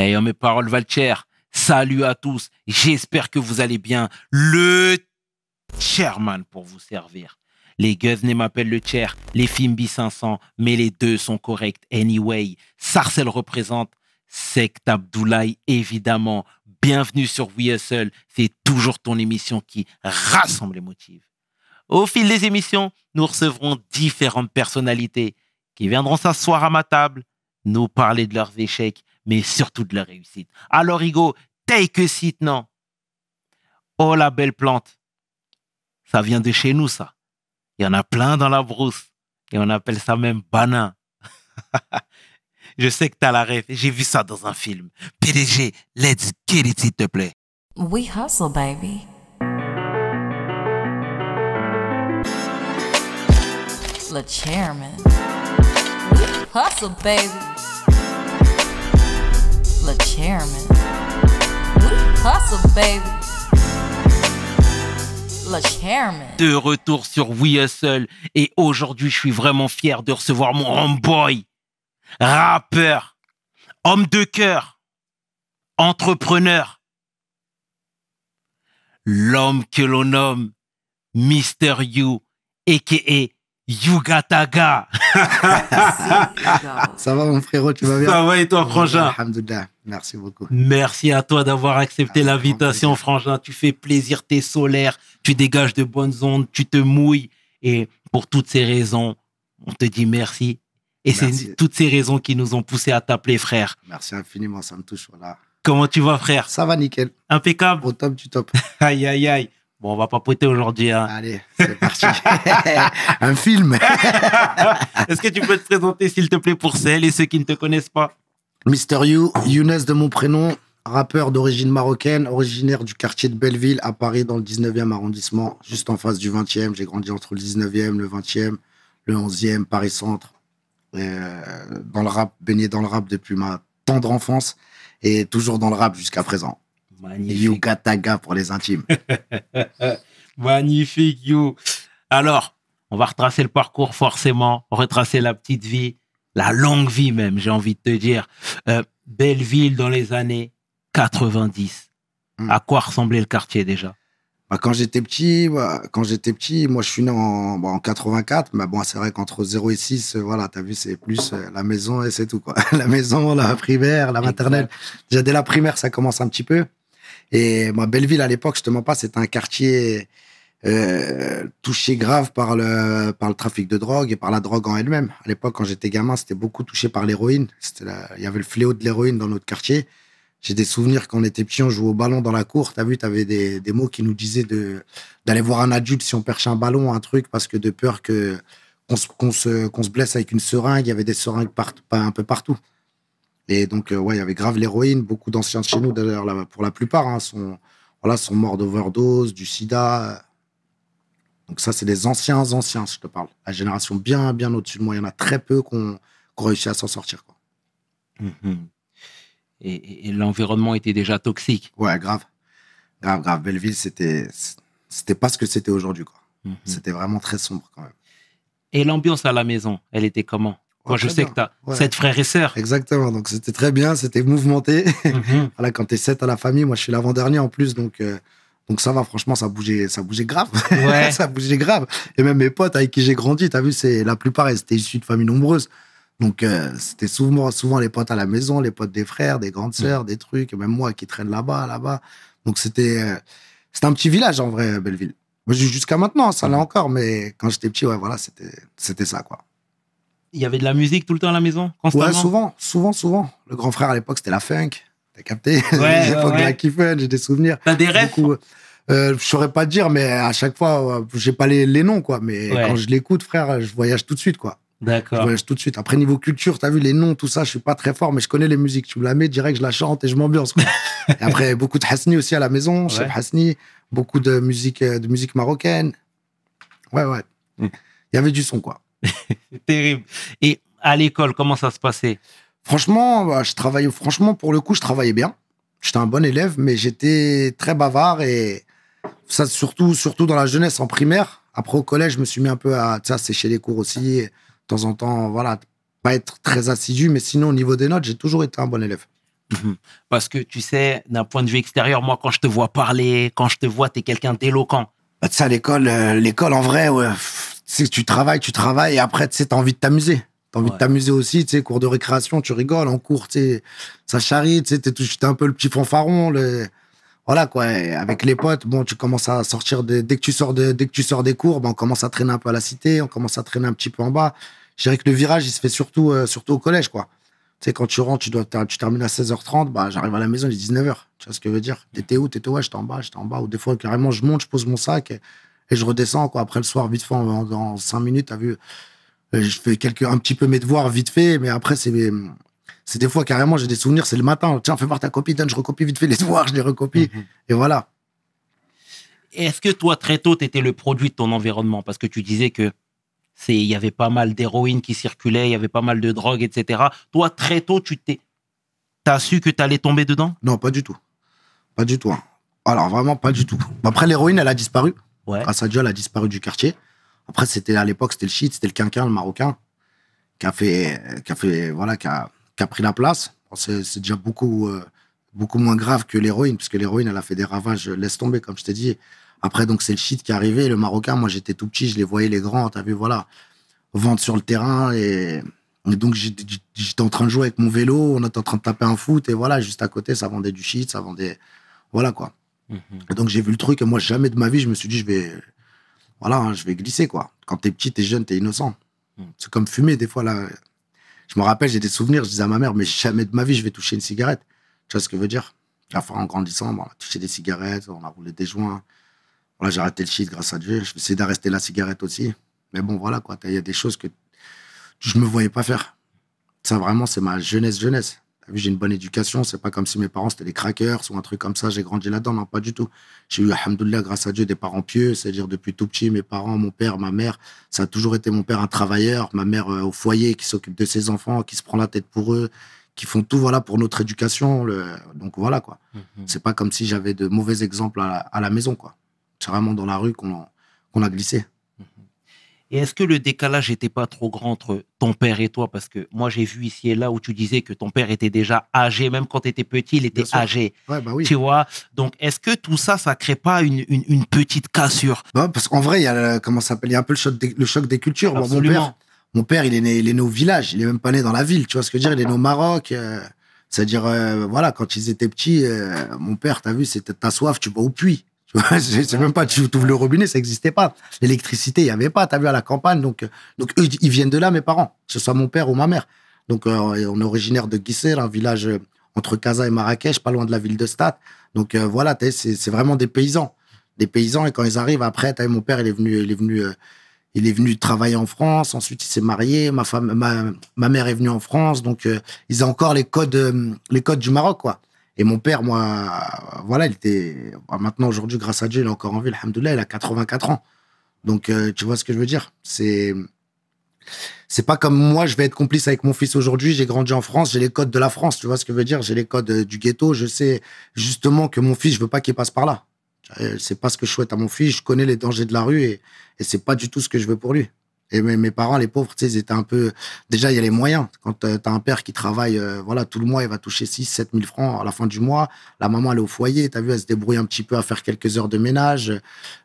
D'ailleurs, eh, oh, mes paroles Valcher, salut à tous. J'espère que vous allez bien. Le chairman pour vous servir. Les ne m'appellent le chair, les Fimbi 500, mais les deux sont corrects. Anyway, Sarcel représente Sect Abdoulaye, évidemment. Bienvenue sur We C'est toujours ton émission qui rassemble les motifs. Au fil des émissions, nous recevrons différentes personnalités qui viendront s'asseoir à ma table, nous parler de leurs échecs mais surtout de la réussite. Alors, Hugo, take a seat, non Oh, la belle plante. Ça vient de chez nous, ça. Il y en a plein dans la brousse. Et on appelle ça même banin. Je sais que t'as la rêve. J'ai vu ça dans un film. PDG, let's get it, s'il te plaît. We hustle, baby. Le chairman. hustle, baby. De retour sur We Seul et aujourd'hui je suis vraiment fier de recevoir mon homeboy, rappeur, homme de cœur, entrepreneur, l'homme que l'on nomme Mister You, a.k.a. Yugataga. Ça va, mon frérot, tu vas bien? Ça va et toi, Frangin? Alhamdoulilah. Merci beaucoup. Merci à toi d'avoir accepté l'invitation, Frangin. Tu fais plaisir, t'es solaire, tu dégages de bonnes ondes, tu te mouilles. Et pour toutes ces raisons, on te dit merci. Et c'est toutes ces raisons qui nous ont poussé à t'appeler, frère. Merci infiniment, ça me touche. Voilà. Comment tu vas, frère Ça va nickel. Impeccable. Au top du top. aïe, aïe, aïe. Bon, on va pas prêter aujourd'hui. Hein. Allez, c'est parti. Un film. Est-ce que tu peux te présenter, s'il te plaît, pour celles et ceux qui ne te connaissent pas Mister You, Younes de mon prénom, rappeur d'origine marocaine, originaire du quartier de Belleville à Paris, dans le 19e arrondissement, juste en face du 20e. J'ai grandi entre le 19e, le 20e, le 11e, Paris-Centre. Euh, dans le rap, baigné dans le rap depuis ma tendre enfance et toujours dans le rap jusqu'à présent. Magnifique. gap pour les intimes. Magnifique, You. Alors, on va retracer le parcours forcément, retracer la petite vie, la longue vie même, j'ai envie de te dire. Euh, Belleville dans les années 90. Hmm. À quoi ressemblait le quartier déjà bah, quand j'étais petit, bah, quand j'étais petit, moi je suis né en, 84, bah, mais bon, c'est vrai qu'entre 0 et 6, voilà euh, voilà, t'as vu, c'est plus euh, la maison et c'est tout, quoi. la maison, la primaire, la maternelle. Déjà dès la primaire, ça commence un petit peu. Et Belleville, à l'époque, je te mens pas, c'était un quartier euh, touché grave par le, par le trafic de drogue et par la drogue en elle-même. À l'époque, quand j'étais gamin, c'était beaucoup touché par l'héroïne. Il y avait le fléau de l'héroïne dans notre quartier. J'ai des souvenirs quand on était petit, on jouait au ballon dans la cour. as vu, tu des, des mots qui nous disaient de, d'aller voir un adulte si on perchait un ballon, un truc, parce que de peur que, qu'on se, qu'on se, blesse avec une seringue. Il y avait des seringues un peu partout. Et donc, euh, ouais, il y avait grave l'héroïne. Beaucoup d'anciens chez nous, d'ailleurs, pour la plupart, hein, sont, voilà, sont morts d'overdose, du sida. Donc ça, c'est des anciens anciens, je te parle. La génération bien, bien au-dessus de moi, il y en a très peu qui ont réussi à s'en sortir. Quoi. Mhm. Et, l'environnement était déjà toxique. Ouais, grave. Grave, grave. Belleville, c'était pas ce que c'était aujourd'hui. Mhm. C'était vraiment très sombre quand même. Et l'ambiance à la maison, elle était comment moi, je sais que tu as sept frères et sœurs. Exactement. Donc, c'était très bien. C'était mouvementé. Mhm. voilà, quand tu es sept à la famille, moi, je suis l'avant-dernier en plus. Donc, euh, donc, ça va. Franchement, ça bougeait, ça bougeait grave. ça bougeait grave. Et même mes potes avec qui j'ai grandi, tu as vu, c'est la plupart, ils étaient issus de familles nombreuses. Donc, euh, c'était souvent, souvent les potes à la maison, les potes des frères, des grandes mm. sœurs, des trucs, même moi qui traîne là-bas, là-bas. Donc, c'était, euh, c'est un petit village en vrai, Belleville. Jusqu'à maintenant, ça mm. l'est encore, mais quand j'étais petit, ouais, voilà, c'était, c'était ça, quoi. Il y avait de la musique tout le temps à la maison, constamment. Ouais, souvent, souvent, souvent. Le grand frère à l'époque, c'était la funk. T'as capté Ouais, L'époque de la j'ai des souvenirs. T'as des rêves euh, je saurais pas dire, mais à chaque fois, euh, j'ai pas les, les, noms, quoi. Mais quand je l'écoute, frère, je voyage tout de suite, quoi. D'accord. Je voyage tout de suite. Après, niveau culture, t'as vu les noms, tout ça, je suis pas très fort, mais je connais les musiques. Tu me la mets direct, je la chante et je m'ambiance, quoi. après, beaucoup de Hasni aussi à la maison, chef Hasni, beaucoup de musique, euh, de musique marocaine. Ouais, ouais. Mm. Il y avait du son, quoi. terrible. Et à l'école, comment ça se passait Franchement, bah, je travaillais. Franchement, pour le coup, je travaillais bien. J'étais un bon élève, mais j'étais très bavard et ça surtout, surtout dans la jeunesse, en primaire. Après au collège, je me suis mis un peu à, sécher les cours aussi. De temps en temps, voilà, pas être très assidu, mais sinon au niveau des notes, j'ai toujours été un bon élève. Mhm. Parce que tu sais, d'un point de vue extérieur, moi, quand je te vois parler, quand je te vois, t'es quelqu'un d'éloquent. Bah, ça, l'école, euh, l'école en vrai, ouais, c'est que tu travailles, tu travailles, et après, tu sais, t'as envie de t'amuser. T'as envie de t'amuser aussi, tu sais, cours de récréation, tu rigoles, en cours, tu sais, ça charrie, tu sais, t'es, un peu le petit fanfaron, le... voilà quoi. avec les potes, bon, tu commences à sortir, dès, que tu sors dès que tu sors des cours, ben, on commence à traîner un peu à la cité, on commence à traîner un petit peu en bas. Je dirais que le virage, il se fait surtout, euh, surtout au collège, quoi. Tu sais, quand tu rentres, tu, dois, tu termines à 16h30, bah, j'arrive à la maison, il est 19h. Tu vois ce que je veux dire T'étais où T'étais où ouais, J'étais en bas, j'étais en bas. Ou des fois, carrément, je monte, je pose mon sac et je redescends Après le soir, vite fait, en, dans cinq minutes, t'as vu, euh, je fais quelques, un petit peu mes devoirs vite fait, mais après c'est c'est des fois carrément j'ai des souvenirs, c'est le matin. Tiens, fais voir ta copie, donne, je recopie vite fait les devoirs, je les recopie mhm. et voilà. Est-ce que toi très tôt tu étais le produit de ton environnement parce que tu disais que c'est il y avait pas mal d'héroïne qui circulait, il y avait pas mal de drogue, etc. Toi très tôt tu t'es T'as su que tu t'allais tomber dedans Non, pas du tout. Pas du tout. Hein. Alors, vraiment, pas du tout. Après, l'héroïne, elle a disparu. Ouais. elle a disparu du quartier. Après, c'était à l'époque, c'était le shit, c'était le quinquin, le marocain, qui a fait, fait, voilà, qui a, pris la place. C'est déjà beaucoup, euh, beaucoup moins grave que l'héroïne, puisque l'héroïne, elle a fait des ravages, laisse tomber, comme je t'ai dit. Après, donc, c'est le shit qui est arrivé. Le marocain, moi, j'étais tout petit, je les voyais, les grands, t'as vu, voilà, vente sur le terrain et. Et donc, j'étais en train de jouer avec mon vélo, on était en train de taper un foot, et voilà, juste à côté, ça vendait du shit, ça vendait. Voilà quoi. Et mhm. Donc j'ai vu le truc et moi, jamais de ma vie, je me suis dit, je vais, voilà, hein, je vais glisser, quoi. Quand t'es petit, t'es jeune, t'es innocent. Mhm. C'est comme fumer, des fois, là. Je me rappelle, j'ai des souvenirs, je disais à ma mère, mais jamais de ma vie, je vais toucher une cigarette. Tu vois ce que je veux dire fois, en grandissant, on touché des cigarettes, on a roulé des joints. Voilà, j'ai arrêté le shit grâce à Dieu. Je d'arrêter la cigarette aussi. Mais bon, voilà, quoi. Il y a des choses que je ne me voyais pas faire. Ça, vraiment, c'est ma jeunesse, jeunesse j'ai une bonne éducation. C'est pas comme si mes parents c'était des crackers ou un truc comme ça. J'ai grandi là-dedans. Non, pas du tout. J'ai eu, alhamdoulilah, grâce à Dieu, des parents pieux. C'est-à-dire, depuis tout petit, mes parents, mon père, ma mère, ça a toujours été mon père un travailleur, ma mère euh, au foyer qui s'occupe de ses enfants, qui se prend la tête pour eux, qui font tout, voilà, pour notre éducation. Donc voilà, quoi. Mhm. C'est pas comme si j'avais de mauvais exemples à la, maison, quoi. C'est vraiment dans la rue qu'on a glissé. Et est-ce que le décalage n'était pas trop grand entre ton père et toi Parce que moi, j'ai vu ici et là où tu disais que ton père était déjà âgé, même quand tu étais petit, il était âgé. Ouais, bah oui. Tu vois Donc, est-ce que tout ça, ça crée pas une, petite cassure bah, Parce qu'en vrai, il y a, comment un peu le choc des, le choc des cultures. mon, père, il est né, il est au village, il est même pas né dans la ville. Tu vois ce que je veux dire Il est né au Maroc. Euh, c'est-à-dire, euh, voilà, quand ils étaient petits, euh, mon père, tu as vu, c'était ta soif, tu vas au puits. c'est même pas, tu ouvres le robinet, ça n'existait pas. L'électricité, il n'y avait pas, tu as vu à la campagne. Donc, donc ils viennent de là, mes parents, que ce soit mon père ou ma mère. Donc, euh, on est originaire de Guisser, un village euh, entre Casa et Marrakech, pas loin de la ville de Stade. Donc, euh, voilà, es, c'est vraiment des paysans. Des paysans, et quand ils arrivent, après, as mon père, il est venu, il est venu, il est venu travailler en France. Ensuite, il s'est marié. Ma femme, ma, mère est venue en France. Donc, ils ont encore les codes, les codes du Maroc, quoi. Et mon père, moi, voilà, il était. Bah, maintenant, aujourd'hui, grâce à Dieu, il est encore en vie, Alhamdoulilah, il a 84 ans. Donc, euh, tu vois ce que je veux dire C'est. C'est pas comme moi, je vais être complice avec mon fils aujourd'hui. J'ai grandi en France, j'ai les codes de la France. Tu vois ce que je veux dire J'ai les codes euh, du ghetto. Je sais justement que mon fils, je veux pas qu'il passe par là. Euh, c'est pas ce que je souhaite à mon fils. Je connais les dangers de la rue et, et c'est pas du tout ce que je veux pour lui. Et mes, parents, les pauvres, tu sais, ils étaient un peu. Déjà, il y a les moyens. Quand euh, tu as un père qui travaille, euh, voilà, tout le mois, il va toucher 6, 7 000 francs à la fin du mois. La maman, elle est au foyer. Tu as vu, elle se débrouille un petit peu à faire quelques heures de ménage,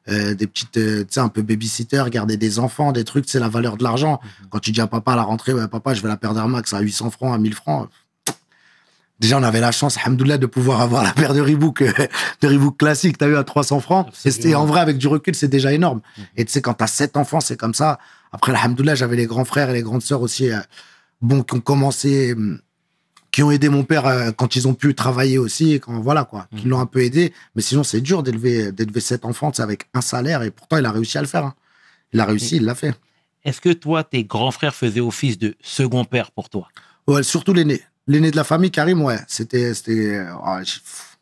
euh, des petites, tu sais, un peu babysitter, garder des enfants, des trucs. C'est la valeur de l'argent. Mhm. Quand tu dis à papa à la rentrée, papa, je vais la perdre à max à 800 francs, à 1000 francs. Déjà, on avait la chance, alhamdoulilah, de pouvoir avoir la paire de Reebok, de Tu classique, vu, eu à 300 francs. Et en vrai, avec du recul, c'est déjà énorme. Mhm. Et tu sais, quand t'as 7 enfants, c'est comme ça. Après, alhamdoulilah, j'avais les grands frères et les grandes sœurs aussi, euh, bon, qui ont commencé, hum, qui ont aidé mon père euh, quand ils ont pu travailler aussi, quand, voilà, quoi, qui mhm. l'ont un peu aidé. Mais sinon, c'est dur d'élever, d'élever sept enfants avec un salaire et pourtant, il a réussi à le faire. Hein. Il a réussi, il l'a fait. Est-ce que toi, tes grands frères faisaient office de second père pour toi Ouais, surtout l'aîné. L'aîné de la famille, Karim, ouais, c'était, c'était, oh,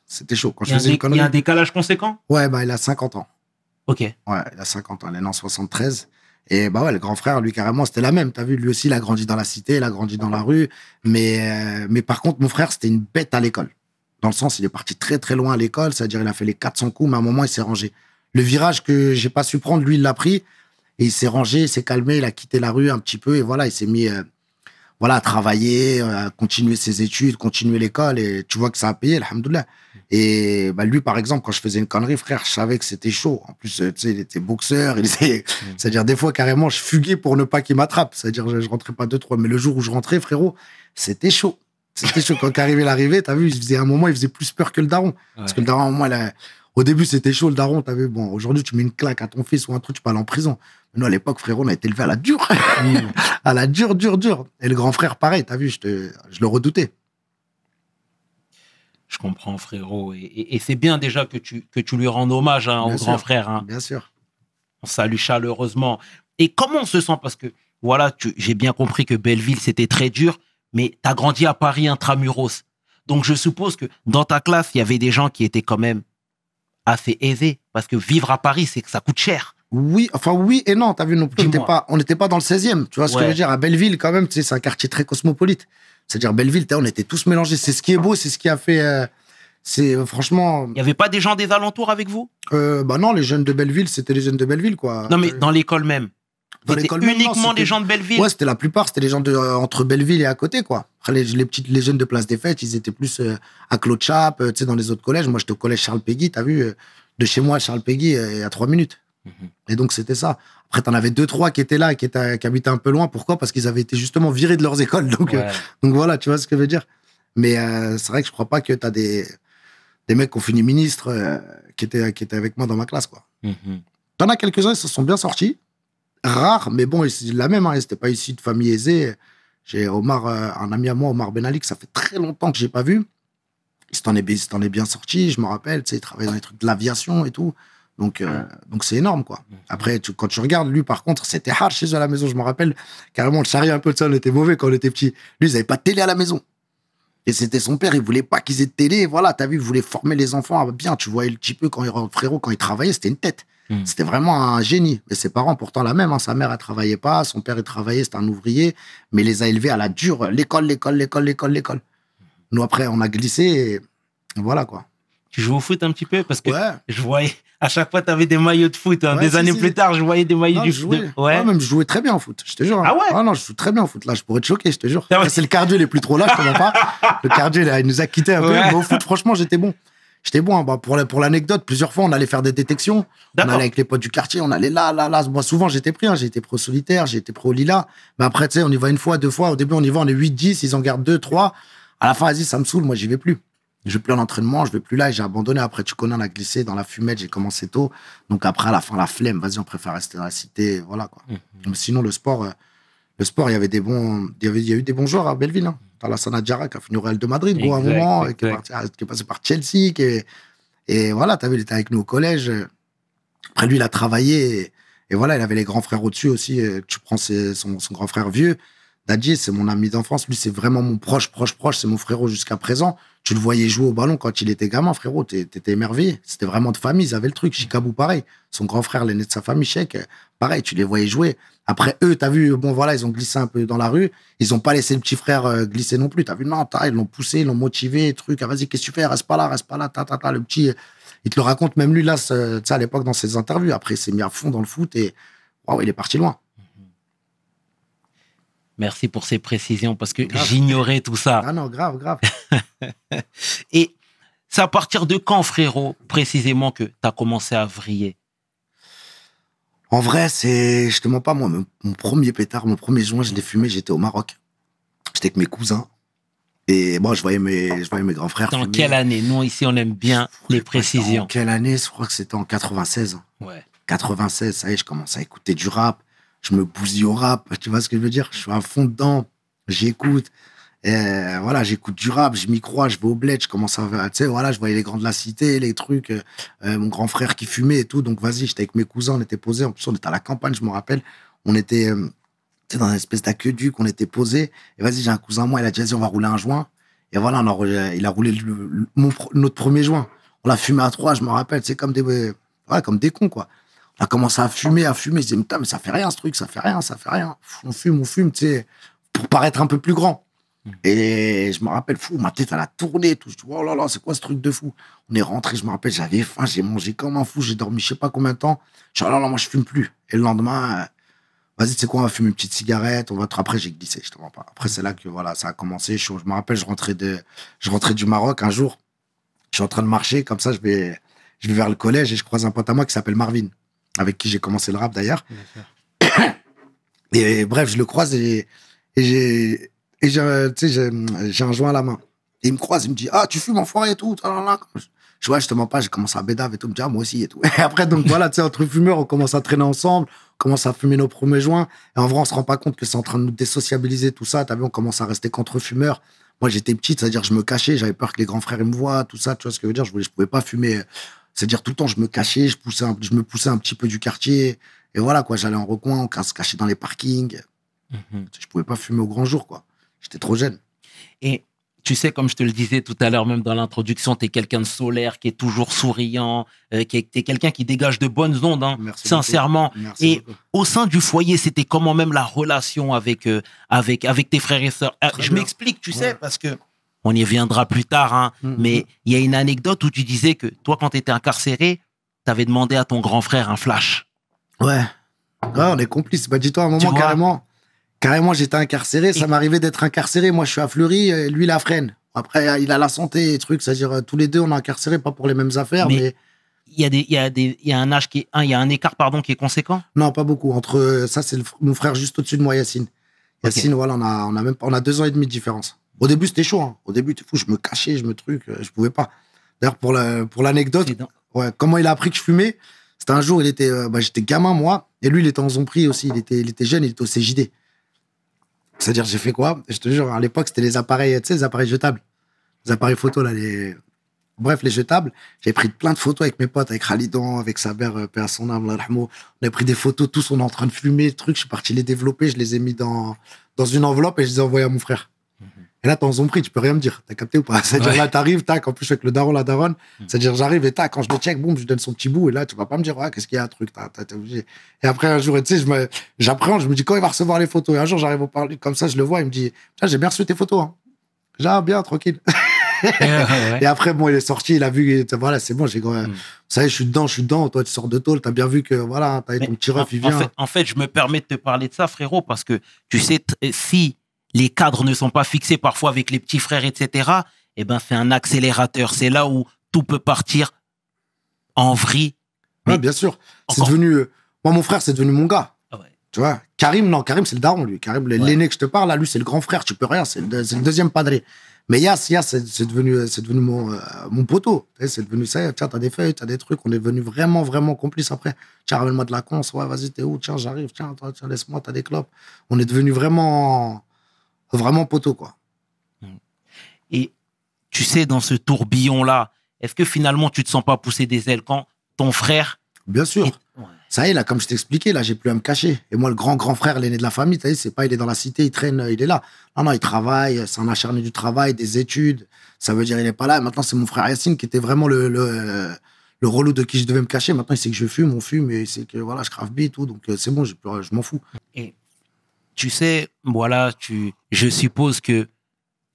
c'était chaud. je Il y a un décalage conséquent Ouais, bah, il a 50 ans. Ok. Ouais, il a 50 ans. Il est né en 73. Et bah ouais, le grand frère, lui, carrément, c'était la même. T'as vu, lui aussi, il a grandi dans la cité, il a grandi dans la rue. Mais, euh, mais par contre, mon frère, c'était une bête à l'école. Dans le sens, il est parti très, très loin à l'école. C'est-à-dire, il a fait les 400 coups, mais à un moment, il s'est rangé. Le virage que j'ai pas su prendre, lui, il l'a pris. Et il s'est rangé, il s'est calmé, il a quitté la rue un petit peu. Et voilà, il s'est mis euh, voilà, à travailler, euh, à continuer ses études, continuer l'école. Et tu vois que ça a payé, alhamdoulilah. Et bah, lui, par exemple, quand je faisais une connerie, frère, je savais que c'était chaud. En plus, euh, tu sais, il était boxeur. Mm. C'est-à-dire, des fois, carrément, je fuguais pour ne pas qu'il m'attrape. C'est-à-dire, je, rentrais pas deux, trois. Mais le jour où je rentrais, frérot, c'était chaud. C'était chaud. Quand arrivait l'arrivée, t'as vu, il faisait un moment, il faisait plus peur que le daron. Parce que le daron, au début, c'était chaud, le daron. T'as vu, bon, aujourd'hui, tu mets une claque à ton fils ou un truc, tu parles en prison. Mais nous, à l'époque, frérot, on a été élevé à la dure. Mm. à la dure, dure, dure. Et le grand frère, pareil, as vu, je le redoutais. Je comprends, frérot. Et, c'est bien déjà que tu, que tu lui rends hommage hein, au grand frère. Hein. Bien sûr. On salue chaleureusement. Et comment on se sent Parce que, voilà, j'ai bien compris que Belleville, c'était très dur, mais tu as grandi à Paris intramuros. Donc, je suppose que dans ta classe, il y avait des gens qui étaient quand même assez aisés. Parce que vivre à Paris, c'est que ça coûte cher. Oui, enfin oui et non, as vu, une on n'était pas, dans le 16e, tu vois ce que je veux dire, à Belleville quand même, c'est un quartier très cosmopolite. C'est-à-dire Belleville, on était tous mélangés. C'est ce qui est beau, c'est ce qui a fait. Euh, c'est euh, franchement. Il n'y avait pas des gens des alentours avec vous euh, Bah non, les jeunes de Belleville, c'était les jeunes de Belleville, quoi. Non, mais dans l'école même. Dans l'école Uniquement les des gens de Belleville. Ouais, c'était la plupart, c'était les gens de, entre Belleville et à côté, quoi. Les, petites, les jeunes de Place des Fêtes, ils étaient plus à Claude tu sais, dans les autres collèges. Moi, j'étais au collège Charles Péguy, t'as vu, de chez moi, Charles Péguy, il y trois minutes. Mhm. Et donc, c'était ça. Après, t'en avais deux, trois qui étaient là, qui, étaient, qui habitaient un peu loin. Pourquoi Parce qu'ils avaient été justement virés de leurs écoles. Donc, euh, donc voilà, tu vois ce que je veux dire. Mais euh, c'est vrai que je crois pas que t'as des, des mecs qui ont fini ministre euh, qui, étaient, qui étaient avec moi dans ma classe, quoi. Mhm. T'en as quelques-uns, ils se sont bien sortis. Rares, mais bon, c'est la même. ils hein. n'étaient pas ici de famille aisée. J'ai Omar, un ami à moi, Omar Benali, que ça fait très longtemps que j'ai pas vu. Il s'en est, bien sorti, je me rappelle. c'est travaillait dans les trucs de l'aviation et tout. Donc, euh, donc c'est énorme, quoi. Mm. Après, quand tu regardes, lui, par contre, c'était hard chez eux à la maison. Je me rappelle, carrément, le charrier un peu de ça, on était mauvais quand on était petit. Lui, ils n'avaient pas de télé à la maison. Et c'était son père, il voulait pas qu'ils aient de télé. Voilà, tu as vu, il voulait former les enfants bien. Tu voyais le petit peu quand il, frérot, quand il travaillait, c'était une tête. Mm. C'était vraiment un génie. Mais ses parents, pourtant, la même. Hein. Sa mère, elle travaillait pas. Son père, il travaillait, c'était un ouvrier. Mais il les a élevés à la dure. L'école, l'école, l'école, l'école, l'école. Nous, après, on a glissé. Et voilà, quoi. Tu jouais au foot un petit peu parce que je voyais à chaque fois tu avais des maillots de foot. Hein. des années plus tard, je voyais des maillots du foot. Ouais. même je jouais très bien au foot. Je te jure. Hein. Ah ouais. Ah non, je joue très bien au foot. Là, je pourrais te choquer. Je te jure. Ah c'est le cardio, il est plus trop là. Je te pas. Le cardio, il nous a quitté un peu. Mais au foot, franchement, j'étais bon. J'étais bon. Hein. Bah, pour pour l'anecdote, plusieurs fois, on allait faire des détections. On allait avec les potes du quartier. On allait là, là, là. Moi, souvent, j'étais pris. J'étais pro solitaire. J'étais pro lila. Mais après, tu sais, on y va une fois, deux fois. Au début, on y va, on est 8, 10. Ils en gardent deux, trois. À la fin, vas-y, ça me saoule. Moi, j'y vais plus je vais plus en l'entraînement, je vais plus là et j'ai abandonné. Après, tu connais, on a glissé dans la fumette, j'ai commencé tôt. Donc après, à la fin, la flemme, vas-y, on préfère rester dans la cité, voilà quoi. Mhm. sinon, le sport, euh, le sport, il y avait des bons, il y, a eu des bons joueurs à Belleville. Hein. la Sanadjara qui a fini au Real de Madrid, à un moment, qui, est passé par Chelsea, et voilà, t'as vu, il était avec nous au collège. Après, lui, il a travaillé. Et, voilà, il avait les grands frères au-dessus aussi. Euh, tu prends son, grand frère vieux. Dadji, c'est mon ami d'enfance. Lui, c'est vraiment mon proche, proche, proche. C'est mon frérot jusqu'à présent. Tu le voyais jouer au ballon quand il était gamin, frérot. T'étais émerveillé. C'était vraiment de famille. Ils avaient le truc. Chicabou, pareil. Son grand frère, l'aîné de sa famille, Cheikh, pareil. Tu les voyais jouer. Après, eux, t'as vu, bon, voilà, ils ont glissé un peu dans la rue. Ils n'ont pas laissé le petit frère euh, glisser non plus. T'as vu, non, ils l'ont poussé, ils l'ont motivé, truc. Ah, vas-y, qu'est-ce que tu fais? Reste pas là, reste pas là, ta, ta, ta. Le petit, euh, il te le raconte même lui, là, tu à l'époque, dans ses interviews. Après, il s'est mis à fond dans le foot et, waouh, il est parti loin. Merci pour ces précisions parce que j'ignorais tout ça. Ah non, grave, grave. Et c'est à partir de quand, frérot, précisément, que tu as commencé à vriller En vrai, c'est. justement te pas, moi, mon premier pétard, mon premier joint, je l'ai fumé, j'étais au Maroc. J'étais avec mes cousins. Et moi, je voyais mes, je voyais mes grands frères. Dans quelle année Nous, ici, on aime bien les précisions. Dans quelle année Je crois que c'était en 96. Ouais. 96, ça y est, je commence à écouter du rap. Je me bousille au rap. Tu vois ce que je veux dire Je suis à fond dedans. J'écoute. Et euh, voilà, j'écoute du rap, je m'y crois, je vais au bled, je commence à, tu sais, voilà, je voyais les grands de la cité, les trucs, euh, euh, mon grand frère qui fumait et tout. Donc, vas-y, j'étais avec mes cousins, on était posés. En plus, on était à la campagne, je me rappelle. On était, dans une espèce d'aqueduc, on était posés. Et vas-y, j'ai un cousin, moi, il a « Vas-y, on va rouler un joint. Et voilà, il a roulé notre premier joint. On l'a fumé à trois, je me rappelle. C'est comme des, comme des cons, quoi. On a commencé à fumer, à fumer. Je disais, mais ça fait rien, ce truc, ça fait rien, ça fait rien. On fume, on fume, tu sais, pour paraître un peu plus grand. Mm. Et je me rappelle, fou, ma tête, elle a tourné. Tout. Je oh là là, c'est quoi ce truc de fou On est rentré, je me rappelle, j'avais faim, j'ai mangé comme un fou, j'ai dormi je sais pas combien de temps. Je dis, oh là là, moi, je fume plus. Et le lendemain, euh, vas-y, tu sais quoi, on va fumer une petite cigarette. On va... Après, j'ai glissé, je te vois pas. Après, c'est là que voilà, ça a commencé. Je, me rappelle, je rentrais, de... je rentrais du Maroc un jour. Je suis en train de marcher, comme ça, je vais, je vais vers le collège et je croise un pote à moi qui s'appelle Marvin, avec qui j'ai commencé le rap d'ailleurs. Et bref, je le croise et j'ai et j'ai un joint à la main. Et il me croise, il me dit Ah, tu fumes, enfoiré et tout. Je vois, je te mens pas, j'ai commencé à bédave et tout. me dit Ah, moi aussi et tout. Et après, donc voilà, tu sais, entre fumeurs, on commence à traîner ensemble, on commence à fumer nos premiers joints. Et en vrai, on se rend pas compte que c'est en train de nous désociabiliser tout ça. Tu vu, on commence à rester contre fumeurs. Moi, j'étais petite, c'est-à-dire, je me cachais, j'avais peur que les grands frères me voient, tout ça. Tu vois ce que je veux dire Je voulais, je pouvais pas fumer. C'est-à-dire, tout le temps, je me cachais, je, poussais je me poussais un petit peu du quartier. Et voilà, quoi, j'allais en recoin, on se cachait dans les parkings. Mm-hmm. Je pouvais pas fumer au grand jour, quoi. J'étais trop jeune. Et tu sais, comme je te le disais tout à l'heure, même dans l'introduction, tu es quelqu'un de solaire, qui est toujours souriant, euh, qui tu quelqu'un qui dégage de bonnes ondes, hein, sincèrement. et au sein du foyer, c'était comment même la relation avec, euh, avec, avec tes frères et sœurs euh, Je m'explique, tu sais, parce que on y viendra plus tard, hein, mm-hmm. mais il y a une anecdote où tu disais que toi, quand tu étais incarcéré, tu avais demandé à ton grand frère un flash. Ouais. Ah, on est complices. Bah, dis-toi un moment carrément Carrément, j'étais incarcéré. Ça m'arrivait d'être incarcéré. Moi, je suis à Fleury, euh, lui, la freine. Après, il a la santé et trucs. C'est-à-dire, euh, tous les deux, on est incarcéré. pas pour les mêmes affaires, mais... il y a des, il a un âge qui est, hein, il y a un écart, pardon, qui est conséquent? Non, pas beaucoup. Entre, euh, ça, c'est mon frère juste au-dessus de moi, Yacine. Yacine, voilà, on a, on a même, on a deux ans et demi de différence. Au début, c'était chaud. Hein. Au début, fou, je me cachais, je me truc, je pouvais pas. D'ailleurs, pour la, pour l'anecdote, ouais, comment il a appris que je fumais? C'était un jour, il était, bah, j'étais gamin, moi, et lui, il était en pris aussi. Il était, il était jeune, il était au CJD. C'est-à-dire, j'ai fait quoi Je te jure, à l'époque, c'était les appareils, tu sais, les appareils jetables. Les appareils photos, là, les. Bref, les jetables. J'ai pris plein de photos avec mes potes, avec Ralidon avec sa mère, euh, Père son âme, On a pris des photos, tous, on est en train de fumer, le truc. Je suis parti les développer, je les ai mis dans, dans une enveloppe et je les ai envoyés à mon frère. Et là, t'en son prix, tu peux rien me dire. T'as capté ou pas C'est-à-dire, là, t'arrives, tac, en plus, avec le daron, la daronne. Mm. C'est-à-dire, j'arrive et tac, quand je le check, boum, je donne son petit bout. Et là, tu vas pas me dire, ouais, qu'est-ce qu'il y a, un truc, Et après, un jour, tu sais, je j'apprends, je me dis, quand il va recevoir les photos Et un jour, j'arrive au parler comme ça, je le vois, il me dit, tiens, j'ai bien reçu tes photos. Hein. J'ai ah, bien, tranquille. et après, bon, il est sorti, il a vu, voilà, c'est bon, j'ai, même. vous savez, je suis dedans, je suis dedans, toi, tu sors de tôle, t'as bien vu que, voilà, t'as eu ton petit ref, il vient. En fait, en fait, je me permets de te parler de ça, frérot, parce que, tu sais, si les cadres ne sont pas fixés parfois avec les petits frères, etc., eh ben, c'est un accélérateur. C'est là où tout peut partir en vrille. Oui, bien sûr. C'est devenu. Euh, moi, mon frère, c'est devenu mon gars. Ah tu vois, Karim, non, Karim, c'est le daron, lui. Karim, l'aîné que je te parle, là, lui, c'est le grand frère, tu peux rien, c'est le, deuxième padré. Mais Yass, Yas, c'est devenu, euh, c'est devenu mon, euh, mon poteau. C'est devenu ça. Tiens, t'as des feuilles, t'as des trucs. On est devenu vraiment, vraiment complices après. Tiens, ramène-moi de la conce. Ouais, vas-y, t'es où Tiens, j'arrive. Tiens, tiens laisse-moi, t'as des clopes. On est devenu vraiment vraiment poteau, quoi. Et tu sais, dans ce tourbillon-là, est-ce que finalement, tu te sens pas pousser des ailes quand ton frère. Bien sûr. Ça y est, là, comme je t'expliquais, là, j'ai plus à me cacher. Et moi, le grand grand frère, l'aîné de la famille, tu sais c'est pas, il est dans la cité, il traîne, euh, il est là. Non, non, il travaille, euh, c'est un acharné du travail, des études. Ça veut dire, il est pas là. maintenant, c'est mon frère Yacine qui était vraiment le, le, relou de qui je devais me cacher. Maintenant, il sait que je fume, on fume, et il que, voilà, je crave et tout. Donc, euh, c'est bon, je, je m'en fous. Et tu sais, voilà, tu, je suppose que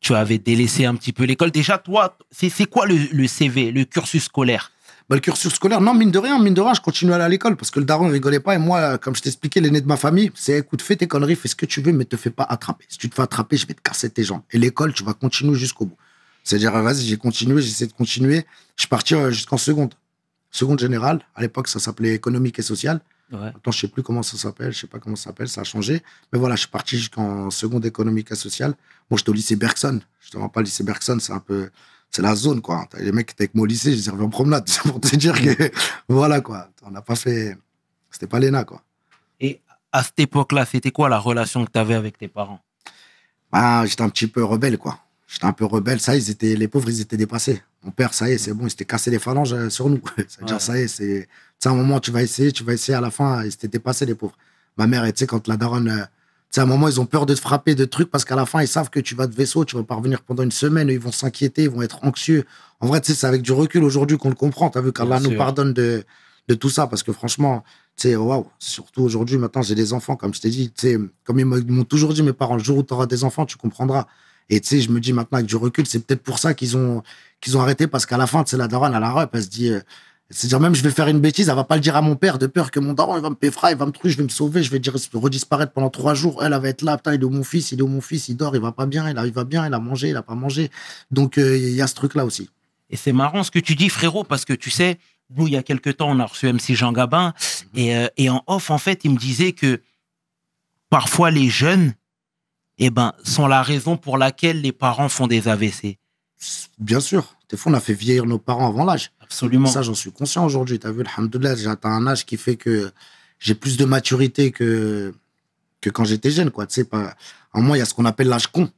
tu avais délaissé un petit peu l'école. Déjà, toi, c'est quoi le, CV, le cursus scolaire bah, Le cursus scolaire, non, mine de rien, mine de rien, je continue à aller à l'école parce que le daron ne rigolait pas. Et moi, comme je t'expliquais, l'aîné de ma famille, c'est écoute, fais tes conneries, fais ce que tu veux, mais ne te fais pas attraper. Si tu te fais attraper, je vais te casser tes jambes. Et l'école, tu vas continuer jusqu'au bout. C'est-à-dire, vas-y, j'ai continué, j'essaie de continuer. Je suis parti euh, jusqu'en seconde. Seconde générale, à l'époque, ça s'appelait économique et sociale. Ouais. je je sais plus comment ça s'appelle, je sais pas comment ça s'appelle, ça a changé. Mais voilà, je suis parti jusqu'en seconde économique et sociale. Moi, j'étais au lycée Bergson. Je te pas, le lycée Bergson, c'est un peu, c'est la zone, quoi. les mecs étaient avec moi au lycée, je les en promenade. pour te dire que, voilà, quoi. On n'a pas fait, c'était pas l'ENA, quoi. Et à cette époque-là, c'était quoi la relation que tu avais avec tes parents? Bah, j'étais un petit peu rebelle, quoi. J'étais un peu rebelle. Ça, ils étaient, les pauvres, ils étaient dépassés. Mon père, ça y est, c'est bon, il s'était cassé les phalanges euh, sur nous. C'est-à-dire, ça y est, c'est. Tu à un moment, tu vas essayer, tu vas essayer, à la fin, ils s'étaient dépassés, les pauvres. Ma mère, tu sais, quand la daronne. Euh, tu à un moment, ils ont peur de te frapper de trucs parce qu'à la fin, ils savent que tu vas de vaisseau, tu vas pas revenir pendant une semaine, ils vont s'inquiéter, ils vont être anxieux. En vrai, tu sais, c'est avec du recul aujourd'hui qu'on le comprend. Tu as vu qu'Allah nous pardonne de, de tout ça parce que franchement, tu sais, waouh, surtout aujourd'hui, maintenant, j'ai des enfants, comme je t'ai dit, tu sais, comme ils m'ont toujours dit mes parents, le jour où tu auras des enfants, tu comprendras. Et tu sais, je me dis maintenant avec du recul, c'est peut-être pour ça qu'ils ont, qu'ils ont arrêté parce qu'à la fin, c'est la daronne à la rep, elle se dit, cest euh, dire même je vais faire une bêtise, elle va pas le dire à mon père de peur que mon daron il va me péfra, il va me truc, je vais me sauver, je vais dire redisparaître pendant trois jours. Elle, va être là, putain, il est où mon fils, il est où mon fils, il dort, il va pas bien, il, va bien, il a mangé, il a pas mangé. Donc euh, il y a ce truc là aussi. Et c'est marrant ce que tu dis frérot parce que tu sais, nous il y a quelques temps on a reçu MC Jean Gabin mhm. et, euh, et en off en fait il me disait que parfois les jeunes eh ben, sont la raison pour laquelle les parents font des AVC. Bien sûr. Des fois, on a fait vieillir nos parents avant l'âge. Absolument. Ça, j'en suis conscient aujourd'hui. Tu as vu, alhamdoulilah, j'ai atteint un âge qui fait que j'ai plus de maturité que, que quand j'étais jeune. Quoi. Tu sais, pas... En moi, il y a ce qu'on appelle l'âge con.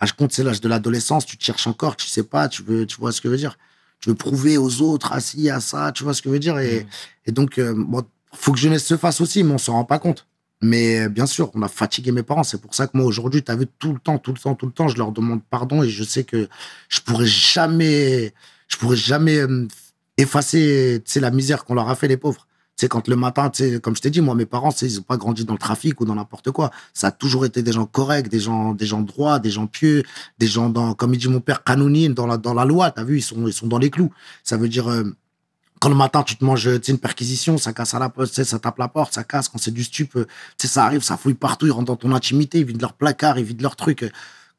L'âge con, c'est l'âge de l'adolescence. Tu te cherches encore, tu sais pas, tu, veux, tu vois ce que je veux dire. Tu veux prouver aux autres, à ci, à ça, tu vois ce que je veux dire. Et, mm. donc, il euh, faut que jeunesse se fasse aussi, mais on s'en rend pas compte. Mais euh, bien sûr, on a fatigué mes parents. C'est pour ça que moi, aujourd'hui, tu as vu tout le temps, tout le temps, tout le temps, je leur demande pardon et je sais que je pourrais jamais, je pourrais jamais effacer la misère qu'on leur a fait, les pauvres. C'est quand le matin, comme je t'ai dit, moi, mes parents, ils n'ont pas grandi dans le trafic ou dans n'importe quoi. Ça a toujours été des gens corrects, des gens, des gens droits, des gens pieux, des gens dans, comme il dit mon père, canonine, dans la, dans la loi. as vu, ils sont, ils sont dans les clous. Ça veut dire, quand le matin, tu te manges euh, une perquisition, ça casse à la poste, ça tape la porte, ça casse. Quand c'est du stup, euh, ça arrive, ça fouille partout, ils rentrent dans ton intimité, ils vident leur placard, ils vident leur truc.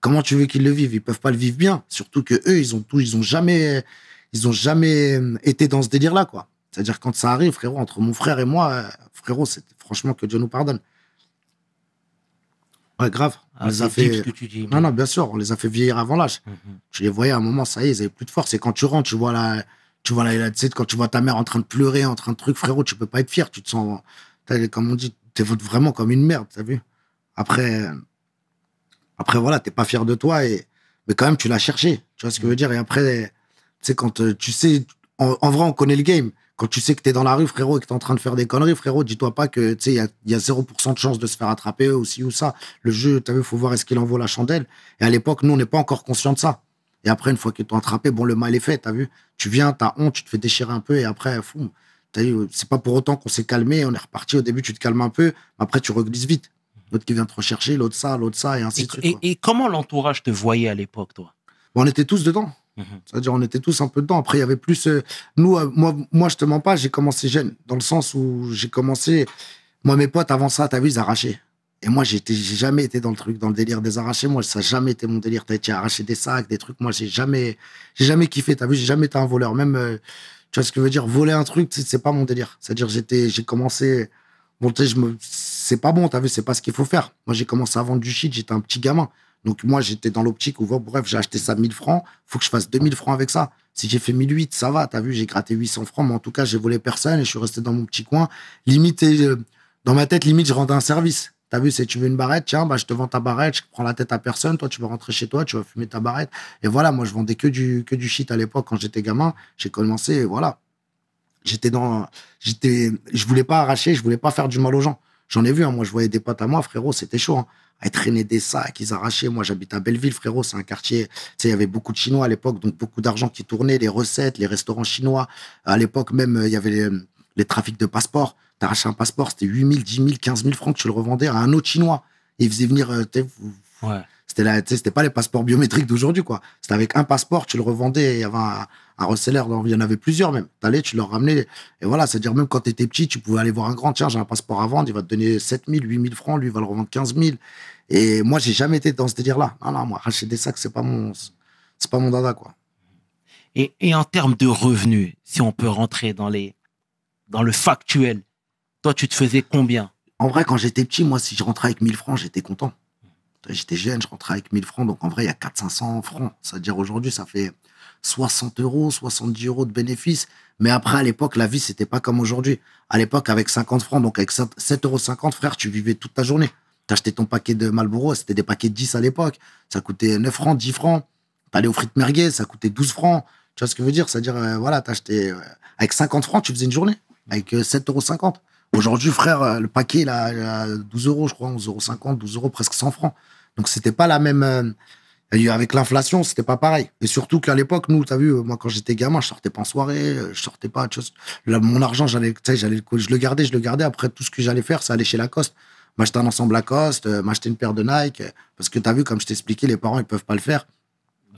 Comment tu veux qu'ils le vivent Ils peuvent pas le vivre bien. Surtout que eux, ils ont tout, ils ont jamais, ils ont jamais euh, été dans ce délire-là, quoi. C'est-à-dire quand ça arrive, frérot, entre mon frère et moi, frérot, c'est franchement que Dieu nous pardonne. Ouais, grave. Ah, les a fait. que tu dis, non, non, bien sûr, on les a fait vieillir avant l'âge. Mhm. Je Tu les voyais à un moment, ça y est, ils avaient plus de force. Et quand tu rentres, tu vois la tu vois, quand tu vois ta mère en train de pleurer, en train de truc, frérot, tu peux pas être fier. Tu te sens, comme on dit, t'es vraiment comme une merde, t'as vu Après, après voilà, t'es pas fier de toi, et, mais quand même, tu l'as cherché. Tu vois ce que je veux dire Et après, tu sais, quand tu sais, en, vrai, on connaît le game. Quand tu sais que t'es dans la rue, frérot, et que t'es en train de faire des conneries, frérot, dis-toi pas que, tu sais, il y a, 0% de chance de se faire attraper, aussi ou ça. Le jeu, t'as vu, faut voir est-ce qu'il en vaut la chandelle. Et à l'époque, nous, on n'est pas encore conscient de ça. Et après, une fois qu'ils t'ont attrapé, bon, le mal est fait, t'as vu Tu viens, t'as honte, tu te fais déchirer un peu et après, fou. C'est pas pour autant qu'on s'est calmé, on est reparti. Au début, tu te calmes un peu, mais après, tu reglisses vite. L'autre qui vient te rechercher, l'autre ça, l'autre ça, et ainsi de suite. Et, comment l'entourage te voyait à l'époque, toi On était tous dedans. Mm-hmm. C'est-à-dire, on était tous un peu dedans. Après, il y avait plus. Euh, nous, euh, moi, moi, je te mens pas, j'ai commencé jeune, dans le sens où j'ai commencé. Moi, mes potes, avant ça, t'as vu, ils arrachaient. Et moi, j'ai jamais été dans le truc, dans le délire des arrachés. Moi, ça n'a jamais été mon délire. T'as été arraché des sacs, des trucs. Moi, j'ai jamais, j'ai jamais kiffé. T'as vu, j'ai jamais été un voleur. Même, euh, tu vois ce que je veux dire, voler un truc, c'est pas mon délire. C'est-à-dire, j'étais, j'ai commencé, bon, je me, c'est pas bon. T'as vu, c'est pas ce qu'il faut faire. Moi, j'ai commencé à vendre du shit. J'étais un petit gamin. Donc, moi, j'étais dans l'optique où, bref, j'ai acheté ça 1000 francs. Faut que je fasse 2000 francs avec ça. Si j'ai fait 1008, ça va. T'as vu, j'ai gratté 800 francs. Mais en tout cas, j'ai volé personne et je suis resté dans mon petit coin. Limite euh, dans ma tête, limite, je rendais un service. T'as vu, si tu veux une barrette, tiens, bah, je te vends ta barrette, je prends la tête à personne, toi tu vas rentrer chez toi, tu vas fumer ta barrette. Et voilà, moi je vendais que du, que du shit à l'époque quand j'étais gamin. J'ai commencé, voilà. J'étais dans. J'étais, je voulais pas arracher, je voulais pas faire du mal aux gens. J'en ai vu, hein, moi je voyais des potes à moi, frérot, c'était chaud. Hein. traînaient des sacs, ils arrachaient. Moi j'habite à Belleville, frérot, c'est un quartier. Tu il y avait beaucoup de Chinois à l'époque, donc beaucoup d'argent qui tournait, les recettes, les restaurants chinois. À l'époque même, euh, il y avait les, les trafics de passeports. T'arrachais un passeport, c'était 8 000, 10 000, 15 000 francs que tu le revendais à un autre Chinois. Et il faisait venir. Euh, c'était là, c'était pas les passeports biométriques d'aujourd'hui, quoi. C'était avec un passeport, tu le revendais, il y avait un, un reseller, il y en avait plusieurs même. T'allais, tu leur ramenais. Et voilà, c'est-à-dire même quand t'étais petit, tu pouvais aller voir un grand, tiens, j'ai un passeport à vendre, il va te donner 7 000, 8 000 francs, lui, il va le revendre 15 000. Et moi, j'ai jamais été dans ce délire-là. Non, non, moi, racheter des sacs, c'est pas mon, c'est pas mon dada, quoi. Et, et en termes de revenus, si on peut rentrer dans les, dans le factuel, toi, tu te faisais combien En vrai, quand j'étais petit, moi, si je rentrais avec 1000 francs, j'étais content. J'étais jeune, je rentrais avec 1000 francs, donc en vrai, il y a 400-500 francs. C'est-à-dire aujourd'hui, ça fait 60 euros, 70 euros de bénéfices. Mais après, à l'époque, la vie, c'était pas comme aujourd'hui. À l'époque, avec 50 francs, donc avec 7,50 euros, frère, tu vivais toute ta journée. Tu achetais ton paquet de Malboro, c'était des paquets de 10 à l'époque. Ça coûtait 9 francs, 10 francs. T'allais aux frites merguez, ça coûtait 12 francs. Tu vois ce que je veux dire C'est-à-dire, euh, voilà, euh, avec 50 francs, tu faisais une journée. Avec 7,50 euh, euros. Aujourd'hui, frère, euh, le paquet, il a, 12 euros, je crois, 11,50 euros, 12 euros, presque 100 francs. Donc, c'était pas la même. Euh, avec l'inflation, c'était pas pareil. Et surtout qu'à l'époque, nous, as vu, euh, moi, quand j'étais gamin, je sortais pas en soirée, je sortais pas. mon argent, j'allais, je le gardais, je le gardais. Après, tout ce que j'allais faire, c'est aller chez Lacoste, m'acheter un ensemble Lacoste, m'acheter une paire de Nike. Parce que as vu, comme je expliqué, les parents, ils peuvent pas le faire.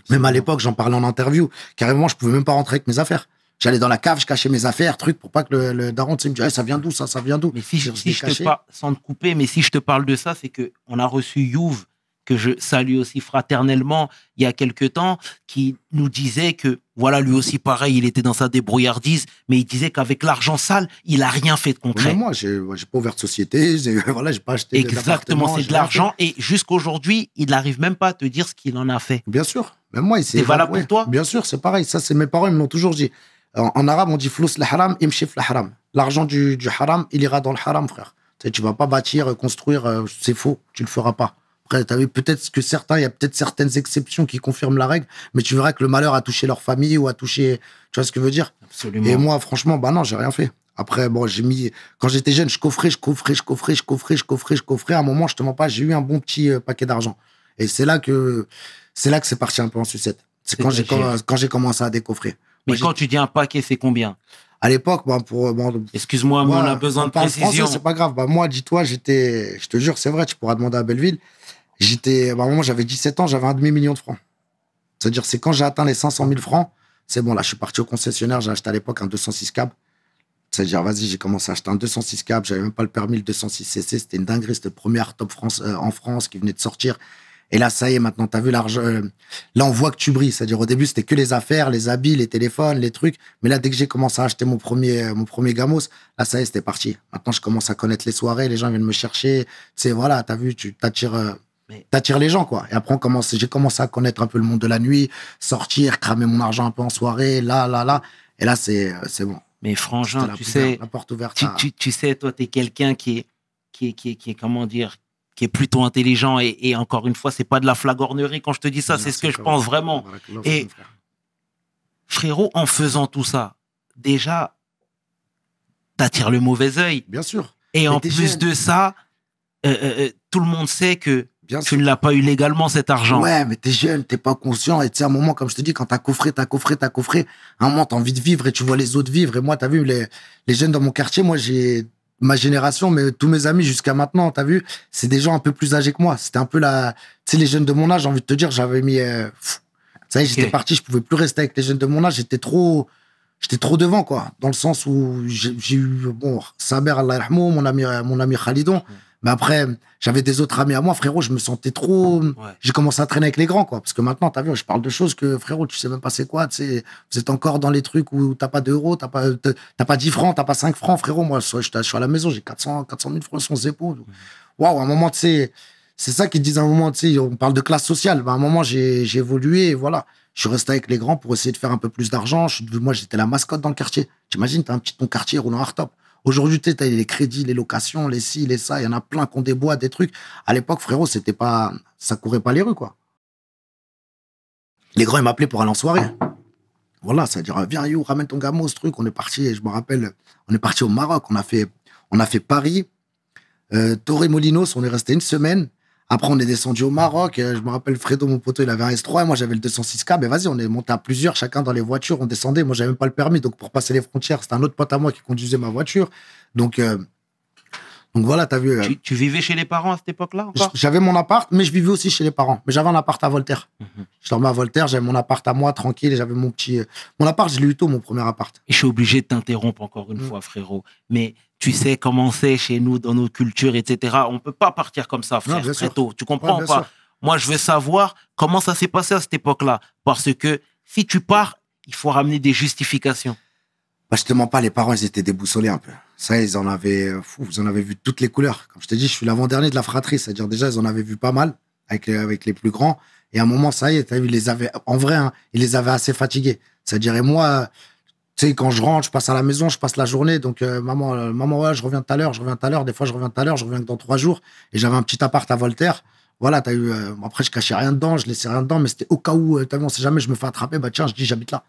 Même à l'époque, j'en parlais en interview. Carrément, je pouvais même pas rentrer avec mes affaires. J'allais dans la cave, je cachais mes affaires, trucs, pour pas que le, le daron me dise eh, ça vient d'où ça, ça vient d'où. Mais si, je, te parle, sans te couper, mais si je te parle de ça, c'est que on a reçu Youve, que je salue aussi fraternellement il y a quelque temps, qui nous disait que voilà, lui aussi pareil, il était dans sa débrouillardise, mais il disait qu'avec l'argent sale, il a rien fait de concret. Oui, moi, j'ai pas ouvert de société, j'ai voilà, j'ai pas acheté. Exactement, c'est de l'argent et jusqu'aujourd'hui, il n'arrive même pas à te dire ce qu'il en a fait. Bien sûr, même moi, c'est valable pour toi. Bien sûr, c'est pareil. Ça, c'est mes parents, ils m'ont toujours dit. En, arabe, on dit flous le haram, imshif le haram. L'argent du, haram, il ira dans le haram, frère. Tu ne vas pas bâtir, euh, construire, euh, c'est faux, tu ne le feras pas. Après, tu as peut-être que certains, il y a peut-être certaines exceptions qui confirment la règle, mais tu verras que le malheur a touché leur famille ou a touché. Tu vois ce que je veux dire Absolument. Et moi, franchement, bah non, j'ai rien fait. Après, bon, j'ai mis. Quand j'étais jeune, je coffrais, je coffrais, je coffrais, je coffrais, je coffrais, je coffrais. À un moment, je te mens pas, j'ai eu un bon petit euh, paquet d'argent. Et c'est là que c'est là que c'est parti un peu en sucette. C'est quand j'ai quand j'ai commencé à décoffrer. Mais quand tu dis un paquet, c'est combien à l'époque, bah, pour. Euh, Excuse-moi, moi, on a besoin de précision. C'est pas grave. Bah, moi, dis-toi, j'étais. Je te jure, c'est vrai, tu pourras demander à Belleville. J'étais. Bah, moment, j'avais 17 ans, j'avais un demi-million de francs. C'est-à-dire, c'est quand j'ai atteint les 500 000 francs, c'est bon, là, je suis parti au concessionnaire, j'ai acheté à l'époque un 206 cab. C'est-à-dire, vas-y, j'ai commencé à acheter un 206 cab, j'avais même pas le permis, le 206 cc, c'était une dinguerie, c'était le premier top France, euh, en France qui venait de sortir. Et là, ça y est, maintenant, t'as vu l'argent. Euh, là, on voit que tu brilles. C'est-à-dire, au début, c'était que les affaires, les habits, les téléphones, les trucs. Mais là, dès que j'ai commencé à acheter mon premier, euh, mon premier gamos, là, ça y est, c'était parti. Maintenant, je commence à connaître les soirées, les gens viennent me chercher. Tu sais, voilà, t'as vu, tu t'attires. Euh, les gens, quoi. Et après, j'ai commencé à connaître un peu le monde de la nuit, sortir, cramer mon argent un peu en soirée, là, là, là. Et là, c'est bon. Mais frangin, tu sais, la porte ouverte tu, tu, sais, toi, t'es quelqu'un qui qui qui qui est, comment dire, qui est plutôt intelligent. Et, encore une fois, c'est pas de la flagornerie quand je te dis ça, c'est ce que je pense vraiment. Et frérot, en faisant tout ça, déjà, t'attires le mauvais œil. Bien sûr. Et en plus de ça, euh, euh, euh, tout le monde sait que tu ne l'as pas eu légalement cet argent. Ouais, mais t'es jeune, t'es pas conscient. Et tu sais, à un moment, comme je te dis, quand t'as coffré, t'as coffré, t'as coffré, à un moment, t'as envie de vivre et tu vois les autres vivre. Et moi, t'as vu, les, les jeunes dans mon quartier, moi, j'ai ma génération, mais tous mes amis jusqu'à maintenant, t'as vu, c'est des gens un peu plus âgés que moi. C'était un peu la, tu sais, les jeunes de mon âge, j'ai envie de te dire, j'avais mis, euh, ça j'étais parti, je pouvais plus rester avec les jeunes de mon âge, j'étais trop, j'étais trop devant, quoi. Dans le sens où j'ai eu, bon, Saber, Allah mon ami, euh, mon ami Khalidon, mais après, j'avais des autres amis à moi, frérot, je me sentais trop. J'ai commencé à traîner avec les grands, quoi. Parce que maintenant, as vu, je parle de choses que, frérot, tu sais même pas c'est quoi. Tu vous êtes encore dans les trucs où t'as pas d'euros, t'as pas, t'as pas 10 francs, t'as pas 5 francs, frérot. Moi, je, suis à la maison, j'ai 400, 400 000 francs sur épaule. Waouh, à un moment, tu sais, c'est ça qu'ils disent à un moment, tu sais, on parle de classe sociale. bah à un moment, j'ai, évolué, voilà. Je suis resté avec les grands pour essayer de faire un peu plus d'argent. moi, j'étais la mascotte dans le quartier. tu as un petit ton quartier roulant hardtop. top Aujourd'hui, tu sais, les crédits, les locations, les ci, les ça, il y en a plein qu'on déboîte des trucs. À l'époque, frérot, c'était pas, ça courait pas les rues, quoi. Les grands, ils m'appelaient pour aller en soirée. Voilà, ça à dire viens, you, ramène ton gamin, ce truc. On est parti, je me rappelle, on est parti au Maroc. On a fait, on a fait Paris, euh, Molinos, on est resté une semaine. Après, on est descendu au Maroc. Euh, je me rappelle, Fredo, mon pote, il avait un S3 et moi, j'avais le 206K. Mais ben, vas-y, on est monté à plusieurs, chacun dans les voitures. On descendait. Moi, j'avais même pas le permis. Donc, pour passer les frontières, c'était un autre pote à moi qui conduisait ma voiture. Donc, euh, donc voilà, t'as vu. Euh, tu, vivais chez les parents à cette époque-là J'avais mon appart, mais je vivais aussi chez les parents. Mais j'avais un appart à Voltaire. Mhm. Je dormais à Voltaire, j'avais mon appart à moi, tranquille. J'avais mon petit. Euh, mon appart, je l'ai eu tôt, mon premier appart. je suis obligé de t'interrompre encore une mm. fois, frérot. Mais tu sais comment c'est chez nous, dans nos cultures, etc. On ne peut pas partir comme ça, frère, très tôt. Tu comprends pas Moi, je veux savoir comment ça s'est passé à cette époque-là. Parce que si tu pars, il faut ramener des justifications. Bah, je te mens pas, les parents, ils étaient déboussolés un peu. Ça, ils en avaient, euh, fou, ils en avez vu toutes les couleurs. Comme je te dis, je suis l'avant-dernier de la fratrie. C'est-à-dire, déjà, ils en avaient vu pas mal avec les, euh, avec les plus grands. Et à un moment, ça y est, ils les avaient, en vrai, hein, ils les avaient assez fatigués. C'est-à-dire, et moi, tu sais, quand je rentre, je passe à la maison, je passe la journée. Donc, euh, maman, euh, maman, ouais, je reviens tout à l'heure, je reviens tout à l'heure. Des fois, je reviens tout à l'heure, je reviens que dans trois jours. Et j'avais un petit appart à Voltaire. Voilà, t'as eu. Euh, après, je cachais rien dedans, je laissais rien dedans, mais c'était au cas où, t'as vu, on sait jamais, je me fais attraper, bah tiens, je dis, j'habite là.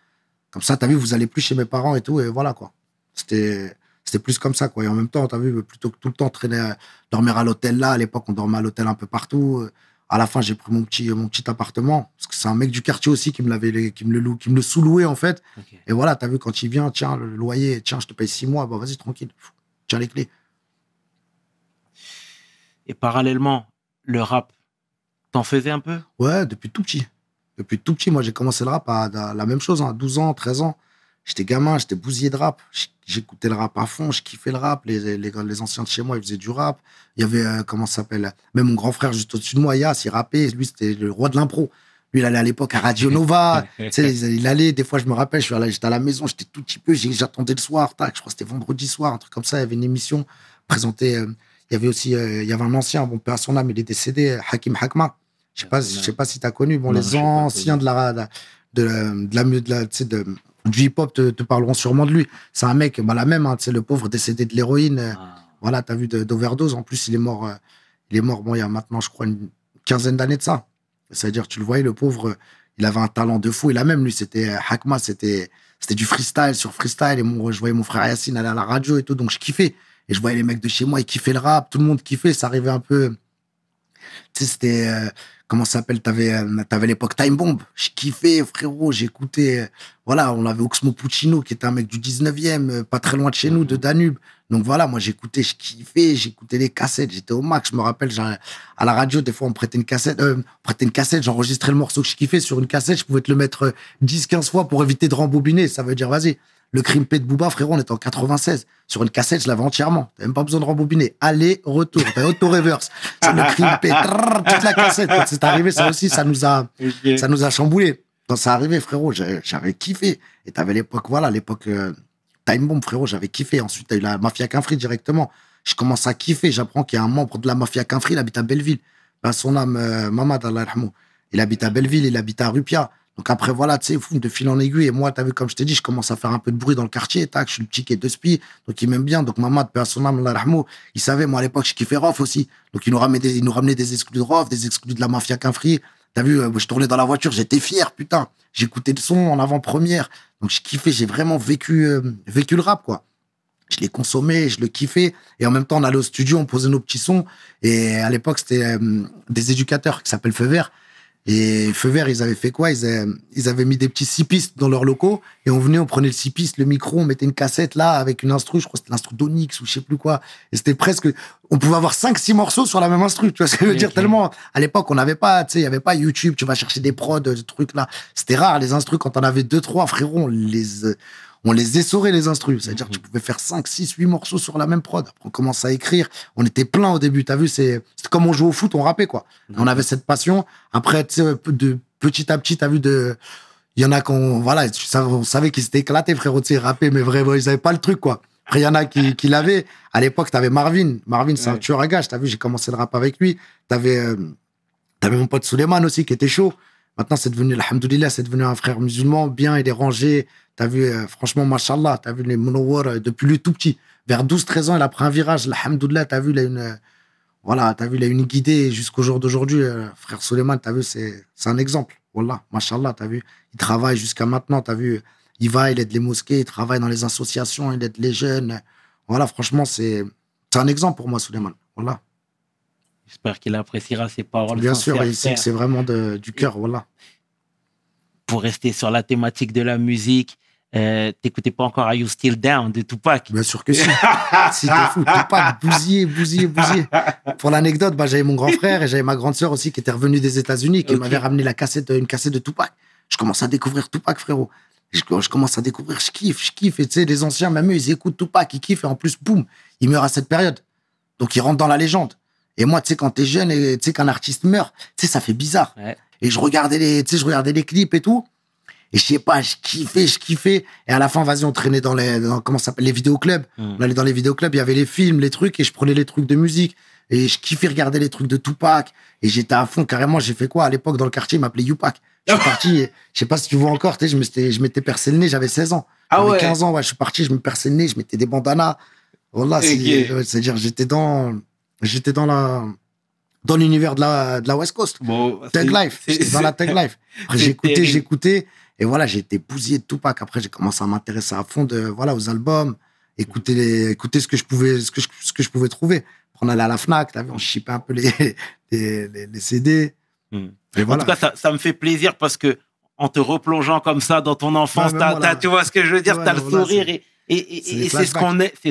Comme ça, t'as vu, vous allez plus chez mes parents et tout, et voilà, quoi. C'était. C'était plus comme ça, quoi. Et en même temps, t'as vu, plutôt que tout le temps traîner, dormir à l'hôtel là, à l'époque, on dormait à l'hôtel un peu partout à la fin, j'ai pris mon petit, mon petit appartement. Parce que c'est un mec du quartier aussi qui me l'avait, qui me le loue, qui me le sous-louait, en fait. Et voilà, t'as vu, quand il vient, tiens, le loyer, tiens, je te paye six mois, bah, vas-y, tranquille, tiens les clés. Et parallèlement, le rap, t'en faisais un peu Ouais, depuis tout petit. Depuis tout petit, moi, j'ai commencé le rap à, la même chose, à hein, 12 ans, 13 ans. J'étais gamin, j'étais bousillé de rap j'écoutais le rap à fond, je kiffais le rap. Les, les, anciens de chez moi, ils faisaient du rap. Il y avait, euh, comment ça s'appelle Même mon grand frère, juste au-dessus de moi, Yass, il rappait. Lui, c'était le roi de l'impro. Lui, il allait à l'époque à Radio Nova. il allait, des fois, je me rappelle, j'étais à la maison, j'étais tout petit peu, j'attendais le soir. Tac, je crois que c'était vendredi soir, un truc comme ça. Il y avait une émission présentée. Euh, il y avait aussi, euh, il y avait un ancien, bon, père son âme, il est décédé, Hakim Hakma. Je sais pas, ah, je sais pas si tu as connu, bon, les anciens de la, de, de la, de du hip-hop te, te, parleront sûrement de lui. C'est un mec, bah, la même, hein, le pauvre décédé de l'héroïne. Euh, ah. Voilà, t'as vu d'overdose. En plus, il est mort, euh, il est mort, y a maintenant, je crois, une quinzaine d'années de ça. C'est-à-dire, tu le voyais, le pauvre, euh, il avait un talent de fou. Il a même, lui, c'était Hakma, c'était c'était du freestyle sur freestyle. Et mon, je voyais mon frère Yacine aller à la radio et tout, donc je kiffais. Et je voyais les mecs de chez moi, ils kiffaient le rap, tout le monde kiffait. Ça arrivait un peu. Tu sais, c'était comment ça s'appelle T'avais euh, avais, l'époque Time Bomb. Je kiffais, frérot, j'écoutais. Euh, voilà, on avait Oxmo Puccino, qui était un mec du 19e, euh, pas très loin de chez nous, de mhm. Danube. Donc voilà, moi j'écoutais, je kiffais, j'écoutais les cassettes, j'étais au max. Je me rappelle, à la radio, des fois, on prêtait une cassette, on prêtait une cassette, j'enregistrais le morceau que je kiffais sur une cassette, je pouvais te le mettre 10-15 fois pour éviter de rembobiner. Ça veut dire, vas-y, le Crimpé de Bouba frérot, on est en 96. Sur une cassette, je l'avais entièrement. T'as même pas besoin de rembobiner. Aller, retour. auto-reverse. C'est le Crimpé. Toute la cassette. Quand c'est arrivé, ça aussi, ça nous a, ça nous a chamboulé. Quand ça arrivé, frérot, j'avais kiffé. Et t'avais l'époque, voilà, l'époque euh, Time Bomb, frérot, j'avais kiffé. Ensuite, t'as eu la Mafia Quinfree directement. Je commence à kiffer. J'apprends qu'il y a un membre de la Mafia Quinfree, il habite à Belleville. Ben, son âme, euh, Mamad, Allah Il habite à Belleville, il habite à Rupia. Donc après, voilà, tu sais, de fil en aiguille. Et moi, t'as vu, comme je t'ai dit, je commence à faire un peu de bruit dans le quartier. Tac, je suis le petit qui est de spi. Donc il m'aime bien. Donc maman, de personne, il savait, moi à l'époque, je kiffais Rof aussi. Donc il nous ramenait des, il nous ramenait des exclus de Rof, des exclus de la mafia qu'un tu T'as vu, euh, je tournais dans la voiture, j'étais fier, putain. J'écoutais le son en avant-première. Donc je kiffais, j'ai vraiment vécu, euh, vécu le rap, quoi je l'ai consommé, je le kiffais. Et en même temps, on allait au studio, on posait nos petits sons. Et à l'époque, c'était euh, des éducateurs qui s'appellent Feu Vert, et Feu Vert, ils avaient fait quoi ils avaient, ils avaient, mis des petits six pistes dans leurs locaux et on venait, on prenait le six pistes, le micro, on mettait une cassette là avec une instru, je crois que c'était l'instru d'Onyx ou je sais plus quoi. Et c'était presque, on pouvait avoir cinq, six morceaux sur la même instru, tu vois ce que je veux dire tellement. À l'époque, on n'avait pas, tu sais, il y avait pas YouTube, tu vas chercher des prods, euh, des trucs là. C'était rare les instrus quand on avait deux, trois frérot, on les, euh, on les essorait les instrus. C'est-à-dire que tu mhm. pouvais faire 5, 6, 8 morceaux sur la même prod. on commence à écrire. On était plein au début. T'as vu, c'est comme on joue au foot, on rappait, quoi. Mhm. On avait cette passion. Après, de petit à petit, t'as vu, de. Il y en a qu'on. Voilà, on savait qu'ils s'étaient éclatés, frérot, tu sais, mais vraiment, ils n'avaient pas le truc, quoi. Après, il y en a qui, l'avaient. À l'époque, t'avais Marvin. Marvin, c'est un tueur à gage. T'as vu, j'ai commencé le rap avec lui. T'avais. Euh, avais mon pote Suleiman aussi, qui était chaud. Maintenant, c'est devenu, alhamdoulilah, c'est devenu un frère musulman. Bien, il est rangé. T'as vu, euh, franchement, mashallah, t'as vu les monowar euh, depuis le tout petit. Vers 12-13 ans, il a pris un virage. Alhamdoulilah, t'as vu, il a une, euh, voilà, t'as vu, il a une guidée jusqu'au jour d'aujourd'hui. frère Suleiman, t'as vu, c'est, c'est un exemple. Wallah, mashallah, t'as vu. Il travaille jusqu'à maintenant, t'as vu. Il va, il aide les mosquées, il travaille dans les associations, il aide les jeunes. Voilà, franchement, c'est, c'est un exemple pour moi, Suleiman. Wallah. J'espère qu'il appréciera ces paroles. Bien sûr, c'est vraiment du cœur, voilà. Pour rester sur la thématique de la musique, euh, t'écoutais pas encore Are You Still Down de Tupac Bien sûr que si. Tupac, bousillé, bousillé, bousillé. Pour l'anecdote, bah, j'avais mon grand frère et j'avais ma grande sœur aussi qui était revenue des États-Unis, qui m'avait ramené la cassette, une cassette de Tupac. Je commence à découvrir Tupac, frérot. Je, commence à découvrir, je kiffe, je kiffe. tu sais, les anciens, même eux, ils écoutent Tupac, ils kiffent. Et en plus, boum, ils meurent à cette période. Donc, ils rentrent dans la légende. Et moi, tu sais, quand t'es jeune et tu sais qu'un artiste meurt, tu sais, ça fait bizarre. Et je regardais les, tu sais, je regardais les clips et tout. Et je sais pas, je kiffais, je kiffais. Et à la fin, vas-y, on traînait dans les, comment ça s'appelle, les vidéoclubs. Hmm. On allait dans les vidéoclubs, il y avait les films, les trucs, et je prenais les trucs de musique. Et je kiffais regarder les trucs de Tupac. Et j'étais à fond, carrément. J'ai fait quoi à l'époque dans le quartier Il m'appelait Youpac. Je suis parti, je sais pas si tu vois encore, tu je m'étais, je m'étais percé le nez, j'avais 16 ans. Ah ouais. 15 ans, ouais, je suis parti, je me perçais le nez, je mettais des bandanas. Voilà, oh c'est-à-dire, j'étais dans, j'étais dans la dans l'univers de la, de la West Coast. Bon, Life. J'étais dans la Tech Life. J'écoutais, j'écoutais. Et voilà, j'ai été bousillé de Tupac. Après, j'ai commencé à m'intéresser à fond de, voilà, aux albums, écouter, les, écouter ce, que je pouvais, ce, que je, ce que je pouvais trouver. On allait à la Fnac, on chipait un peu les, CD. Hmm. en tout cas, ça, ça, me fait plaisir parce que en te replongeant comme ça dans ton enfance, tu vois ce que je veux dire, tu as le sourire et, c'est ce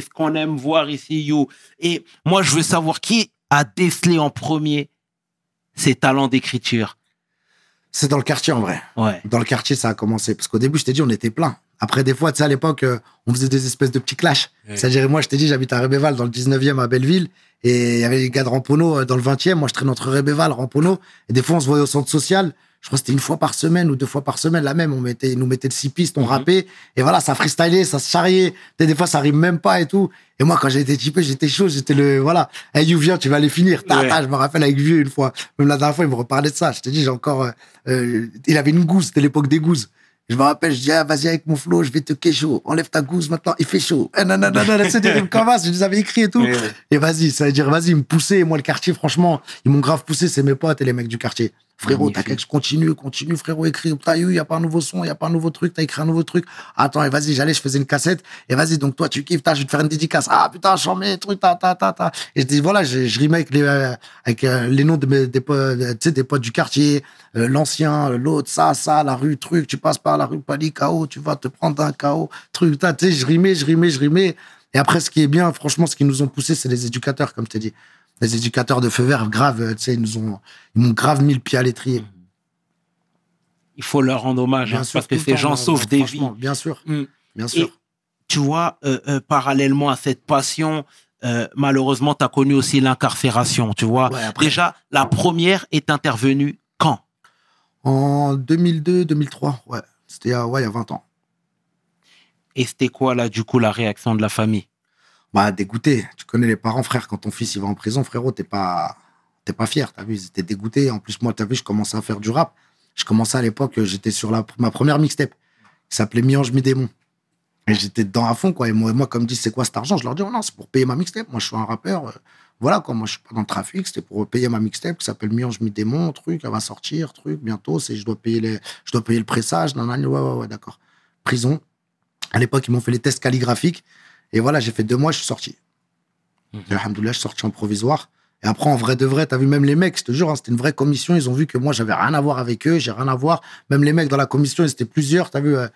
qu'on ce aime voir ici, You. Et moi, je veux savoir qui a décelé en premier ses talents d'écriture. C'est dans le quartier en vrai. Dans le quartier, ça a commencé. Parce qu'au début, je t'ai dit, on était plein. Après, des fois, tu sais, à l'époque, euh, on faisait des espèces de petits clashs. C'est-à-dire, moi, je t'ai dit, j'habite à Rébéval, dans le 19e à Belleville. Et il y avait les gars de Rampono euh, dans le 20e. Moi, je traîne entre Rébéval, Rampono. Et des fois, on se voyait au centre social je crois que c'était une fois par semaine ou deux fois par semaine, la même, on mettait, nous mettait le six pistes, on mhm. rappait, et voilà, ça freestylait, ça se charriait. des fois, ça arrive même pas et tout. Et moi, quand j'étais typé, j'étais chaud, j'étais le, voilà, hey, eh, you viens, tu vas aller finir. je me rappelle avec Vieux une fois, même la dernière fois, il me reparlait de ça. Je te dis, j'ai encore, euh, euh, il avait une gousse, c'était l'époque des gousses. Je me rappelle, je dis, ah, vas-y avec mon flow, je vais te chaud. Enlève ta gousse maintenant, il fait chaud. non, non, non, non, c'est des rimes je les avais écrit et tout. Et vas-y, ça veut dire, vas-y, me poussaient. Moi, le quartier, franchement, ils m'ont grave poussé, c'est mes potes et les mecs du quartier. Frérot, t'as quelque continue, continue, frérot, écris. T'as eu, y a pas un nouveau son, il y a pas un nouveau truc, t'as écrit un nouveau truc. Attends, et vas-y, j'allais, je faisais une cassette. Et vas-y, donc toi, tu kiffes, je vais te faire une dédicace. Ah, putain, j'en mets, truc, ta, ta, ta, ta. Et je dis, voilà, je, rimais euh, avec euh, les, noms de mes, des potes, euh, des potes du quartier, l'ancien, l'autre, ça, ça, la rue, truc, tu passes par la rue Pali, KO, tu vas te prendre un KO, truc, tu sais, je rimais, je rimais, je rimais. Et après, ce qui est bien, franchement, ce qui nous ont poussé, c'est les éducateurs, comme t'as dit les éducateurs de feu vert, grave, euh, tu sais, ils nous ont, ils m'ont grave mis le pied à l'étrier. Il faut leur rendre hommage, hein, parce que ces gens euh, sauvent des vies. Bien sûr, mm. bien sûr. tu vois, euh, parallèlement à cette passion, malheureusement, tu as connu aussi l'incarcération, tu vois. Déjà, la première est intervenue quand En 2002-2003, ouais. C'était ouais, il y a 20 ans. Et c'était quoi, là, du coup, la réaction de la famille bah, dégoûté. Tu connais les parents, frère, quand ton fils il va en prison, frérot, t'es pas, t'es pas fier. T'as vu, ils étaient dégoûtés. En plus, moi, t'as vu, je commençais à faire du rap. Je commençais à l'époque, j'étais sur la, ma première mixtape. qui s'appelait Mi-Ange, Mi-Démon. Et j'étais dedans à fond, quoi. Et moi, moi comme disent, c'est quoi cet argent Je leur dis, oh non, c'est pour payer ma mixtape. Moi, je suis un rappeur. Euh, voilà, quoi. Moi, je suis pas dans le trafic. C'était pour payer ma mixtape qui s'appelle Mi-Ange, Mi-Démon. Truc, elle va sortir, truc, bientôt. C'est, je dois payer les, je dois payer le pressage. Nan, ouais, ouais, ouais, d'accord. Prison. À l'époque, ils m'ont fait les tests calligraphiques. Et voilà, j'ai fait deux mois, je suis sorti. Mhm. je suis sorti en provisoire. Et après, en vrai de vrai, t'as vu, même les mecs, je te hein, c'était une vraie commission. Ils ont vu que moi, j'avais rien à voir avec eux, j'ai rien à voir. Même les mecs dans la commission, ils étaient plusieurs. T'as vu, euh,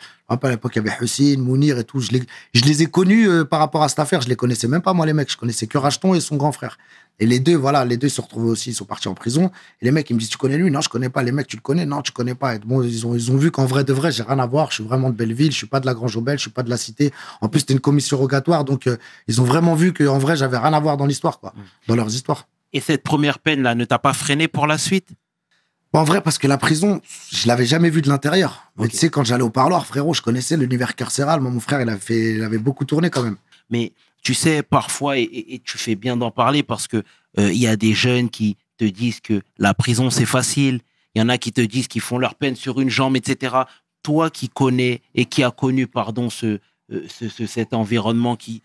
à l'époque, il y avait Hussein, Mounir et tout. Je les, ai connus euh, par rapport à cette affaire. Je les connaissais même pas, moi, les mecs. Je connaissais que Racheton et son grand frère. Et les deux, voilà, les deux se retrouvaient aussi. Ils sont partis en prison. Et les mecs, ils me disent Tu connais lui Non, je connais pas. Les mecs, tu le connais Non, tu connais pas. bon, ils ont, ils ont vu qu'en vrai de vrai, j'ai rien à voir. Je suis vraiment de Belleville. Je suis pas de la Grange aux Belles. Je suis pas de la cité. En plus, c'était une commission rogatoire. Donc, euh, ils ont vraiment vu qu'en vrai, j'avais rien à voir dans l'histoire, quoi. Mmh. Dans leurs histoires. Et cette première peine-là ne t'a pas freiné pour la suite en vrai, parce que la prison, je l'avais jamais vue de l'intérieur. tu sais, quand j'allais au parloir, frérot, je connaissais l'univers carcéral. Moi, mon frère, il avait, avait beaucoup tourné quand même. Mais tu sais, parfois, et, tu fais bien d'en parler parce que euh, il y a des jeunes qui te disent que la prison, c'est facile. Il y en a qui te disent qu'ils font leur peine sur une jambe, etc. Toi qui connais et qui as connu, pardon, ce euh, cet environnement qui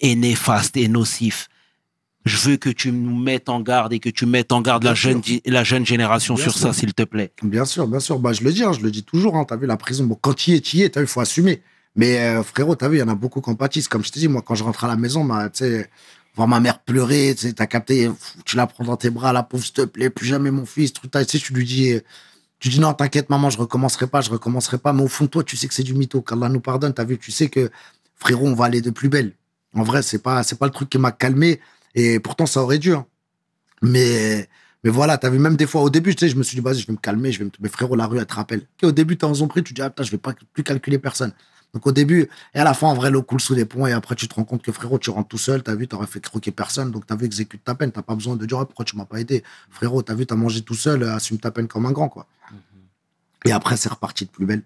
est néfaste et nocif, je veux que tu nous mettes en garde et que tu mettes en garde la jeune, la jeune génération sur ça, s'il te plaît. Bien sûr, bien sûr. Bah, je le dis, hein, je le dis toujours. Hein, t'as vu la prison. quand il est, y est. Il faut assumer. Mais euh, frérot, t'as vu, il y en a beaucoup qui en Comme je te dis, moi, quand je rentre à la maison, bah, tu sais, voir ma mère pleurer, tu t'as capté, tu la prends dans tes bras, la pauvre, s'il te plaît, plus jamais mon fils, ça. tu tu lui dis, tu dis non, t'inquiète, maman, je recommencerai pas, je recommencerai pas, mais au fond de toi, tu sais que c'est du mytho, qu'Allah nous pardonne, t'as vu, tu sais que, frérot, on va aller de plus belle. En vrai, c'est pas, c'est pas le truc qui m'a calmé, et pourtant, ça aurait dû. Hein. Mais, mais voilà, t'as vu, même des fois, au début, je me suis dit, vas-y, je vais me calmer, je vais me... Mais frérot, la rue, elle te rappelle. au début, t'as en zone tu dis, ah putain, je vais pas plus calculer personne. Donc au début, et à la fin, en vrai, l'eau coule sous les ponts, et après, tu te rends compte que frérot, tu rentres tout seul, t'as vu, t'aurais fait croquer personne, donc t'as vu, exécute ta peine, t'as pas besoin de dire, oh, pourquoi tu m'as pas aidé. Frérot, t'as vu, t'as mangé tout seul, euh, assume ta peine comme un grand, quoi. Mm-hmm. Et après, c'est reparti de plus belle.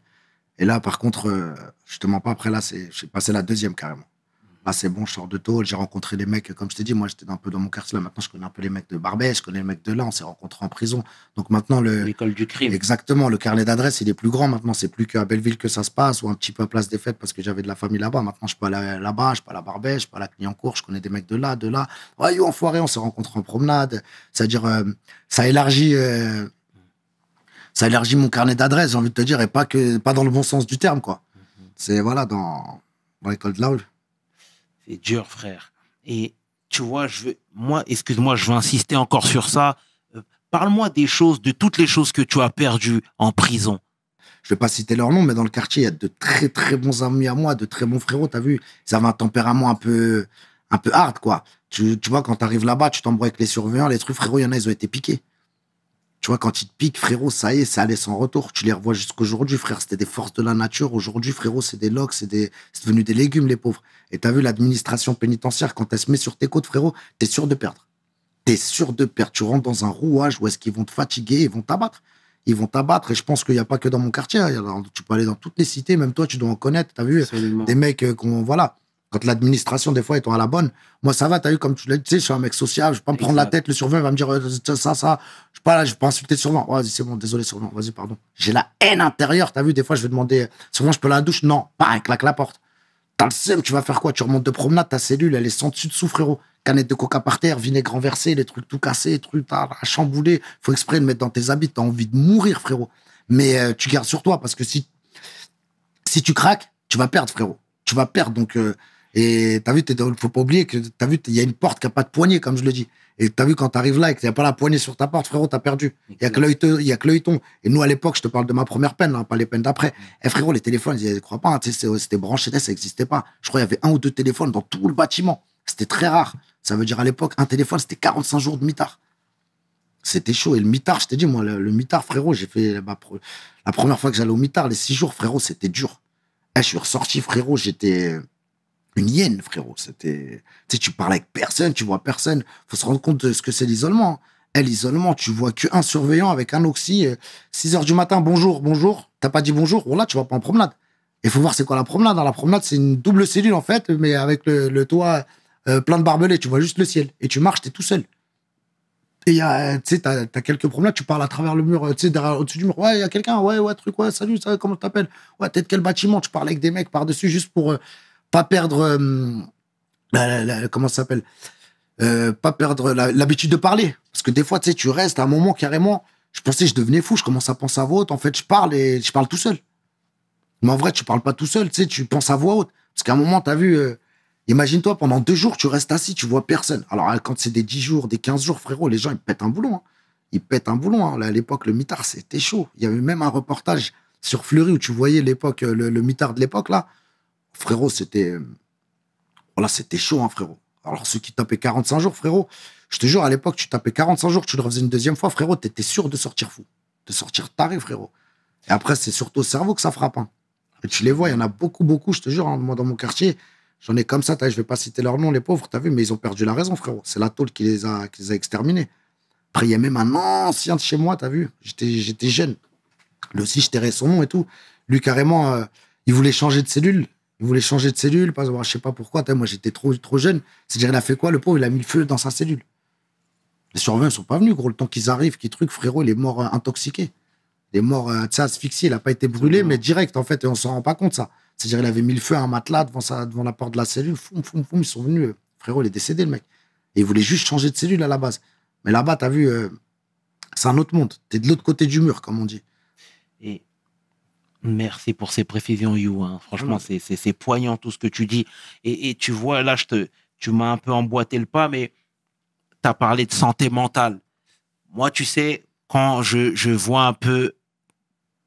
Et là, par contre, euh, je te mens pas, après, là, j'ai passé la deuxième carrément ah c'est bon, je sors de tôle, j'ai rencontré des mecs, comme je t'ai dit, moi j'étais un peu dans mon quartier, là maintenant je connais un peu les mecs de Barbès, je connais les mecs de là, on s'est rencontrés en prison. Donc maintenant le... L'école du crime. Exactement, le carnet d'adresse il est plus grand maintenant, c'est plus qu'à Belleville que ça se passe, ou un petit peu à Place des Fêtes parce que j'avais de la famille là-bas, maintenant je peux aller là-bas, je peux aller à Barbès, je peux aller à Clignancourt, je connais des mecs de là, de là. Ouais en enfoiré, on s'est rencontrés en promenade, c'est-à-dire euh, ça élargit... Euh, ça élargit mon carnet d'adresse, j'ai envie de te dire, et pas que pas dans le bon sens du terme, quoi. Mm-hmm. C'est voilà dans, dans l'école de c'est dur, frère. Et tu vois, je veux, moi, excuse-moi, je veux insister encore sur ça. Euh, parle-moi des choses, de toutes les choses que tu as perdues en prison. Je vais pas citer leur nom, mais dans le quartier, il y a de très très bons amis à moi, de très bons frérots. as vu, ils avaient un tempérament un peu, un peu hard, quoi. Tu, vois, quand tu arrives là-bas, tu t'embrouilles avec les surveillants, les trucs, frérot, il y en a, ils ont été piqués. Tu vois, quand ils te piquent, frérot, ça y est, ça allait sans retour. Tu les revois jusqu'aujourd'hui, frère. C'était des forces de la nature. Aujourd'hui, frérot, c'est des logs, c'est des... devenu des légumes, les pauvres. Et t'as vu l'administration pénitentiaire, quand elle se met sur tes côtes, frérot, t'es sûr de perdre. T'es sûr de perdre. Tu rentres dans un rouage où est-ce qu'ils vont te fatiguer, ils vont t'abattre. Ils vont t'abattre. Et je pense qu'il n'y a pas que dans mon quartier. Hein. Tu peux aller dans toutes les cités, même toi, tu dois en connaître. T'as vu Des mecs euh, qu'on. Voilà. Quand l'administration, des fois, est à la bonne, moi, ça va, t'as eu, comme tu l'as dit, sais, je suis un mec sociable, je vais pas me prendre la tête, le surveillant va me dire euh, ça, ça, je vais pas, je vais pas insulter le surveillant. Vas-y, c'est bon, désolé, surveillant, vas-y, pardon. J'ai la haine intérieure, t'as vu, des fois, je vais demander, souvent, je peux la douche, non, pas, claque la porte. T'as le seum, tu vas faire quoi Tu remontes de promenade, ta cellule, elle est sans dessus dessous, frérot. Canette de coca par terre, vinaigre renversé, les trucs tout cassés, trucs à, à chambouler. Faut exprès le mettre dans tes habits, t'as envie de mourir, frérot. Mais euh, tu gardes sur toi parce que si, si tu craques, tu vas perdre, frérot. Tu vas perdre. Donc, euh, et t'as vu, il faut pas oublier que t'as vu, il y a une porte qui n'a pas de poignée, comme je le dis. Et t'as vu, quand t'arrives là et que t'as pas la poignée sur ta porte, frérot, t'as perdu. Il y a que ton. Et nous, à l'époque, je te parle de ma première peine, pas les peines d'après. et eh, frérot, les téléphones, je crois pas, hein. c'était branché, ça n'existait pas. Je crois qu'il y avait un ou deux téléphones dans tout le bâtiment. C'était très rare. Ça veut dire à l'époque, un téléphone, c'était 45 jours de mitard. C'était chaud. Et le mitard, je t'ai dit, moi, le, mitard, frérot, j'ai fait la première fois que j'allais au mitard, les six jours, frérot, c'était dur. Eh, je suis ressorti, frérot, j'étais une hyène, frérot. C'était, tu sais, tu parles avec personne, tu vois personne. Faut se rendre compte de ce que c'est l'isolement. Eh, l'isolement, tu vois qu'un surveillant avec un oxy, 6 euh, heures du matin, bonjour, bonjour. T'as pas dit bonjour, oh Là, tu vas pas en promenade. Il faut voir c'est quoi la promenade. Dans hein. La promenade, c'est une double cellule, en fait, mais avec le, toit euh, plein de barbelés. Tu vois juste le ciel. Et tu marches, t'es tout seul. Et euh, tu sais, t'as as quelques promenades, tu parles à travers le mur, tu sais, au-dessus du mur. Ouais, il y a quelqu'un, ouais, ouais, truc, ouais, salut, comment t'appelles Ouais, peut-être quel bâtiment Tu parles avec des mecs par-dessus juste pour pas perdre. Euh, comment ça s'appelle euh, Pas perdre l'habitude de parler. Parce que des fois, tu sais, tu restes à un moment carrément. Je pensais je devenais fou, je commence à penser à voix haute. En fait, je parle et je parle tout seul. Mais en vrai, tu parles pas tout seul, tu sais, tu penses à voix haute. Parce qu'à un moment, tu as vu. Euh, imagine-toi, pendant deux jours, tu restes assis, tu vois personne. Alors, quand c'est des dix jours, des 15 jours, frérot, les gens, ils pètent un boulon. Hein. Ils pètent un boulon. Hein. à l'époque, le mitard, c'était chaud. Il y avait même un reportage sur Fleury où tu voyais l'époque, le mitard de l'époque, là. Frérot, c'était. Voilà, oh c'était chaud, hein, frérot. Alors, ceux qui tapaient 45 jours, frérot, je te jure, à l'époque, tu tapais 45 jours, tu le refaisais une deuxième fois, frérot, t'étais sûr de sortir fou, de sortir taré, frérot. Et après, c'est surtout au cerveau que ça frappe. Hein. tu les vois, il y en a beaucoup, beaucoup, je te jure, hein, moi, dans mon quartier, j'en ai comme ça, je vais pas citer leur nom, les pauvres, t'as vu, mais ils ont perdu la raison, frérot. C'est la tôle qui les a, a exterminés. Après, il y a même un ancien de chez moi, t'as vu, j'étais jeune. Lui aussi, je tairais son nom et tout. Lui, carrément, euh, il voulait changer de cellule il voulait changer de cellule, pas, je sais pas pourquoi. Moi, j'étais trop, trop jeune. C'est-à-dire, il a fait quoi, le pauvre Il a mis le feu dans sa cellule. Les surveillants, ils sont pas venus, gros. Le temps qu'ils arrivent, qu'ils truc, frérot, il est mort euh, intoxiqué. Il est mort, euh, asphyxié. Il n'a pas été brûlé, mais direct, en fait. Et on s'en rend pas compte, ça. C'est-à-dire, il avait mis le feu à un matelas devant, sa, devant la porte de la cellule. Foum, fum fum ils sont venus. Euh, frérot, il est décédé, le mec. Et il voulait juste changer de cellule à la base. Mais là-bas, tu as vu, c'est un autre monde. Tu es de l'autre côté du mur, comme on dit. Et Merci pour ces précisions, You. Hein. Franchement, c'est poignant tout ce que tu dis. Et, tu vois, là, je te, tu m'as un peu emboîté le pas, mais tu as parlé de santé mentale. Moi, tu sais, quand je, je vois un peu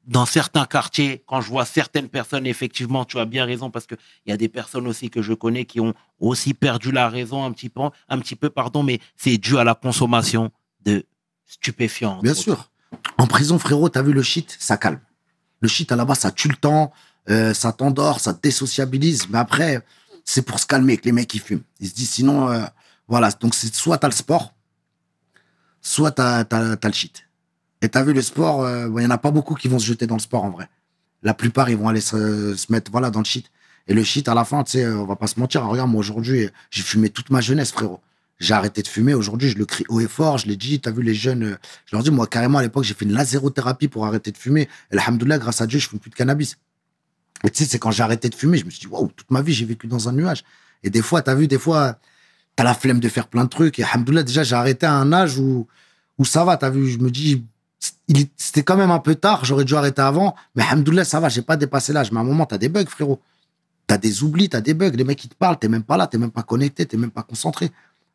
dans certains quartiers, quand je vois certaines personnes, effectivement, tu as bien raison, parce qu'il y a des personnes aussi que je connais qui ont aussi perdu la raison un petit peu, un petit peu pardon, mais c'est dû à la consommation de stupéfiants. Bien sûr. En prison, frérot, tu as vu le shit, ça calme. Le shit à la base, ça tue le temps, euh, ça t'endort, ça te désociabilise. Mais après, c'est pour se calmer que les mecs ils fument. Ils se disent sinon, euh, voilà. Donc c'est soit t'as le sport, soit t'as, le shit. Et t'as vu le sport, il euh, n'y en a pas beaucoup qui vont se jeter dans le sport en vrai. La plupart ils vont aller se, mettre voilà dans le shit. Et le shit à la fin, tu sais, on va pas se mentir. Hein, regarde moi aujourd'hui, j'ai fumé toute ma jeunesse frérot. J'ai arrêté de fumer. Aujourd'hui, je le crie haut et fort. Je l'ai dit. tu as vu les jeunes euh, Je leur dis, moi, carrément, à l'époque, j'ai fait une laserothérapie pour arrêter de fumer. Et alhamdoulilah, grâce à Dieu, je fume plus de cannabis. Mais tu sais, c'est quand j'ai arrêté de fumer, je me suis dit, waouh, toute ma vie, j'ai vécu dans un nuage. Et des fois, tu as vu, des fois, tu as la flemme de faire plein de trucs. Et alhamdoulilah, déjà, j'ai arrêté à un âge où, où ça va. Tu as vu, je me dis, c'était quand même un peu tard. J'aurais dû arrêter avant. Mais alhamdoulilah, ça va, j'ai pas dépassé l'âge. Mais à un moment, tu as des bugs, frérot. T'as des oublis, t'as des bugs. Les mecs, qui te parlent, t'es même pas là, t'es même pas connecté, t'es même pas concentré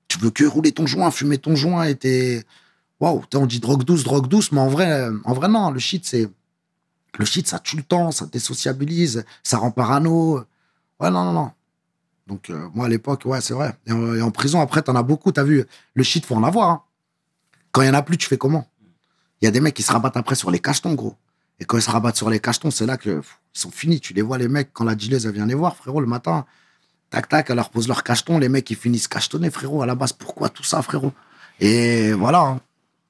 tu veux que rouler ton joint, fumer ton joint, et t'es... Waouh, on dit drogue douce, drogue douce, mais en vrai, en vrai non, le shit, c'est... Le shit, ça tue le temps, ça désociabilise, ça rend parano. Ouais, non, non, non. Donc, euh, moi, à l'époque, ouais, c'est vrai. Et, en, prison, après, t'en as beaucoup, t'as vu. Le shit, faut en avoir. Hein. Quand il n'y en a plus, tu fais comment Il y a des mecs qui se rabattent après sur les cachetons, gros. Et quand ils se rabattent sur les cachetons, c'est là qu'ils sont finis. Tu les vois, les mecs, quand la gilette vient les voir, frérot, le matin, Tac, tac, elle leur pose leur cacheton. Les mecs, ils finissent cachetonner, frérot. À la base, pourquoi tout ça, frérot Et voilà, hein.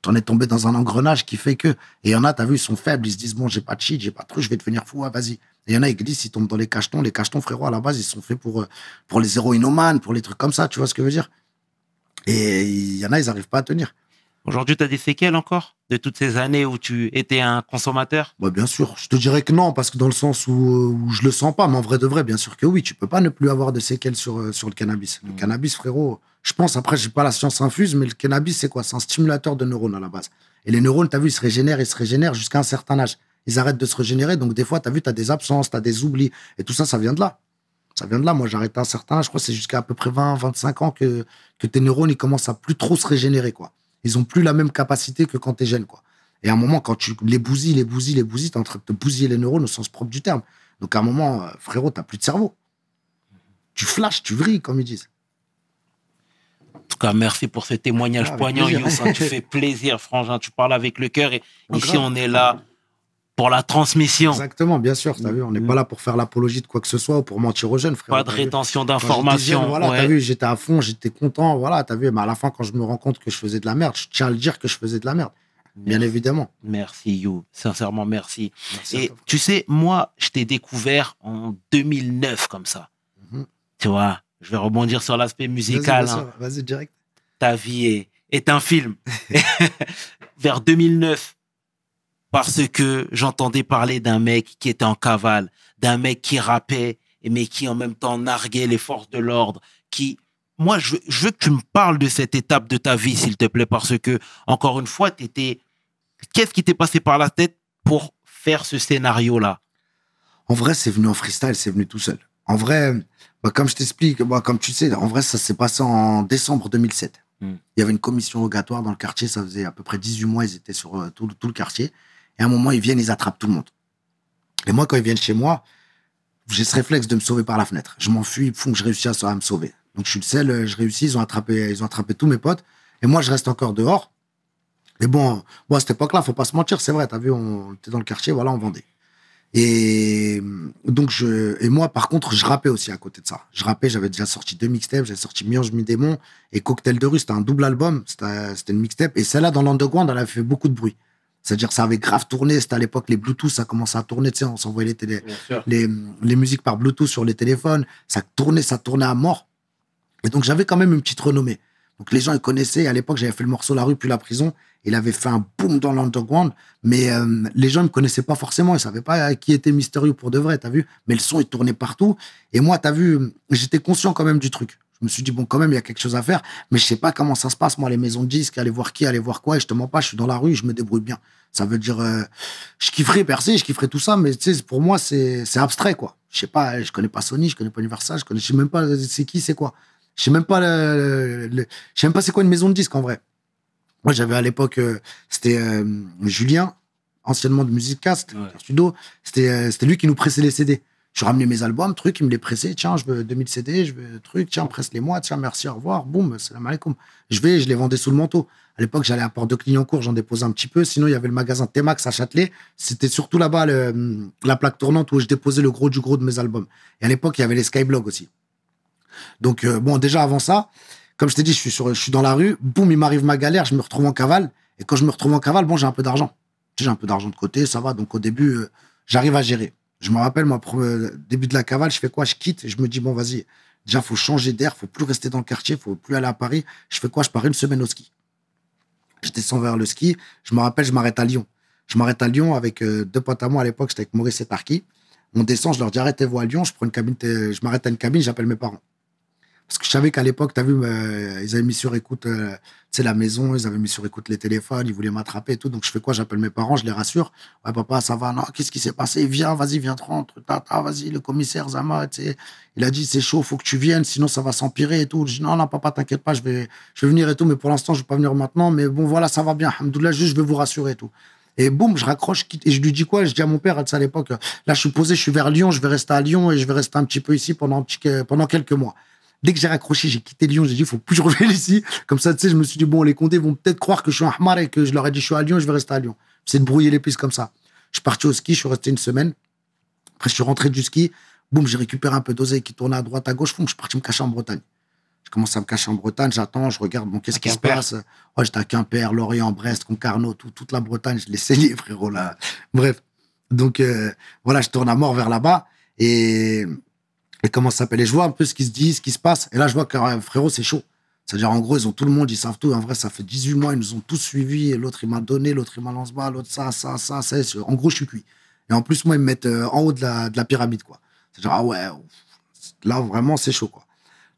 t'en es tombé dans un engrenage qui fait que. Et il y en a, t'as vu, ils sont faibles. Ils se disent, bon, j'ai pas de cheat, j'ai pas de truc, je vais devenir fou, ah, vas-y. Et il y en a, ils glissent, ils tombent dans les cachetons. Les cachetons, frérot, à la base, ils sont faits pour, euh, pour les héroïnomanes, pour les trucs comme ça. Tu vois ce que je veux dire Et il y en a, ils arrivent pas à tenir. Aujourd'hui, tu as des séquelles encore de toutes ces années où tu étais un consommateur bah, Bien sûr, je te dirais que non, parce que dans le sens où, euh, où, je le sens pas, mais en vrai de vrai, bien sûr que oui, tu peux pas ne plus avoir de séquelles sur, euh, sur le cannabis. Le mm. cannabis, frérot, je pense, après, j'ai pas la science infuse, mais le cannabis, c'est quoi C'est un stimulateur de neurones à la base. Et les neurones, tu as vu, ils se régénèrent, ils se régénèrent jusqu'à un certain âge. Ils arrêtent de se régénérer, donc des fois, tu as vu, tu as des absences, tu as des oublis, et tout ça, ça vient de là ça vient de là. Moi, j'arrête un certain, je crois c'est jusqu'à à peu près 20, 25 ans que, que tes neurones, ils commencent à plus trop se régénérer, quoi. Ils ont plus la même capacité que quand tu es jeune, quoi. Et à un moment, quand tu les bousilles, les bousilles, les bousilles, es en train de te bousiller les neurones au sens propre du terme. Donc à un moment, euh, frérot, t'as plus de cerveau. Tu flashes, tu vrilles, comme ils disent. En tout cas, merci pour ce témoignage ah, poignant, Tu fais plaisir, Frangin. Tu parles avec le cœur. Et ici, on est là pour la transmission. Exactement, bien sûr. As vu, on n'est mm. pas là pour faire l'apologie de quoi que ce soit ou pour mentir aux jeunes, Pas de rétention d'informations. Voilà, t'as vu, j'étais à fond, j'étais content, voilà, as vu. Mais à la fin, quand je me rends compte que je faisais de la merde, je tiens à le dire que je faisais de la merde. Bien évidemment. Merci, You. Sincèrement, merci. Et tu sais, moi, je t'ai découvert en 2009 comme ça. Mhm. Tu vois, je vais rebondir sur l'aspect musical. Hein. Vas-y, direct. Ta vie est un film. Vers 2009, parce que j'entendais parler d'un mec qui était en cavale, d'un mec qui rappait, mais qui en même temps narguait les forces de l'ordre, qui... Moi, je veux, que tu me parles de cette étape de ta vie, s'il te plaît, parce que, encore une fois, t'étais... Qu'est-ce qui t'est passé par la tête pour faire ce scénario-là En vrai, c'est venu en freestyle, c'est venu tout seul. En vrai, bah, comme je t'explique, bah, comme tu sais, en vrai, ça s'est passé en décembre 2007. Hmm. Il y avait une commission rogatoire dans le quartier, ça faisait à peu près 18 mois, ils étaient sur euh, tout le quartier. Et à un moment, ils viennent, ils attrapent tout le monde. Et moi, quand ils viennent chez moi, j'ai ce réflexe de me sauver par la fenêtre. Je m'enfuis, ils font que je réussis à, me sauver. Donc je suis le seul, je réussis, ils ont attrapé, ils ont attrapé tous mes potes. Et moi, je reste encore dehors. Mais bon, à cette époque-là, faut pas se mentir, c'est vrai, t'as vu, on était dans le quartier, voilà, on vendait. Et donc je, et moi, par contre, je rappais aussi à côté de ça. Je rappais, j'avais déjà sorti deux mixtapes, j'avais sorti Miange Mi-Démon et Cocktail de rue, c'était un double album, c'était une mixtape. Et celle-là, dans l'Underground, elle avait fait beaucoup de bruit. C'est-à-dire, ça avait grave tourné. C'était à l'époque les Bluetooth, ça commençait à tourner. on s'envoyait les, les, musiques par Bluetooth sur les téléphones. Ça tournait, ça tournait à mort. Et donc, j'avais quand même une petite renommée. Donc, les gens, ils connaissaient. À l'époque, j'avais fait le morceau La rue, puis La prison. Il avait fait un boom dans l'underground. Mais euh, les gens ne me connaissaient pas forcément. Ils ne savaient pas qui était Mystérieux pour de vrai, vu. Mais le son, il tournait partout. Et moi, as vu, j'étais conscient quand même du truc. Je me suis dit, bon, quand même, il y a quelque chose à faire, mais je sais pas comment ça se passe, moi, les maisons de disques, aller voir qui, aller voir quoi, et je te mens pas, je suis dans la rue, je me débrouille bien. Ça veut dire, euh, je kifferais percer, je kifferais tout ça, mais tu sais, pour moi, c'est abstrait, quoi. Je sais pas, je connais pas Sony, je connais pas Universal, je connais, sais même pas euh, c'est qui, c'est quoi. Je ne même pas sais même pas c'est quoi une maison de disques, en vrai. Moi, j'avais à l'époque, euh, c'était Julien, anciennement de Musicast, Cast, studio, c'était lui qui nous pressait les CD. Je ramenais mes albums, truc, il me les pressait. Tiens, je veux 2000 CD, je veux truc, tiens, presse-les-moi, tiens, merci, au revoir, boum, salam alaikum. Je vais, je les vendais sous le manteau. À l'époque, j'allais à Port de Clignancourt, j'en déposais un petit peu. Sinon, il y avait le magasin t à Châtelet. C'était surtout là-bas la plaque tournante où je déposais le gros du gros de mes albums. Et à l'époque, il y avait les Skyblog aussi. Donc, euh, bon, déjà avant ça, comme je t'ai dit, je suis, sur, je suis dans la rue, boum, il m'arrive ma galère, je me retrouve en cavale. Et quand je me retrouve en cavale, bon, j'ai un peu d'argent. J'ai un peu d'argent de côté, ça va. Donc, au début, euh, j'arrive à gérer. Je me rappelle, moi, euh, début de la cavale, je fais quoi Je quitte, je me dis, bon, vas-y, déjà, faut changer d'air, faut plus rester dans le quartier, faut plus aller à Paris. Je fais quoi Je pars une semaine au ski. Je descends vers le ski. Je me rappelle, je m'arrête à Lyon. Je m'arrête à Lyon avec euh, deux potes à moi à l'époque, j'étais avec Maurice et Tarki. On descend, je leur dis, arrêtez-vous à Lyon, je, prends une cabine, euh, je m'arrête à une cabine, j'appelle mes parents. Parce que je savais qu'à l'époque, tu as vu, euh, ils avaient mis sur écoute euh, la maison, ils avaient mis sur écoute les téléphones, ils voulaient m'attraper et tout. Donc je fais quoi J'appelle mes parents, je les rassure. Ouais, papa, ça va, non, qu'est-ce qui s'est passé Viens, vas-y, viens te rendre. Tata, vas-y, le commissaire Zama, il a dit c'est chaud, faut que tu viennes, sinon ça va s'empirer et tout. Je dis non, non, papa, t'inquiète pas, je vais, je vais venir et tout, mais pour l'instant, je ne vais pas venir maintenant. Mais bon, voilà, ça va bien, Hamdoullah, juste, je vais vous rassurer et tout. Et boum, je raccroche, Et je lui dis quoi Je dis à mon père, à l'époque, là, je suis posé, je suis vers Lyon, je vais rester à Lyon et je vais rester un petit peu ici pendant, euh, pendant quelques mois. Dès que j'ai raccroché, j'ai quitté Lyon, j'ai dit, il faut plus que ici. Comme ça, tu sais, je me suis dit, bon, les Condés vont peut-être croire que je suis un Hamar et que je leur ai dit, je suis à Lyon, je vais rester à Lyon. C'est de brouiller les pistes comme ça. Je suis parti au ski, je suis resté une semaine. Après, je suis rentré du ski. Boum, j'ai récupéré un peu d'oseille qui tournait à droite, à gauche. je suis parti me cacher en Bretagne. Je commence à me cacher en Bretagne, j'attends, je regarde, bon, qu'est-ce qui se passe J'étais à Quimper, Lorient, Brest, Concarneau, toute la Bretagne, je l'ai saigné, frérot, Bref. Donc, euh, voilà, je tourne à mort vers là-bas. Et et comment ça s'appelle. Et je vois un peu ce qui se dit, ce qui se passe. Et là, je vois que frérot, c'est chaud. C'est-à-dire, en gros, ils ont tout le monde, ils savent tout. en vrai, ça fait 18 mois, ils nous ont tous suivis. L'autre, il m'a donné, l'autre, il m'a lancé bas, l'autre, ça, ça, ça, ça. En gros, je suis cuit. Et en plus, moi, ils me mettent euh, en haut de la, pyramide, quoi. C'est-à-dire, ah ouais, là, vraiment, c'est chaud, quoi.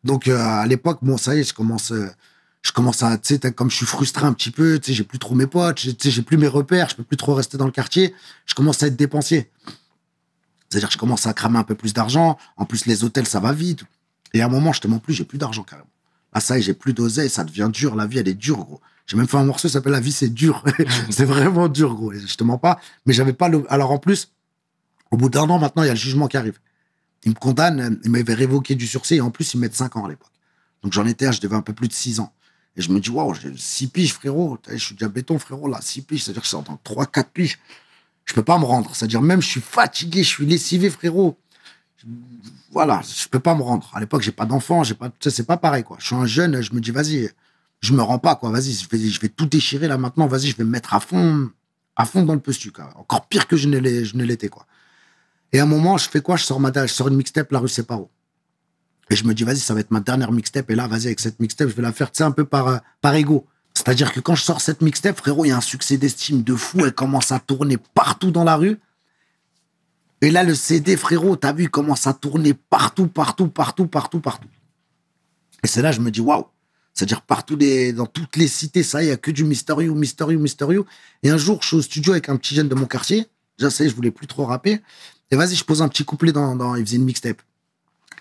Donc, euh, à l'époque, bon, ça y est, je commence, euh, je commence à, tu comme je suis frustré un petit peu, tu sais, j'ai plus trop mes potes, tu sais, j'ai plus mes repères, je peux plus trop rester dans le quartier, je commence à être dépensier. C'est-à-dire, je commence à cramer un peu plus d'argent. En plus, les hôtels, ça va vite. Et à un moment, je te mens plus, j'ai plus d'argent carrément. Là, ah, ça y j'ai plus d'oseille, ça devient dur. La vie, elle est dure, gros. J'ai même fait un morceau qui s'appelle La vie, c'est dur. c'est vraiment dur, gros. Je te mens pas. Mais j'avais pas le. Alors, en plus, au bout d'un an, maintenant, il y a le jugement qui arrive. Ils me condamnent, ils m'avaient révoqué du sursis et en plus, ils mettent 5 ans à l'époque. Donc, j'en étais, je devais un peu plus de 6 ans. Et je me dis, waouh, j'ai 6 piges, frérot. Je suis déjà béton, frérot, là, 6 piges. C'est-à-dire que c'est en 3-4 piges je peux pas me rendre. C'est-à-dire, même je suis fatigué, je suis lessivé, frérot. voilà, je peux pas me rendre. À l'époque, j'ai pas d'enfant, j'ai pas, c'est pas pareil, quoi. Je suis un jeune, je me dis, vas-y, je me rends pas, quoi. Vas-y, je vais, je vais tout déchirer là maintenant. Vas-y, je vais me mettre à fond, à fond dans le postu, quoi. Encore pire que je ne l'étais, quoi. Et à un moment, je fais quoi Je sors ma, je sors une mixtape, la rue Séparo. Et je me dis, vas-y, ça va être ma dernière mixtape. Et là, vas-y, avec cette mixtape, je vais la faire, tu un peu par, euh, par ego. C'est-à-dire que quand je sors cette mixtape, frérot, il y a un succès d'estime de fou. Elle commence à tourner partout dans la rue. Et là, le CD, frérot, t'as vu, il commence à tourner partout, partout, partout, partout, partout. Et c'est là, je me dis, waouh! C'est-à-dire partout dans toutes les cités, ça, il n'y a que du Mystery mysterio, Mystery Et un jour, je suis au studio avec un petit jeune de mon quartier. Déjà, ça y est, je voulais plus trop rapper. Et vas-y, je pose un petit couplet dans, il faisait une mixtape.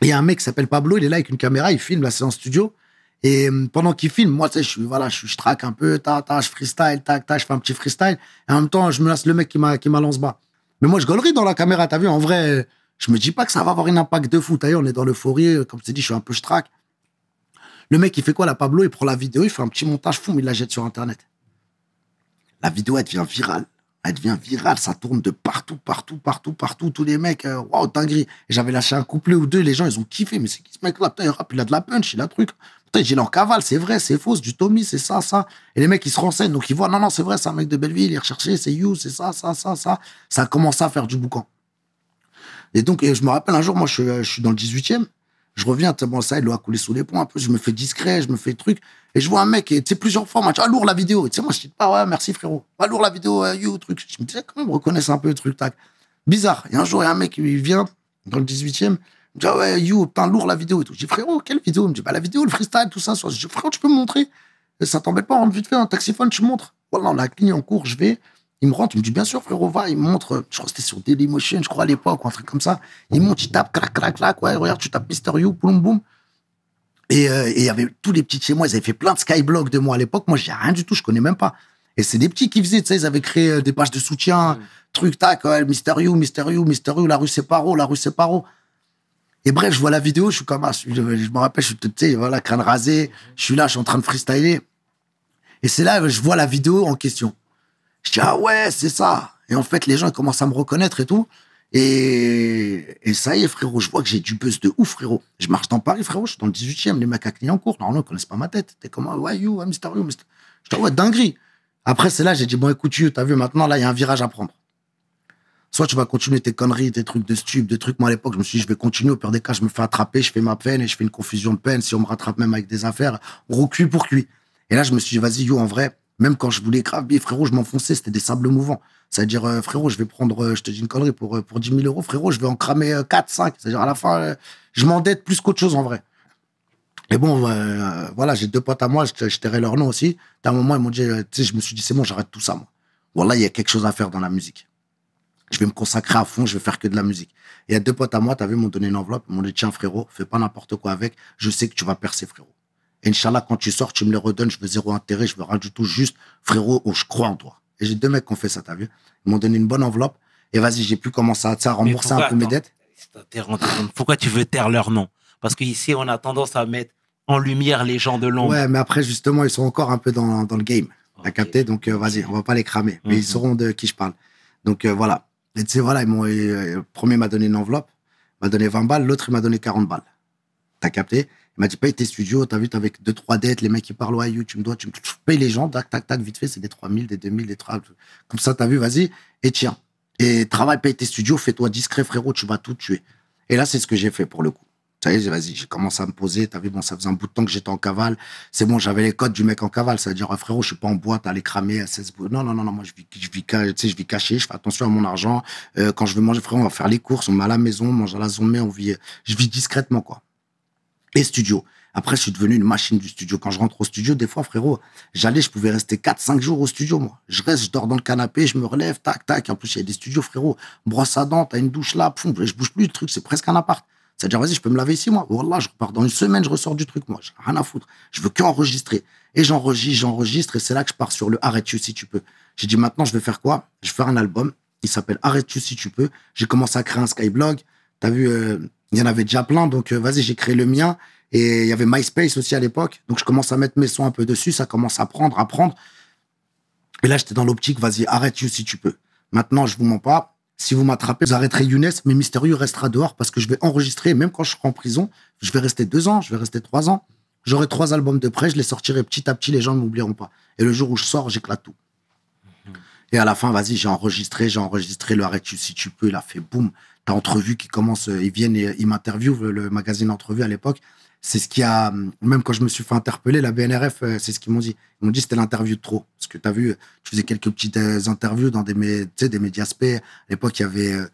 Et il y a un mec qui s'appelle Pablo, il est là avec une caméra, il filme, la séance en studio. Et euh, pendant qu'il filme, moi, je suis, voilà, je, traque un peu, ta, ta, je freestyle, tac, tac, je fais un petit freestyle. Et en même temps, je me lasse le mec qui m'a, qui m'a lance bas. Mais moi, je galore dans la caméra, t'as vu, en vrai, je me dis pas que ça va avoir un impact de fou. D'ailleurs, on est dans l'euphorie, euh, comme tu dis, dit, je suis un peu je traque. Le mec, il fait quoi, la Pablo? Il prend la vidéo, il fait un petit montage fou, mais il la jette sur Internet. La vidéo, elle devient virale elle devient virale, ça tourne de partout, partout, partout, partout. Tous les mecs, euh, waouh, J'avais lâché un couplet ou deux, les gens, ils ont kiffé. Mais c'est qui ce mec-là Putain, il a de la punch, il a truc. Putain, il est en cavale, c'est vrai, c'est faux, du Tommy, c'est ça, ça. Et les mecs, ils se renseignent, donc ils voient, non, non, c'est vrai, c'est un mec de Belleville, il est recherché, c'est You, c'est ça, ça, ça, ça. Ça a commencé à faire du boucan. Et donc, je me rappelle un jour, moi, je, suis dans le 18e, je reviens, bon, ça, il a coulé sous les ponts un peu, je me fais discret, je me fais truc. Et je vois un mec, tu sais, plusieurs fois, match, ah, lourd la vidéo. Tu sais, moi, je dis, ah ouais, merci frérot. Ah, lourd la vidéo, euh, you, truc. Je me disais, quand même, reconnaissent un peu le truc, tac. Bizarre. a un jour, il y a un mec, il vient dans le 18 e il me ah ouais, you, putain, lourd la vidéo. Et tout. Je dis, frérot, quelle vidéo Il me dit, bah, la vidéo, le freestyle, tout ça. Je dis, frérot, tu peux me montrer Ça t'embête pas, rentre vite fait un taxi taxiphone, tu montres. Voilà, on a ligne en cours, je vais. Il me rentre, il me dit, bien sûr, frérot, va. Il montre, euh, je crois que c'était sur Dailymotion, je crois, à l'époque, un truc comme ça. Il monte, il tape, crac, crac, crac, ouais, regarde, tu tapes Mister You, boum, boum. Euh, et, il y avait tous les petits chez moi, ils avaient fait plein de skyblock de moi à l'époque. Moi, j'ai rien du tout, je connais même pas. Et c'est des petits qui faisaient, tu sais, ils avaient créé euh, des pages de soutien, trucs mm. truc, tac, ouais, Mister You, Mister You, Mister la rue Séparo, la rue Séparo. Et bref, je vois la vidéo, je suis comme, ah, je, me rappelle, je suis, tu sais, voilà, crâne rasé, je suis là, je suis en train de freestyler. Et c'est là, je vois la vidéo en question. Je dis, ah ouais, c'est ça. Et en fait, les gens commencent à me reconnaître et tout. Et, ça y est, frérot, je vois que j'ai du buzz de ouf, frérot. Je marche dans Paris, frérot, je suis dans le 18e, les mecs à cours. normalement, ils connaissent pas ma tête. T'es comment, ah, ouais, you, I'm Mr. You, Mr. Je dinguerie. Après, c'est là, j'ai dit, bon, écoute, tu t'as vu, maintenant, là, il y a un virage à prendre. Soit tu vas continuer tes conneries, tes trucs de stup, des trucs. Moi, à l'époque, je me suis dit, je vais continuer. Au pire des cas, je me fais attraper, je fais ma peine et je fais une confusion de peine. Si on me rattrape même avec des affaires, gros pour cuit. Et là, je me suis dit, vas-y, yo, en vrai, même quand je voulais graver, frérot, je m'enfonçais, c'était des sables mouvants. C'est-à-dire, euh, frérot, je vais prendre, euh, je te dis une connerie, pour, euh, pour 10 000 euros, frérot, je vais en cramer 4, 5. C'est-à-dire, à la fin, je m'endette plus qu'autre chose en vrai. Et bon, voilà, j'ai deux potes à moi, je, tairai leur nom aussi. À un moment, ils m'ont dit, tu sais, je me suis dit, c'est bon, j'arrête tout ça, moi. Voilà, il y a quelque chose à faire dans la musique. Je vais me consacrer à fond, je vais faire que de la musique. Et il y a deux potes à moi, tu vu, m'ont donné une enveloppe, ils m'ont dit, tiens, frérot, fais pas n'importe quoi avec, je sais que tu vas percer, frérot. Inch'Allah, quand tu sors, tu me les redonnes, je veux zéro intérêt, je veux rien du tout, juste, frérot, où oh, je crois en toi. Et j'ai deux mecs qui ont fait ça, t'as vu Ils m'ont donné une bonne enveloppe, et vas-y, j'ai pu commencer à, rembourser un peu mes dettes. Pourquoi tu veux taire leur nom Parce qu'ici, on a tendance à mettre en lumière les gens de l'ombre. Ouais, mais après, justement, ils sont encore un peu dans, le game. T'as capté Donc, euh, vas-y, on va pas les cramer. Mais ils mhm. sauront de qui je parle. Donc, euh, voilà. Et voilà, ils euh, le premier m'a donné une enveloppe, m'a donné 20 balles, l'autre, il m'a donné 40 balles. T'as capté il m'a dit, paye tes studios, t'as vu, t'as avec 2-3 dettes, les mecs qui parlent, au YouTube tu me dois, tu me payes les gens, tac, tac, tac, vite fait, c'est des 3000, des 2000, des 3. Comme ça, t'as vu, vas-y, et tiens. Et travail paye tes studios, fais-toi discret, frérot, tu vas tout tuer. Et là, c'est ce que j'ai fait pour le coup. Ça y vas-y, j'ai commencé à me poser. T'as vu, bon, ça faisait un bout de temps que j'étais en cavale. C'est bon, j'avais les codes du mec en cavale. Ça veut dire, frérot, je suis pas en boîte à les cramer à 16 Non, non, non, non, moi, je vis, je vis, je vis caché. Je fais attention à mon argent. Euh, quand je veux manger, frérot, on va faire les courses. On va à la maison, on mange à la zone, on vit, je vis discrètement, quoi studio. Après, je suis devenu une machine du studio. Quand je rentre au studio, des fois, frérot, j'allais, je pouvais rester 4-5 jours au studio, moi. Je reste, je dors dans le canapé, je me relève, tac, tac. En plus, il y a des studios, frérot, brosse à dents, t'as une douche là, je bouge plus, le truc, c'est presque un appart. C'est-à-dire, vas-y, je peux me laver ici, moi. Voilà, oh je repars dans une semaine, je ressors du truc, moi. J'ai rien à foutre. Je veux qu'enregistrer. Et j'enregistre, j'enregistre, et c'est là que je pars sur le arrête-tu si tu peux. J'ai dit, maintenant, je vais faire quoi Je vais faire un album. Il s'appelle Arrête-tu si tu peux. J'ai commencé à créer un Skyblog. T'as vu, euh, il y en avait déjà plein, donc euh, vas-y, j'ai créé le mien. Et il y avait MySpace aussi à l'époque. Donc je commence à mettre mes sons un peu dessus, ça commence à prendre, à prendre. Et là, j'étais dans l'optique, vas-y, arrête tu si tu peux. Maintenant, je vous mens pas. Si vous m'attrapez, vous arrêterez Younes, mais Mystérieux restera dehors parce que je vais enregistrer. Même quand je serai en prison, je vais rester deux ans, je vais rester trois ans. J'aurai trois albums de près, je les sortirai petit à petit, les gens ne m'oublieront pas. Et le jour où je sors, j'éclate tout. Mhm. Et à la fin, vas-y, j'ai enregistré, j'ai enregistré le Arrête si tu peux. Il a fait boum entrevue qui commence, euh, ils viennent et ils m'interviewent, le magazine Entrevue à l'époque. C'est ce qui a, hum, même quand je me suis fait interpeller, la BNRF, euh, c'est ce qu'ils m'ont dit. Ils m'ont dit c'était l'interview de trop. Parce que euh, tu as vu, je faisais quelques petites interviews dans des, des médias spé. À l'époque, il y avait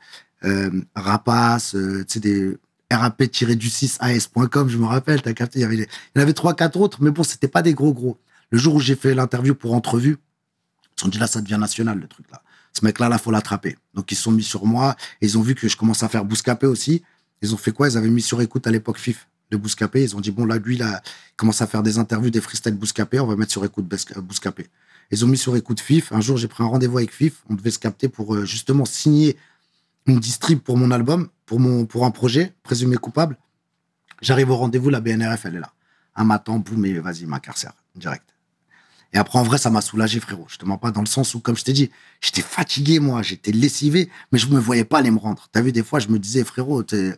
Rapace, tu sais, des rap-du6as.com, je me rappelle, tu capté. Il y, avait, en avait trois, quatre autres, mais bon, c'était pas des gros gros. Le jour où j'ai fait l'interview pour entrevue, ils ont dit là, ça devient national, le truc là ce mec-là, il faut l'attraper. Donc, ils sont mis sur moi. ils ont vu que je commence à faire Bouscapé aussi. Ils ont fait quoi Ils avaient mis sur écoute à l'époque FIF de Bouscapé. Ils ont dit, bon, là, lui, il commence à faire des interviews, des freestyles Bouscapé. On va mettre sur écoute Bouscapé. Ils ont mis sur écoute FIF. Un jour, j'ai pris un rendez-vous avec FIF. On devait se capter pour euh, justement signer une distrib pour mon album, pour, mon, pour un projet, présumé coupable. J'arrive au rendez-vous, la BNRF, elle est là. Un matin, boum, mais vas-y, m'incarcère, direct. Et après, en vrai, ça m'a soulagé, frérot. Je te mens pas dans le sens où, comme je t'ai dit, j'étais fatigué, moi, j'étais lessivé, mais je me voyais pas aller me rendre. T'as vu, des fois, je me disais, frérot, à un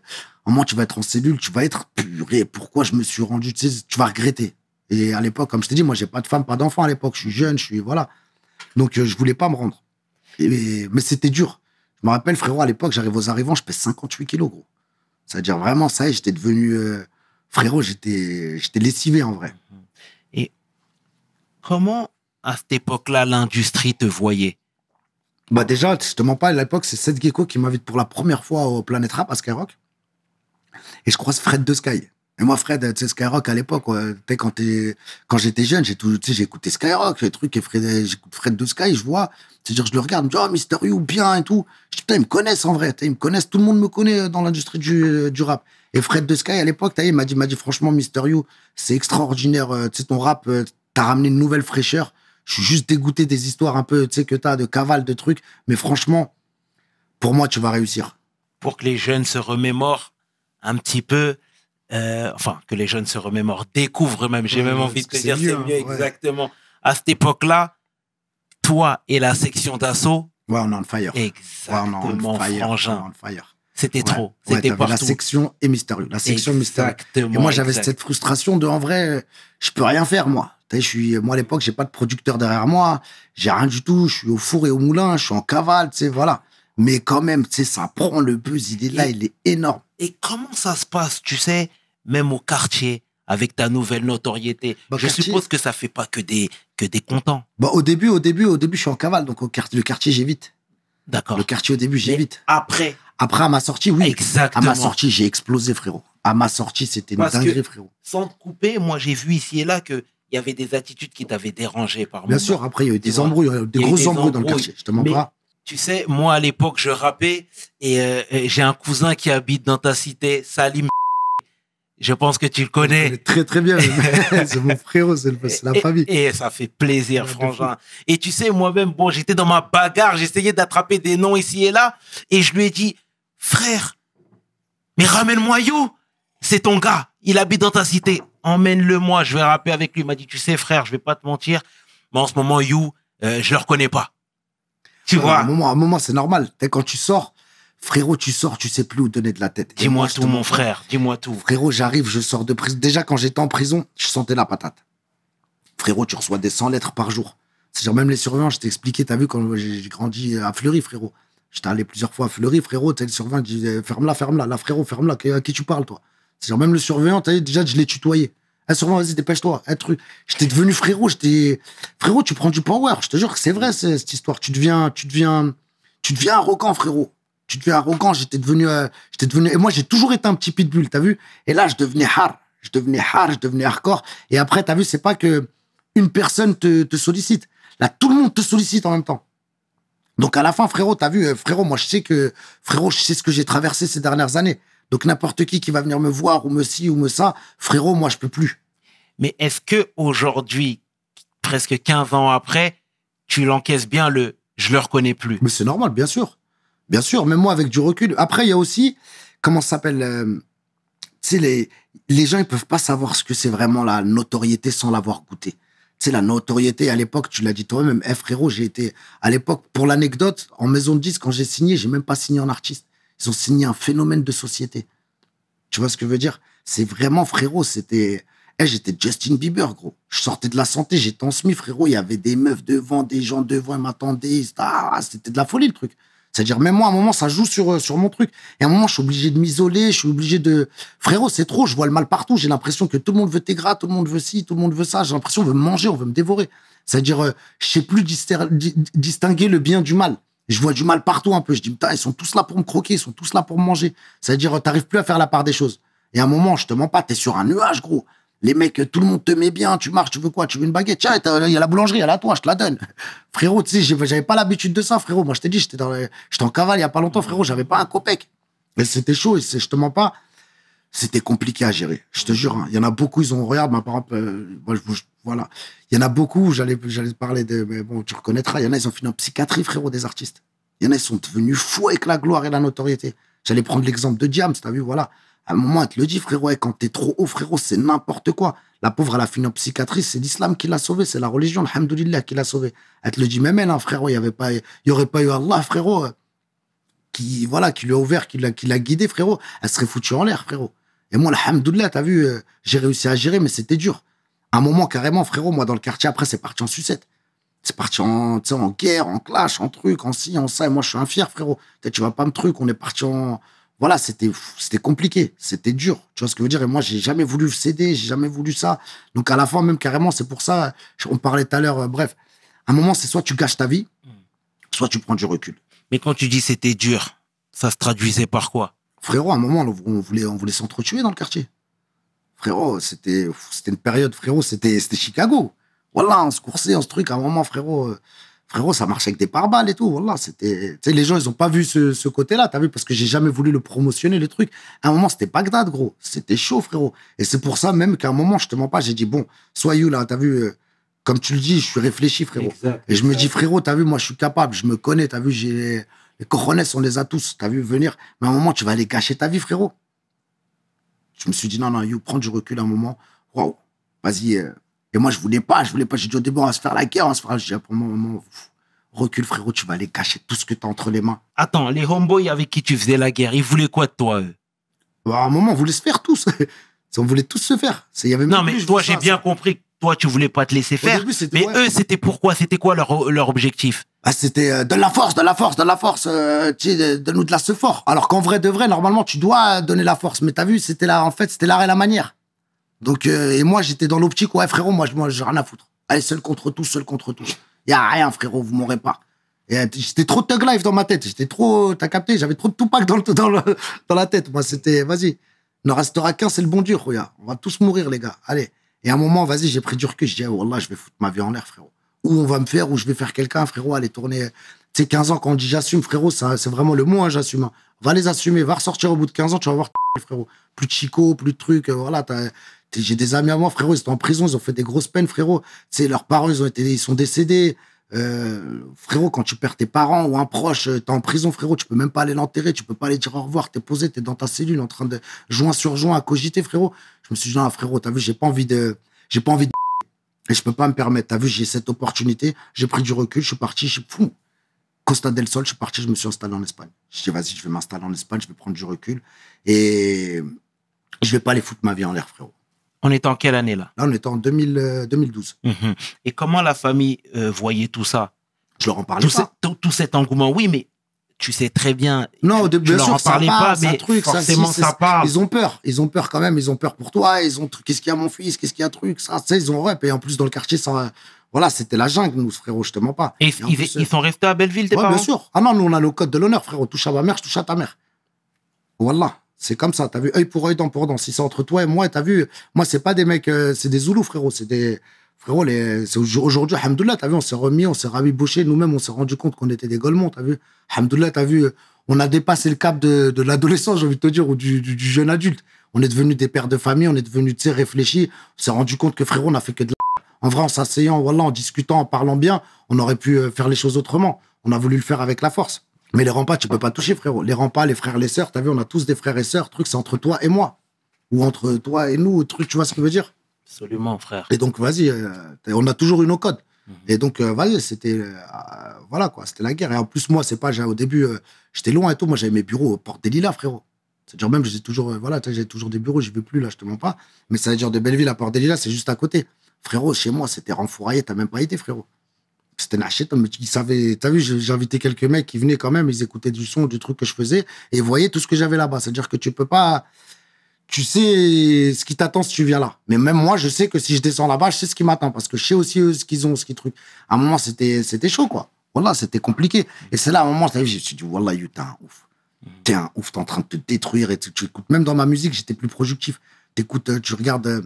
moment, tu vas être en cellule, tu vas être puré. Pourquoi je me suis rendu Tu, sais, tu vas regretter. Et à l'époque, comme je t'ai dit, moi, j'ai pas de femme, pas d'enfant à l'époque. Je suis jeune, je suis. Voilà. Donc, je euh, je voulais pas me rendre. mais c'était dur. Je me rappelle, frérot, à l'époque, j'arrive aux arrivants, je pèse 58 kilos, gros. C'est-à-dire vraiment, ça y j'étais devenu. Euh, frérot, j'étais, j'étais lessivé en vrai. Comment, à cette époque-là, l'industrie te voyait Bah déjà, je te mens pas, à l'époque, c'est Seth Gecko qui m'invite pour la première fois au Planet Rap à Skyrock. Et je croise Fred de Sky. Et moi, Fred, tu sais, Skyrock à l'époque, quand, quand j'étais jeune, j'ai écouté j'écoutais Skyrock, les trucs, et Fred, de Sky, je vois, c'est-à-dire, je le regarde, je me dis, oh, Mister You, bien et tout. Je dis, putain, ils me connaissent en vrai, ils me connaissent, tout le monde me connaît euh, dans l'industrie euh, du, rap. Et Fred de Sky, à l'époque, il m'a dit, m'a dit, franchement, Mister You, c'est extraordinaire, euh, tu sais, ton rap, T'as ramené une nouvelle fraîcheur. Je suis juste dégoûté des histoires un peu, tu sais, que t'as de cavale, de trucs. Mais franchement, pour moi, tu vas réussir. Pour que les jeunes se remémorent un petit peu, euh, enfin, que les jeunes se remémorent, découvrent même, j'ai même envie de te dire, c'est mieux, exactement. À cette époque-là, toi et la section d'assaut. Ouais, on est fire. Exactement, frangin. C'était trop. C'était partout. La section et mystérieux. La section mystérieuse. Et moi, j'avais cette frustration de, en vrai, je peux rien faire, moi. Je suis, moi, à l'époque, j'ai pas de producteur derrière moi. J'ai rien du tout. Je suis au four et au moulin. Je suis en cavale, tu sais, voilà. Mais quand même, tu sais, ça prend le buzz. Il est là, il est énorme. Et comment ça se passe, tu sais, même au quartier, avec ta nouvelle notoriété bah, Je suppose que ça fait pas que des, que des contents. Bah, au début, au début, au début, je suis en cavale. Donc, au quartier, le quartier, j'évite. D'accord. Le quartier, au début, j'évite. Après Après, à ma sortie, oui. Exactement. À ma sortie, j'ai explosé, frérot. À ma sortie, c'était une dinguerie, frérot. Sans te couper, moi, j'ai vu ici et là que il y avait des attitudes qui t'avaient dérangé par Bien sûr, après, il y a eu des embrouilles, euh, des grosses embrouilles dans le quartier, je Tu sais, moi, à l'époque, je rappais euh, et j'ai un cousin qui habite dans ta cité, Salim. Je pense que tu le connais. très, très bien. c'est mon frère, c'est la famille. Et, ça fait plaisir, frangin. Et tu sais, moi-même, bon, j'étais dans ma bagarre, j'essayais d'attraper des noms ici et là, et je lui ai dit, frère, mais ramène-moi You, c'est ton gars, il habite dans ta cité emmène-le moi, je vais rapper avec lui. Il m'a dit, tu sais, frère, je vais pas te mentir, mais en ce moment, You, euh, je le reconnais pas. Tu vois. À un moment, c'est normal. Quand tu sors, frérot, tu sors, tu sais plus où donner de la tête. Dis-moi tout, mon frère, dis-moi tout. Frérot, j'arrive, je sors de prison. Déjà, quand j'étais en prison, je sentais la patate. Frérot, tu reçois des 100 lettres par jour. cest à même les survivants, je t'ai expliqué, t'as vu, quand j'ai grandi euh, à Fleury, frérot. J'étais allé plusieurs fois à Fleury, frérot, t'es le surveillant, euh, ferme-la, ferme-la, là, frérot, ferme-la, à qui tu parles, toi c'est genre, même le surveillant, t'as déjà, je l'ai tutoyé. Ah, sûrement, vas-y, dépêche-toi. Un ah, truc. J'étais devenu frérot, j'étais, frérot, tu prends du power. Je te jure que c'est vrai, cette histoire. Tu deviens, tu deviens, tu deviens arrogant, frérot. Tu deviens arrogant. J'étais devenu, euh, j'étais devenu, et moi, j'ai toujours été un petit pitbull, t'as vu? Et là, je devenais hard. Je devenais hard, je devenais hardcore. Et après, t'as vu, c'est pas que une personne te, te sollicite. Là, tout le monde te sollicite en même temps. Donc à la fin, frérot, t'as vu, euh, frérot, moi je sais que, frérot, je sais ce que j'ai traversé ces dernières années. Donc n'importe qui qui va venir me voir ou me ci ou me ça, frérot, moi je peux plus. Mais est-ce que aujourd'hui, presque 15 ans après, tu l'encaisses bien le je le reconnais plus Mais c'est normal, bien sûr. Bien sûr, même moi avec du recul. Après, il y a aussi, comment ça s'appelle euh, les, les gens, ils peuvent pas savoir ce que c'est vraiment la notoriété sans l'avoir goûté. Tu la notoriété, à l'époque, tu l'as dit toi-même, eh, frérot, j'ai été, à l'époque, pour l'anecdote, en maison de disque, quand j'ai signé, j'ai même pas signé en artiste. Ils ont signé un phénomène de société. Tu vois ce que je veux dire C'est vraiment, frérot, c'était... Eh, j'étais Justin Bieber, gros. Je sortais de la santé, j'étais en SMI, frérot. Il y avait des meufs devant, des gens devant, ils m'attendaient. Ah, c'était de la folie, le truc. C'est-à-dire, même moi, à un moment, ça joue sur, euh, sur mon truc. Et à un moment, je suis obligé de m'isoler, je suis obligé de. Frérot, c'est trop, je vois le mal partout. J'ai l'impression que tout le monde veut tes gras, tout le monde veut ci, tout le monde veut ça. J'ai l'impression qu'on veut me manger, on veut me dévorer. C'est-à-dire, je euh, je sais plus distinguer le bien du mal je vois du mal partout un peu. Je dis, putain, ils sont tous là pour me croquer, ils sont tous là pour me manger. C'est-à-dire, euh, t'arrives plus à faire la part des choses. Et à un moment, je te mens pas, t'es sur un nuage, gros. Les mecs, tout le monde te met bien, tu marches, tu veux quoi Tu veux une baguette Tiens, il y a la boulangerie, elle la à toi, je te la donne. Frérot, tu sais, j'avais pas l'habitude de ça, frérot. Moi, je t'ai dit, j'étais en cavale il y a pas longtemps, frérot, j'avais pas un copec. Mais c'était chaud, et je te mens pas. C'était compliqué à gérer, je te jure. Hein. Il y en a beaucoup, ils ont, regarde, ma par euh, moi, voilà. Il y en a beaucoup, j'allais parler de. Mais bon, tu reconnaîtras, il y en a, ils ont fini en psychiatrie, frérot, des artistes. Il y en a, ils sont devenus fous avec la gloire et la notoriété. J'allais prendre l'exemple de Diams, t'as vu, voilà. À un moment, elle te le dit, frérot, et eh, quand t'es trop haut, frérot, c'est n'importe quoi. La pauvre, elle a fini en psychiatrie, c'est l'islam qui l'a sauvée, c'est la religion, alhamdoulilah, qui l'a sauvée. Elle te le dit, même elle, hein, frérot, il n'y aurait pas eu Allah, frérot, euh, qui, voilà, qui lui a ouvert, qui l'a guidé, frérot. Elle serait foutue en l'air, frérot. Et moi, alhamdoulilah, t'as vu, euh, j'ai réussi à gérer, mais c'était dur un moment, carrément, frérot, moi, dans le quartier, après, c'est parti en sucette. C'est parti en, en guerre, en clash, en truc, en ci, en ça. Et moi, je suis un fier, frérot. Tu vois pas me truc, on est parti en. Voilà, c'était compliqué, c'était dur. Tu vois ce que je veux dire Et moi, j'ai jamais voulu céder, j'ai jamais voulu ça. Donc, à la fin, même carrément, c'est pour ça, on parlait tout à l'heure, euh, bref. À un moment, c'est soit tu gâches ta vie, hmm. soit tu prends du recul. Mais quand tu dis c'était dur, ça se traduisait par quoi Frérot, à un moment, on voulait, on voulait s'entretuer dans le quartier. Frérot, c'était une période, frérot, c'était Chicago. Voilà, on se coursait, on se truc. À un moment, frérot, euh, frérot, ça marchait avec des pare-balles et tout. c'était. les gens, ils ont pas vu ce, côté-là, vu, parce que j'ai jamais voulu le promotionner, le truc. À un moment, c'était Bagdad, gros. C'était chaud, frérot. Et c'est pour ça même qu'à un moment, je te mens pas, j'ai dit, bon, sois you là, t'as vu. Euh, comme tu le dis, je suis réfléchi, frérot. et je me dis, frérot, tu as vu, moi, je suis capable, je me connais, Tu as vu, j'ai les coronets, on les a tous, as vu venir. Mais à un moment, tu vas aller gâcher ta vie, frérot. Je me suis dit, non, non, You, prends du recul un moment. Waouh, vas-y. Euh. Et moi, je voulais pas, je voulais pas. J'ai dit au début, on va se faire la guerre, on se J'ai dit, pour moi, moment, recule, frérot, tu vas aller cacher tout ce que tu as entre les mains. Attends, les homeboys avec qui tu faisais la guerre, ils voulaient quoi de toi, eux bah, À un moment, on voulait se faire tous. on voulait tous se faire. non, mais toi, j'ai bien compris que toi, tu voulais pas te laisser faire. mais eux, c'était pourquoi C'était quoi leur objectif ah, c'était euh, de la force, de la force, de la force, euh, donne-nous de la ce fort. Alors qu'en vrai de vrai, normalement, tu dois donner la force. Mais t'as vu, c'était là, en fait, c'était l'art et la manière. Donc, euh, et moi, j'étais dans l'optique, ouais, frérot, moi, moi j'ai rien à foutre. Allez, seul contre tous, seul contre tous. Y a rien, frérot, vous mourrez pas. Et euh, j'étais trop Tug Life dans ma tête. J'étais trop, t'as capté, j'avais trop de Tupac dans, le, dans, le, dans la tête. Moi, c'était, vas-y, ne restera qu'un, c'est le bon dur regarde. On va tous mourir, les gars. Allez. Et à un moment, vas-y, j'ai pris du que Je dis, oh là, je vais foutre ma vie en l'air, frérot où on va me faire, où je vais faire quelqu'un, frérot, aller tourner. Tu sais, 15 ans, quand dit j'assume, frérot, c'est vraiment le mot, hein, j'assume. Hein. Va les assumer, va ressortir au bout de 15 ans, tu vas voir, frérot. Plus de chico, plus de trucs, euh, voilà. J'ai des amis à moi, frérot, ils étaient en prison, ils ont fait des grosses peines, frérot. Tu sais, leurs parents, ils, ont été, ils sont décédés. Euh, frérot, quand tu perds tes parents ou un proche, euh, t'es en prison, frérot, tu peux même pas aller l'enterrer, tu peux pas aller dire au revoir, t'es posé, t'es dans ta cellule en train de joint sur joint à cogiter, frérot. Je me suis dit, non, frérot, t'as vu, j'ai pas envie de, j'ai pas envie de et je peux pas me permettre. T'as vu, j'ai cette opportunité. J'ai pris du recul. Je suis parti. Je suis fou. Costa del Sol, je suis parti. Je me suis installé en Espagne. Je dis, vas-y, je vais m'installer en Espagne. Je vais prendre du recul. Et je vais pas les foutre ma vie en l'air, frérot. On est en quelle année là Là, on est en 2012. Euh, mhm. Et comment la famille euh, voyait tout ça Je leur en parlais tout pas. tout, cet engouement, oui, mais tu sais très bien. Non, bien sûr, pas, mais forcément, ça, part Ils ont peur. Ils ont peur quand même. Ils ont peur pour toi. Ils ont, qu'est-ce qu'il y a, mon fils? Qu'est-ce qu'il y a, truc? Ça, tu ils ont rep. Et en plus, dans le quartier, ça, voilà, c'était la jungle, nous, frérot, je te mens pas. Et, ils, ils, sont restés à Belleville, tes ouais, bien sûr. Ah non, nous, on a le code de l'honneur, frérot. Touche à ma mère, je touche à ta mère. Voilà. C'est comme ça. T'as vu, œil pour œil, dent pour dent. Si c'est entre toi et moi, t'as vu, moi, c'est pas des mecs, euh, c'est des Zoulous, frérot. C'est des, Frérot, les... aujourd'hui, Alhamdoulilah, t'as vu, on s'est remis, on s'est rabibouché, nous-mêmes, on s'est rendu compte qu'on était des golemons, t'as vu. Alhamdoulilah, t'as vu, on a dépassé le cap de, de l'adolescence, j'ai envie de te dire, ou du, jeune adulte. On est devenus des pères de famille, on est devenus, tu sais, réfléchis. On s'est rendu compte que, frérot, on a fait que de la... En vrai, en s'asseyant, voilà, en discutant, en parlant bien, on aurait pu euh, faire les choses autrement. On a voulu le faire avec la force. Mais les rempas, tu peux pas toucher, frérot. Les rempas, les frères, les sœurs, t'as vu, on a tous des frères et sœurs. Truc, c'est entre toi et moi. Ou entre toi et nous, truc, tu vois ce que je veux dire Absolument, frère. Et donc, vas-y, euh, on a toujours eu nos codes. Mhm. Et donc, euh, vas-y, c'était euh, voilà, quoi, c'était la guerre. Et en plus, moi, c'est pas, au début, j'étais loin et tout. Moi, j'avais mes bureaux au Port des Lilas, frérot. C'est-à-dire même, j'ai toujours, voilà, j'ai toujours des bureaux, je vais plus là, je te mens pas. Mais ça veut dire de Belleville à Port des Lilas, c'est juste à côté. Frérot, chez moi, c'était renfouraillé, t'as même pas été, frérot. C'était naché, ils Tu as vu, invité quelques mecs qui venaient quand même, ils écoutaient du son, du truc que je faisais, et voyaient tout ce que j'avais là-bas. C'est-à-dire que tu peux pas, tu sais ce qui t'attend si tu viens là. Mais même moi, je sais que si je descends là-bas, je sais ce qui m'attend parce que je sais aussi eux ce qu'ils ont, ce qui truc. À un moment, c'était, c'était chaud, quoi. Voilà, c'était compliqué. Et c'est là, à un moment, je me suis dit, voilà, you, t'es un ouf. T'es un ouf, t'es en train de te détruire et tout. tu écoutes. Même dans ma musique, j'étais plus productif. T'écoutes, euh, tu regardes euh,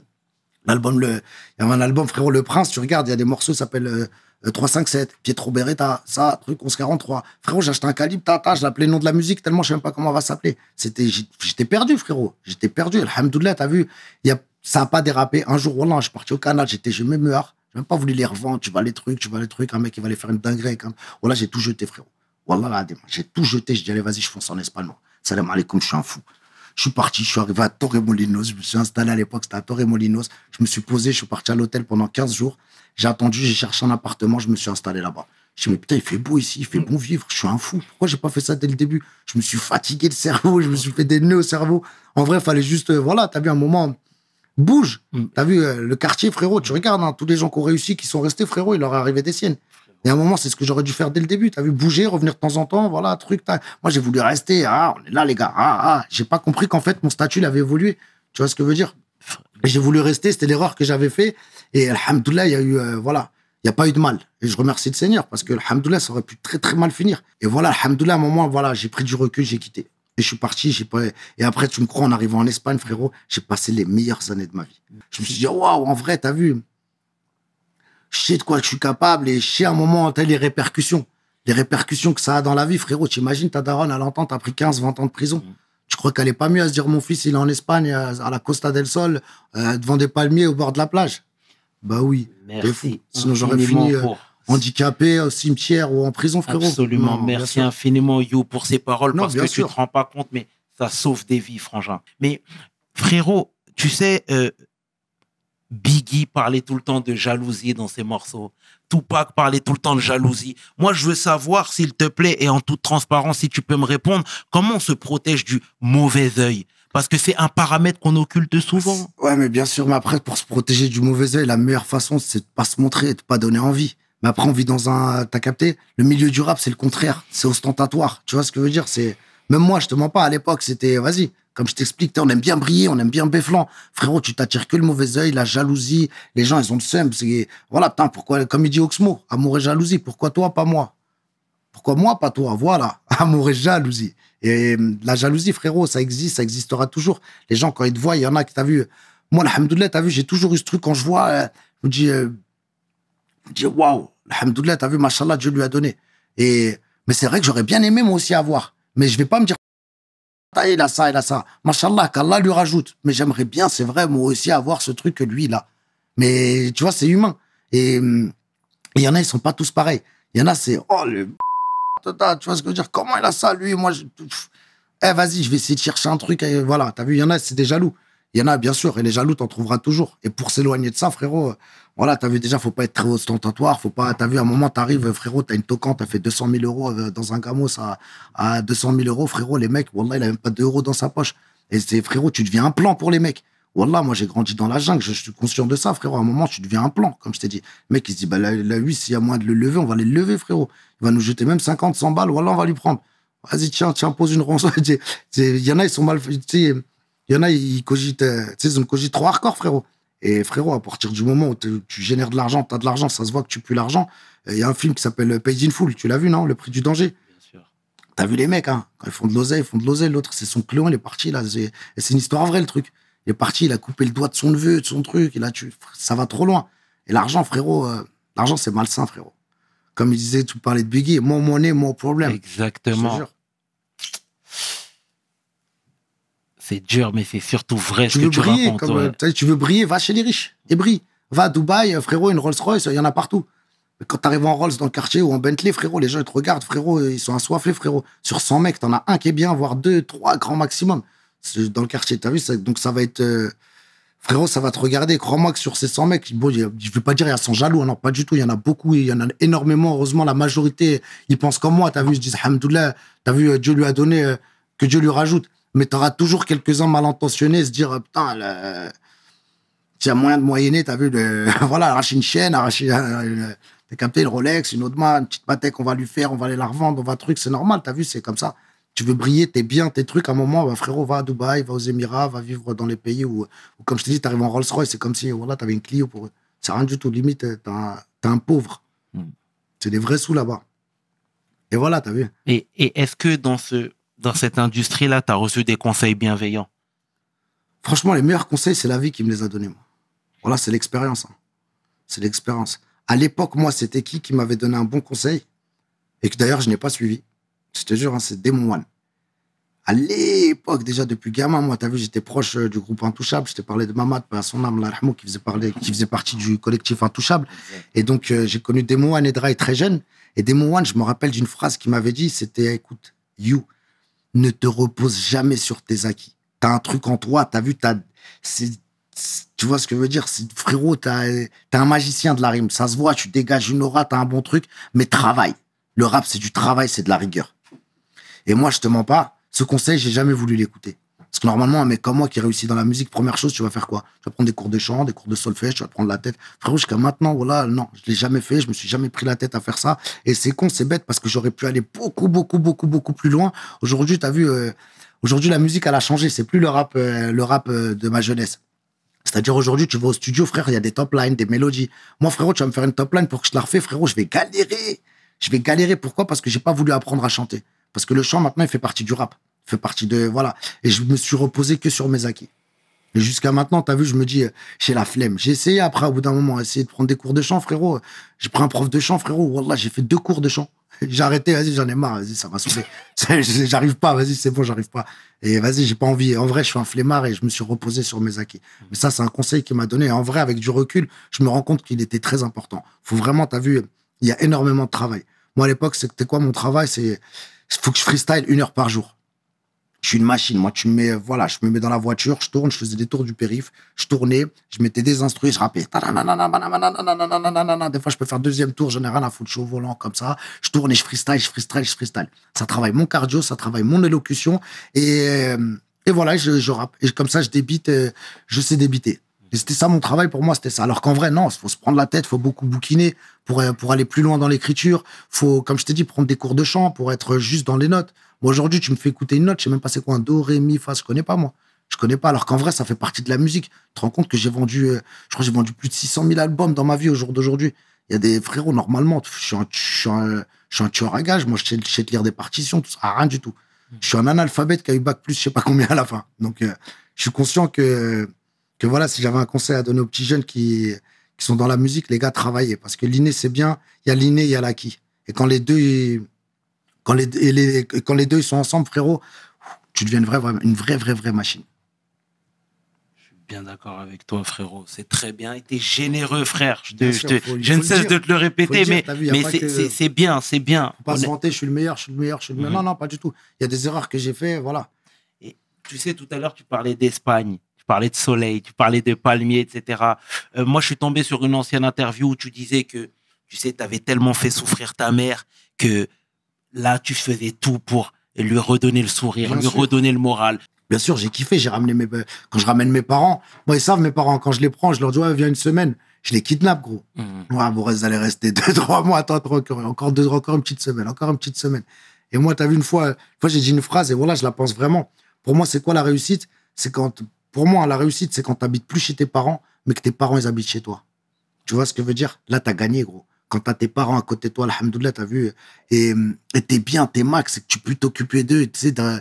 l'album, il y avait un album, frérot Le Prince, tu regardes, il y a des morceaux qui s'appellent euh, 357, euh, Pietro Beretta, ça, truc 1143. Frérot, j'ai acheté un calibre, tata, je l'appelais le nom de la musique tellement je sais même pas comment on va s'appeler. C'était, j'étais perdu, frérot. J'étais perdu. Alhamdoulilah, t'as vu, a, ça n'a pas dérapé. Un jour, je suis parti au canal, j'étais je me meurs. J'ai même pas voulu les revendre. Tu vas les trucs, tu vas les trucs. Un mec, il va les faire une dinguerie. comme oh Voilà, j'ai tout jeté, frérot. Voilà, j'ai tout jeté. je dis, allez, vas-y, je fonce en Espagne. Salam alaikum, je suis un fou. Je suis parti, je suis arrivé à Torremolinos. Je me suis installé à l'époque, c'était à Torremolinos. Je me suis posé, je suis parti à l'hôtel pendant 15 jours. J'ai attendu, j'ai cherché un appartement, je me suis installé là-bas. Je me suis dit, mais putain, il fait beau ici, il fait bon vivre, je suis un fou. Pourquoi j'ai pas fait ça dès le début Je me suis fatigué le cerveau, je me suis fait des nœuds au cerveau. En vrai, il fallait juste, euh, voilà, t'as vu un moment, bouge. Mm. T'as vu euh, le quartier, frérot, tu regardes, hein, tous les gens qui ont réussi, qui sont restés, frérot, il leur est arrivé des siennes. Et à un moment, c'est ce que j'aurais dû faire dès le début. T'as vu, bouger, revenir de temps en temps, voilà, truc. Moi, j'ai voulu rester. Ah, on est là, les gars. Ah, ah. J'ai pas compris qu'en fait, mon statut, il avait évolué. Tu vois ce que je veux dire j'ai voulu rester, c'était l'erreur que j'avais fait. Et alhamdoulilah, il y a eu, euh, voilà, il n'y a pas eu de mal. Et je remercie le Seigneur parce que alhamdoulilah, ça aurait pu très très mal finir. Et voilà, alhamdoulilah, à un moment, voilà, j'ai pris du recul, j'ai quitté. Et je suis parti, j'ai Et après, tu me crois, en arrivant en Espagne, frérot, j'ai passé les meilleures années de ma vie. Je me suis dit, oh, waouh, en vrai, t'as vu, je sais de quoi je suis capable et je sais à un moment, t'as les répercussions. Les répercussions que ça a dans la vie, frérot. T'imagines, ta daronne, à l'entente, t'as pris 15, 20 ans de prison. Mm. Je crois qu'elle n'est pas mieux à se dire mon fils, il est en Espagne, à la Costa del Sol, euh, devant des palmiers au bord de la plage. Bah oui. Merci. Sinon j'aurais fini euh, handicapé au cimetière ou en prison, frérot. Absolument. Merci infiniment, You, pour ces paroles, parce que tu tu te rends pas compte, mais ça sauve des vies, frangin. Mais frérot, tu sais, euh, Biggie parlait tout le temps de jalousie dans ses morceaux. Tupac parlait tout le temps de jalousie. Moi, je veux savoir, s'il te plaît, et en toute transparence, si tu peux me répondre, comment on se protège du mauvais œil parce que c'est un paramètre qu'on occulte souvent. Ouais, mais bien sûr, mais après, pour se protéger du mauvais œil, la meilleure façon, c'est de pas se montrer et de pas donner envie. Mais après, on vit dans un. T'as capté Le milieu du rap, c'est le contraire. C'est ostentatoire. Tu vois ce que je veux dire C'est Même moi, je te mens pas. À l'époque, c'était vas-y, comme je t'explique, on aime bien briller, on aime bien béflant. Frérot, tu t'attires que le mauvais oeil, la jalousie. Les gens, ils ont le seum. Voilà, putain, pourquoi, comme il dit Oxmo, amour et jalousie, pourquoi toi, pas moi Pourquoi moi, pas toi Voilà, amour et jalousie. Et euh, la jalousie, frérot, ça existe, ça existera toujours. Les gens, quand ils te voient, il y en a qui t'as vu. Moi, alhamdoulilah, t'as vu, j'ai toujours eu ce truc quand je vois, euh, je me dis, euh, je dis, waouh, t'as vu, machallah, Dieu lui a donné. Et, mais c'est vrai que j'aurais bien aimé moi aussi avoir. Mais je vais pas me dire, il a ça, il a ça. Machallah, qu'Allah lui rajoute. Mais j'aimerais bien, c'est vrai, moi aussi, avoir ce truc que lui, là. Mais tu vois, c'est humain. Et mm, il y en a, ils sont pas tous pareils. Il y en a, c'est oh le tu vois ce que je veux dire Comment il a ça lui Moi, je... eh vas-y, je vais essayer de chercher un truc. Et voilà, as vu, il y en a, c'est des jaloux. Il y en a, bien sûr, et les jaloux, t'en trouveras toujours. Et pour s'éloigner de ça, frérot, voilà, t'as vu déjà, faut pas être très ostentatoire, faut pas, t'as vu, à un moment, t'arrives, frérot, t'as une tocante, t'as fait 200 000 euros euh, dans un gamos à, à 200 000 euros, frérot, les mecs, wallah, il a même pas euros dans sa poche. Et c'est, frérot, tu deviens un plan pour les mecs. Wallah, moi, j'ai grandi dans la jungle, je, suis conscient de ça, frérot. À un moment, tu deviens un plan, comme je t'ai dit. Le mec, il se dit, bah, là, la s'il y a moyen de le lever, on va le lever, frérot. Il va nous jeter même 50, 100 balles, wallah, on va lui prendre. Vas-y, tiens, tiens, pose une rançon. Il y en a, ils sont mal, il y en a, ils cogitent, euh, tu sais, ils ont trop hardcore, frérot. Et frérot, à partir du moment où tu génères de l'argent, tu as de l'argent, ça se voit que tu pues l'argent. Il y a un film qui s'appelle Pays in Full, tu l'as vu, non Le prix du danger. T'as vu les mecs, hein quand ils font de l'oseille, ils font de l'oseille. L'autre, c'est son clone, il est parti, là. Et c'est une histoire vraie, le truc. Il est parti, il a coupé le doigt de son neveu, de son truc. Et là, tu, ça va trop loin. Et l'argent, frérot, euh, l'argent, c'est malsain, frérot. Comme il disait, tu parlais de Biggie, mon monnaie, mon problème. Exactement. c'est dur, mais c'est surtout vrai tu veux briller, euh, tu veux briller, va chez les riches et brille. Va à Dubaï, euh, frérot, une Rolls-Royce, il y en a partout. quand quand t'arrives en Rolls dans le quartier ou en Bentley, frérot, les gens ils te regardent, frérot, ils sont assoiffés, frérot. Sur 100 mecs, t'en as un qui est bien, voire deux, trois, grand maximum. Dans le quartier, t'as vu, donc ça va être. Euh, frérot, ça va te regarder. Crois-moi que sur ces 100 mecs, je veux pas dire qu'ils sont jaloux, hein, non, pas du tout. Il y en a beaucoup, il y en a énormément. Heureusement, la majorité, ils pensent comme moi. Tu as vu, ils disent, tu vu, Dieu lui a donné, que Dieu lui rajoute mais tu auras toujours quelques-uns mal intentionnés se dire, putain, le... tu as moyen de moyenner, tu as vu, de voilà, arracher une chaîne, arracher, t'as capté le Rolex, une autre une petite patèque, on va lui faire, on va aller la revendre, on va truc, c'est normal, t'as vu, c'est comme ça. Tu veux briller, t'es bien, tes trucs, à un moment, bah, frérot, va à Dubaï, va aux Émirats, va vivre dans les pays où, comme je te dis, t'arrives en Rolls-Royce, c'est comme si, voilà, t'avais une Clio pour eux. C'est rien du tout, limite, t'es un, pauvre. Mm. C'est des vrais sous là-bas. Et voilà, t'as vu. Et, et est-ce que dans ce dans cette industrie-là, tu as reçu des conseils bienveillants Franchement, les meilleurs conseils, c'est la vie qui me les a donnés. Moi. Voilà, c'est l'expérience. Hein. C'est l'expérience. À l'époque, moi, c'était qui qui m'avait donné un bon conseil et que d'ailleurs, je n'ai pas suivi. Je te jure, hein, c'est Demon One. À l'époque, déjà depuis gamin, moi, tu as vu, j'étais proche euh, du groupe Intouchable. Je t'ai parlé de Mamad, son âme, qui faisait, parler, qui faisait partie du collectif Intouchable. Et donc, euh, j'ai connu Demon One et très jeune. Et Demon One, je me rappelle d'une phrase qu'il m'avait dit, c'était, écoute, you, ne te repose jamais sur tes acquis. T'as un truc en toi, t'as vu, t'as, tu vois ce que je veux dire Frérot, t'es un magicien de la rime. Ça se voit, tu dégages une aura, t'as un bon truc, mais travaille. Le rap, c'est du travail, c'est de la rigueur. Et moi, je te mens pas, ce conseil, j'ai jamais voulu l'écouter. Parce que normalement, un mec comme moi qui réussit dans la musique, première chose, tu vas faire quoi Tu vas prendre des cours de chant, des cours de solfège, tu vas prendre la tête. Frérot, jusqu'à maintenant, voilà, non, je l'ai jamais fait, je me suis jamais pris la tête à faire ça. Et c'est con, c'est bête, parce que j'aurais pu aller beaucoup, beaucoup, beaucoup, beaucoup plus loin. Aujourd'hui, tu as vu, euh, aujourd'hui, la musique, elle a changé. C'est plus le rap, euh, le rap euh, de ma jeunesse. C'est-à-dire aujourd'hui, tu vas au studio, frère, il y a des top lines, des mélodies. Moi, frérot, tu vas me faire une top line pour que je la refais, frérot, je vais galérer. Je vais galérer. Pourquoi Parce que j'ai pas voulu apprendre à chanter. Parce que le chant, maintenant, il fait partie du rap fait partie de. Voilà. Et je me suis reposé que sur mes acquis. jusqu'à maintenant, tu as vu, je me dis, j'ai la flemme. J'ai essayé après, au bout d'un moment, essayer de prendre des cours de chant, frérot. J'ai pris un prof de chant, frérot. Wallah, j'ai fait deux cours de chant. J'ai arrêté, vas-y, j'en ai marre, vas-y, ça m'a saoulé. j'arrive pas, vas-y, c'est bon, j'arrive pas. Et vas-y, j'ai pas envie. En vrai, je suis un flemmard et je me suis reposé sur mes acquis. Mais ça, c'est un conseil qu'il m'a donné. en vrai, avec du recul, je me rends compte qu'il était très important. Faut vraiment, tu as vu, il y a énormément de travail. Moi, à l'époque, c'était quoi mon travail? C'est, faut que je freestyle une heure par jour. Je suis une machine. Moi, tu me mets, voilà, je me mets dans la voiture, je tourne, je faisais des tours du périph, je tournais, je m'étais désinstruit, je rappais. Des fois, je peux faire deuxième tour, j'en ai rien à foutre, je suis au volant comme ça. Je tourne et je freestyle, je freestyle, je freestyle. Ça travaille mon cardio, ça travaille mon élocution. Et, et voilà, je, je rappe. Et comme ça, je débite, je sais débiter. Et c'était ça mon travail pour moi, c'était ça. Alors qu'en vrai, non, il faut se prendre la tête, il faut beaucoup bouquiner, euh, pour, aller plus loin dans l'écriture, faut, comme je t'ai dit, prendre des cours de chant pour être juste dans les notes. Moi, aujourd'hui, tu me fais écouter une note, je sais même pas c'est quoi un do, ré, mi, fa, je connais pas, moi. Je connais pas, alors qu'en vrai, ça fait partie de la musique. Tu te rends compte que j'ai vendu, euh, je crois j'ai vendu plus de 600 000 albums dans ma vie au jour d'aujourd'hui. Il y a des frérots, normalement, je suis un, tueur à gage, moi, je sais, lire des partitions, tout ça, rien du tout. Je suis un analphabète qui a eu bac plus, je sais pas combien à la fin. Donc, euh, je suis conscient que, que voilà, si j'avais un conseil à donner aux petits jeunes qui, qui sont dans la musique, les gars, travaillez. Parce que l'inné, c'est bien, il y a l'inné, il y a l'acquis. Et quand les deux, quand les, quand les deux sont ensemble, frérot, tu deviens une vraie, une vraie, vraie, vraie machine. Je suis bien d'accord avec toi, frérot. C'est très bien. Et t'es généreux, frère. Je, je, ne cesse de te le répéter, mais, mais c'est bien, c'est bien. pas se vanter, je suis le meilleur, je suis le meilleur, je suis le meilleur. Mhm. Non, non, pas du tout. Il y a des erreurs que j'ai fait, voilà. Et tu sais, tout à l'heure, tu parlais d'Espagne parlais de soleil, tu parlais de palmiers, etc. Euh, moi, je suis tombé sur une ancienne interview où tu disais que, tu sais, tu avais tellement fait souffrir ta mère que là, tu faisais tout pour lui redonner le sourire, lui redonner le moral. Bien sûr, j'ai kiffé, j'ai ramené mes... Euh, quand je ramène mes parents, moi, ils savent, mes parents, quand je les prends, je leur dis, viens une semaine. Je les kidnappe, gros. Moi, mmh. Ouais, vous allez rester deux, trois mois, attends, encore deux, encore une petite semaine, encore une petite semaine. Et moi, tu as vu une fois, une fois j'ai dit une phrase, et voilà, je la pense vraiment. Pour moi, c'est quoi la réussite C'est quand pour moi, la réussite, c'est quand tu n'habites plus chez tes parents, mais que tes parents, ils habitent chez toi. Tu vois ce que je veux dire Là, tu as gagné, gros. Quand tu as tes parents à côté de toi, alhamdoulilah, tu as vu, et tu es bien, tu es max, et que tu peux t'occuper d'eux, tu sais, de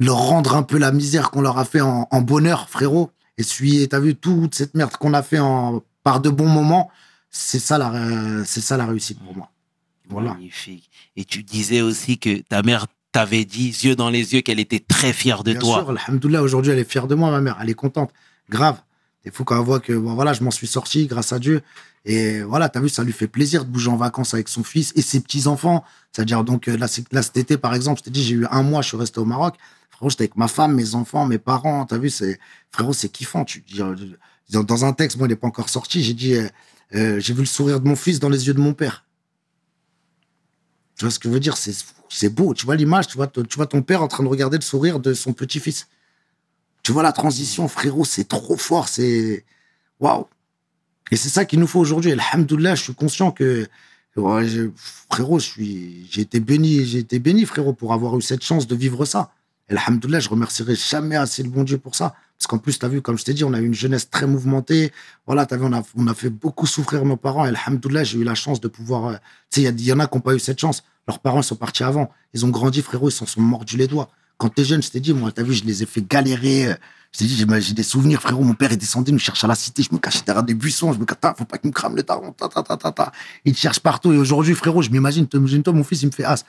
leur rendre un peu la misère qu'on leur a fait en, bonheur, frérot. Et tu as vu toute cette merde qu'on a fait en, par de bons moments, c'est ça, la, euh, c'est ça la réussite pour moi. Voilà. Magnifique. Et tu disais aussi que ta mère t'avais dit, yeux dans les yeux, qu'elle était très fière de toi. Bien sûr, alhamdoulilah, aujourd'hui, elle est fière de moi, ma mère. Elle est contente. Grave. Il faut qu'on voit que bon, voilà, je m'en suis sorti grâce à Dieu. Et voilà, t'as vu, ça lui fait plaisir de bouger en vacances avec son fils et ses petits-enfants. C'est-à-dire, donc, euh, là, là, cet été, par exemple, je t'ai dit, j'ai eu un mois, je suis resté au Maroc. Frérot, j'étais avec ma femme, mes enfants, mes parents. T'as vu, c'est, frérot, c'est kiffant. Tu, dans, un texte, moi, il n'est pas encore sorti, j'ai dit, euh, euh, j'ai vu le sourire de mon fils dans les yeux de mon père. Tu vois ce que je veux dire C'est beau. Tu vois l'image, tu vois, tu vois ton père en train de regarder le sourire de son petit-fils. Tu vois la transition, frérot, c'est trop fort. C'est. Waouh! Et c'est ça qu'il nous faut aujourd'hui. Alhamdoulilah, je suis conscient que. frérot, suis, j'ai été béni, j'ai été béni, frérot, pour avoir eu cette chance de vivre ça. Alhamdoulilah, je remercierai jamais assez le bon Dieu pour ça. Parce qu'en plus, tu as vu, comme je t'ai dit, on a eu une jeunesse très mouvementée. Voilà, tu as vu, on a, on a fait beaucoup souffrir nos parents. Et alhamdoulilah, j'ai eu la chance de pouvoir. Euh, tu sais, il y, en a qui n'ont pas eu cette chance. Leurs parents sont partis avant. Ils ont grandi, frérot, ils s'en sont mordus les doigts. Quand tu es jeune, je t'ai dit, moi, tu as vu, je les ai fait galérer. Euh. Je t'ai dit, j'ai des souvenirs, frérot. Mon père est descendu, il me cherche à la cité. Je me cachais derrière des buissons. Je me dis, faut pas qu'il me crame le taron. Il te cherche partout. Et aujourd'hui, frérot, je m'imagine, toi, mon fils, il me fait as.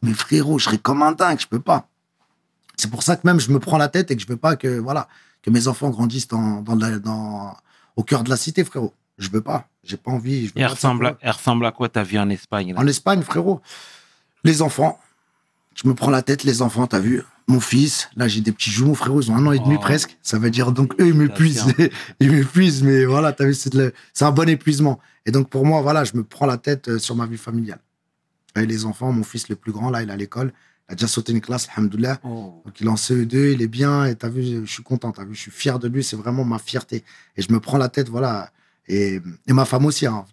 Mais frérot, je serais comme un dingue, je peux pas. C'est pour ça que même je me prends la tête et que je veux pas que voilà que mes enfants grandissent dans, dans, au cœur de la cité, frérot. Je veux pas. J'ai pas envie. Je veux pas ressemble à, elle, ressemble à, quoi ta vie en Espagne En Espagne, frérot, les enfants. Je me prends la tête, les enfants, t'as vu Mon fils, là j'ai des petits jumeaux, frérot, ils ont un an et demi oh. presque. Ça veut dire donc eux, ils m'épuisent. ils m'épuisent, mais voilà, t'as vu, c'est, un bon épuisement. Et donc pour moi, voilà, je me prends la tête euh, sur ma vie familiale. Et les enfants, mon fils le plus grand, là, il est à l'école. Il a déjà sauté une classe, alhamdoulilah. Oh. Donc il est en CE2, il est bien. Et as vu, je suis content, as vu, je suis fier de lui. C'est vraiment ma fierté. Et je me prends la tête, voilà. Et, ma femme aussi, hein.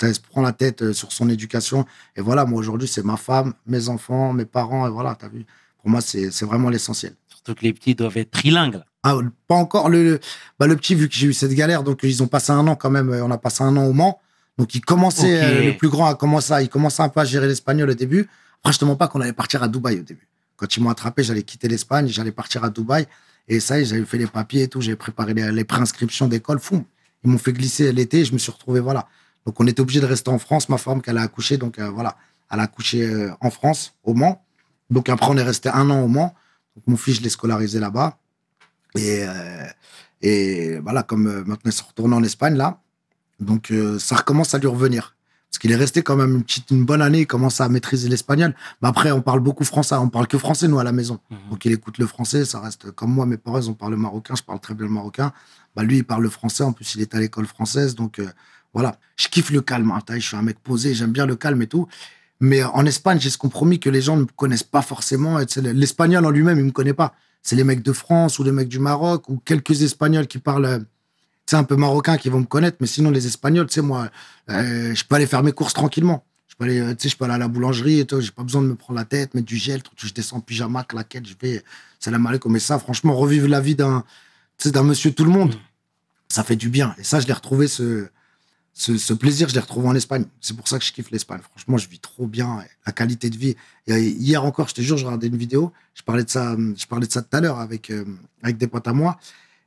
Elle se prend la tête euh, sur son éducation. Et voilà, moi aujourd'hui, c'est ma femme, mes enfants, mes parents. Et voilà, t'as vu. Pour moi, c'est vraiment l'essentiel. Surtout que les petits doivent être trilingues. Ah, pas encore le, bah, le petit, vu que j'ai eu cette galère. Donc, ils ont passé un an quand même. On a passé un an au Mans. Donc, il commençait, euh, le plus grand a commencé, il commençait un peu à gérer l'espagnol au début. Franchement pas qu'on allait partir à Dubaï au début. Quand ils m'ont attrapé, j'allais quitter l'Espagne, j'allais partir à Dubaï. Et ça, j'avais fait les papiers et tout, j'avais préparé les, préinscriptions d'école. Fou, ils m'ont fait glisser l'été et je me suis retrouvé, voilà. Donc, on était obligé de rester en France. Ma femme, qu'elle a accouché, donc euh, voilà, elle a accouché euh, en France, au Mans. Donc, après, on est resté un an au Mans. Donc, mon fils, je l'ai scolarisé là-bas. Et, euh, et voilà, comme maintenant, se retourne en Espagne, là. Donc, ça recommence à lui revenir. Parce qu'il est resté quand même une, bonne année, il commence à maîtriser l'espagnol. Mais après, on parle beaucoup français, on parle que français, nous, à la maison. Mhm. Donc, il écoute le français, ça reste comme moi, mes parents, on parle le marocain, je parle très bien le marocain. Bah, lui, il parle le français, en plus, il est à l'école française. Donc, euh, voilà, je kiffe le calme. Hein, je suis un mec posé, j'aime bien le calme et tout. Mais euh, en Espagne, j'ai ce compromis que les gens ne me connaissent pas forcément. L'espagnol en lui-même, il ne me connaît pas. C'est les mecs de France ou les mecs du Maroc ou quelques Espagnols qui parlent euh, c'est un peu marocains qui vont me connaître, mais sinon les Espagnols, tu moi, euh, je peux aller faire mes courses tranquillement. Je peux aller, euh, tu sais, je peux aller à la boulangerie et tout, j'ai pas besoin de me prendre la tête, mettre du gel, tout, je descends en pyjama, claquette, je vais, salam alaikum. Mais ça, franchement, revivre la vie d'un, d'un monsieur tout le monde, mm. ça fait du bien. Et ça, je l'ai retrouvé, ce, ce, plaisir, je l'ai retrouvé en Espagne. C'est pour ça que je kiffe l'Espagne. Franchement, je vis trop bien. La qualité de vie. Et euh, hier encore, je te jure, je regardais une vidéo. Je parlais de ça, je parlais de ça tout à l'heure avec, avec des potes à moi.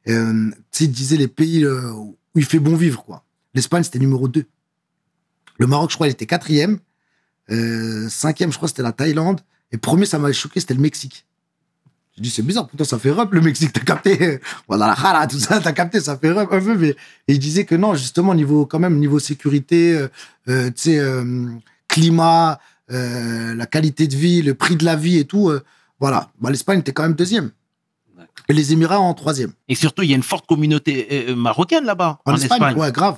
Euh, il tu disait les pays euh, où il fait bon vivre, quoi. L'Espagne, c'était numéro 2. Le Maroc, je crois, il était quatrième. Euh, cinquième, je crois, c'était la Thaïlande. Et premier, ça m'avait choqué, c'était le Mexique. J'ai dit, c'est bizarre, pourtant, ça fait rep, le Mexique, t'as capté. la hala, tout ça, t'as capté, ça fait rep un peu. Mais... Et il disait que non, justement, niveau, quand même, niveau sécurité, euh, tu sais, climat, la qualité de vie, le prix de la vie et tout, voilà. Bah, L'Espagne était quand même deuxième les Émirats en troisième. Et surtout, il y a une forte communauté euh, euh, marocaine là-bas. En, Espagne, ouais, grave.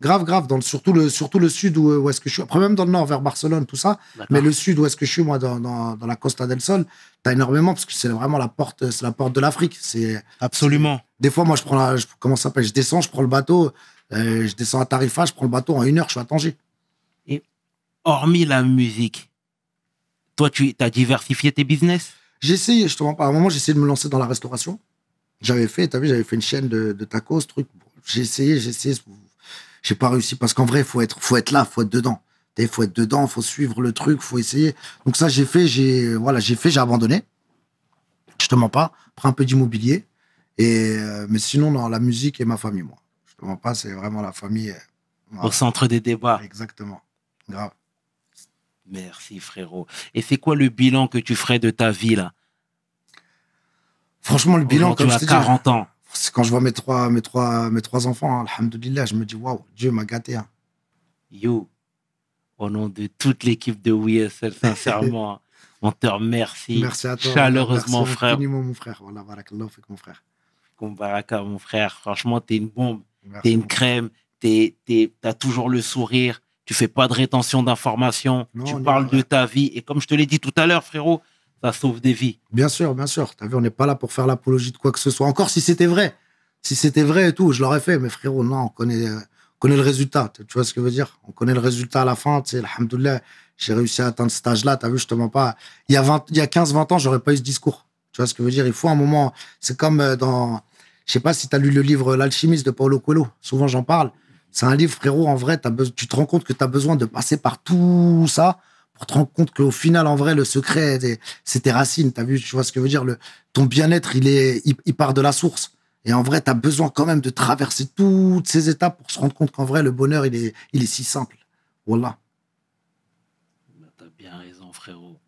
Grave, grave, dans surtout, le, surtout le sud où, euh, où est-ce que je suis. Après, même dans le nord, vers Barcelone, tout ça. Mais le sud où est-ce que je suis, moi, dans, dans, la Costa del Sol, t'as énormément, parce que c'est vraiment la porte, c'est la porte de l'Afrique. C'est Absolument. Des fois, moi, je prends la, comment ça s'appelle Je descends, je prends le bateau, je descends à Tarifa, je prends le bateau, en une heure, je suis à Tanger. Et hormis la musique, toi, tu as diversifié tes business J'essayais, justement, à un moment, essayé de me lancer dans la restauration. J'avais fait, t'as vu, j'avais fait une chaîne de, de tacos, truc. J'ai essayé, j'ai essayé. J'ai pas réussi parce qu'en vrai, faut être, faut être là, faut être dedans. Il faut être dedans, faut suivre le truc, faut essayer. Donc ça, j'ai fait, j'ai voilà, j'ai fait, j'ai abandonné. Je te mens pas. Prends un peu d'immobilier. Et euh, mais sinon, dans la musique et ma famille, moi. Je te mens pas, c'est vraiment la famille. Euh, Au centre des débats. Exactement. Grave. Merci frérot. Et c'est quoi le bilan que tu ferais de ta vie là Franchement, le bilan, quand tu as 40 ans. Quand je vois mes trois, mes trois, mes trois enfants, hein, je me dis waouh, Dieu m'a gâté. Hein. You, au nom de toute l'équipe de WSL, sincèrement, on te remercie. Merci à toi. Chaleureusement, merci frère. mon frère. Voilà, barakallah, fait mon frère. Baraka, mon frère. Franchement, t'es une bombe. T'es une crème. T'as toujours le sourire tu fais pas de rétention d'informations, tu parles de ta vie. Et comme je te l'ai dit tout à l'heure, frérot, ça sauve des vies. Bien sûr, bien sûr. Tu as vu, on n'est pas là pour faire l'apologie de quoi que ce soit. Encore si c'était vrai. Si c'était vrai et tout, je l'aurais fait. Mais frérot, non, on connaît, le résultat. Tu vois ce que je veux dire On connaît le résultat à la fin. C'est sais, alhamdoulilah, j'ai réussi à atteindre ce stage-là. Tu as vu, justement, pas. Il y a, 15-20 ans, j'aurais pas eu ce discours. Tu vois ce que je veux dire Il faut un moment. C'est comme euh, dans. Je sais pas si tu as lu le livre L'alchimiste de Paulo Coelho. Souvent, j'en parle. C'est un livre, frérot, en vrai, tu te rends compte que tu as besoin de passer par tout ça pour te rendre compte qu'au final, en vrai, le secret, c'est tes racines. vu, tu vois ce que je veux dire? Le, ton bien-être, il, est, il, part de la source. Et en vrai, tu as besoin quand même de traverser toutes ces étapes pour se rendre compte qu'en vrai, le bonheur, il est, il est si simple. Voilà. as bien raison, frérot.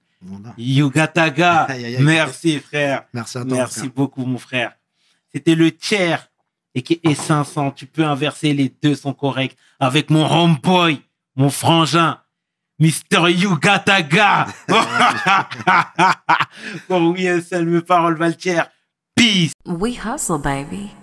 Yugataga, merci, frère. Merci Merci beaucoup, mon frère. C'était le tiers et qui 500. Tu peux inverser, les deux sont corrects. Avec mon homeboy, mon frangin, Mr. Yugataga. Pour oui, une mot, parole, Valtier. Peace. We hustle, baby.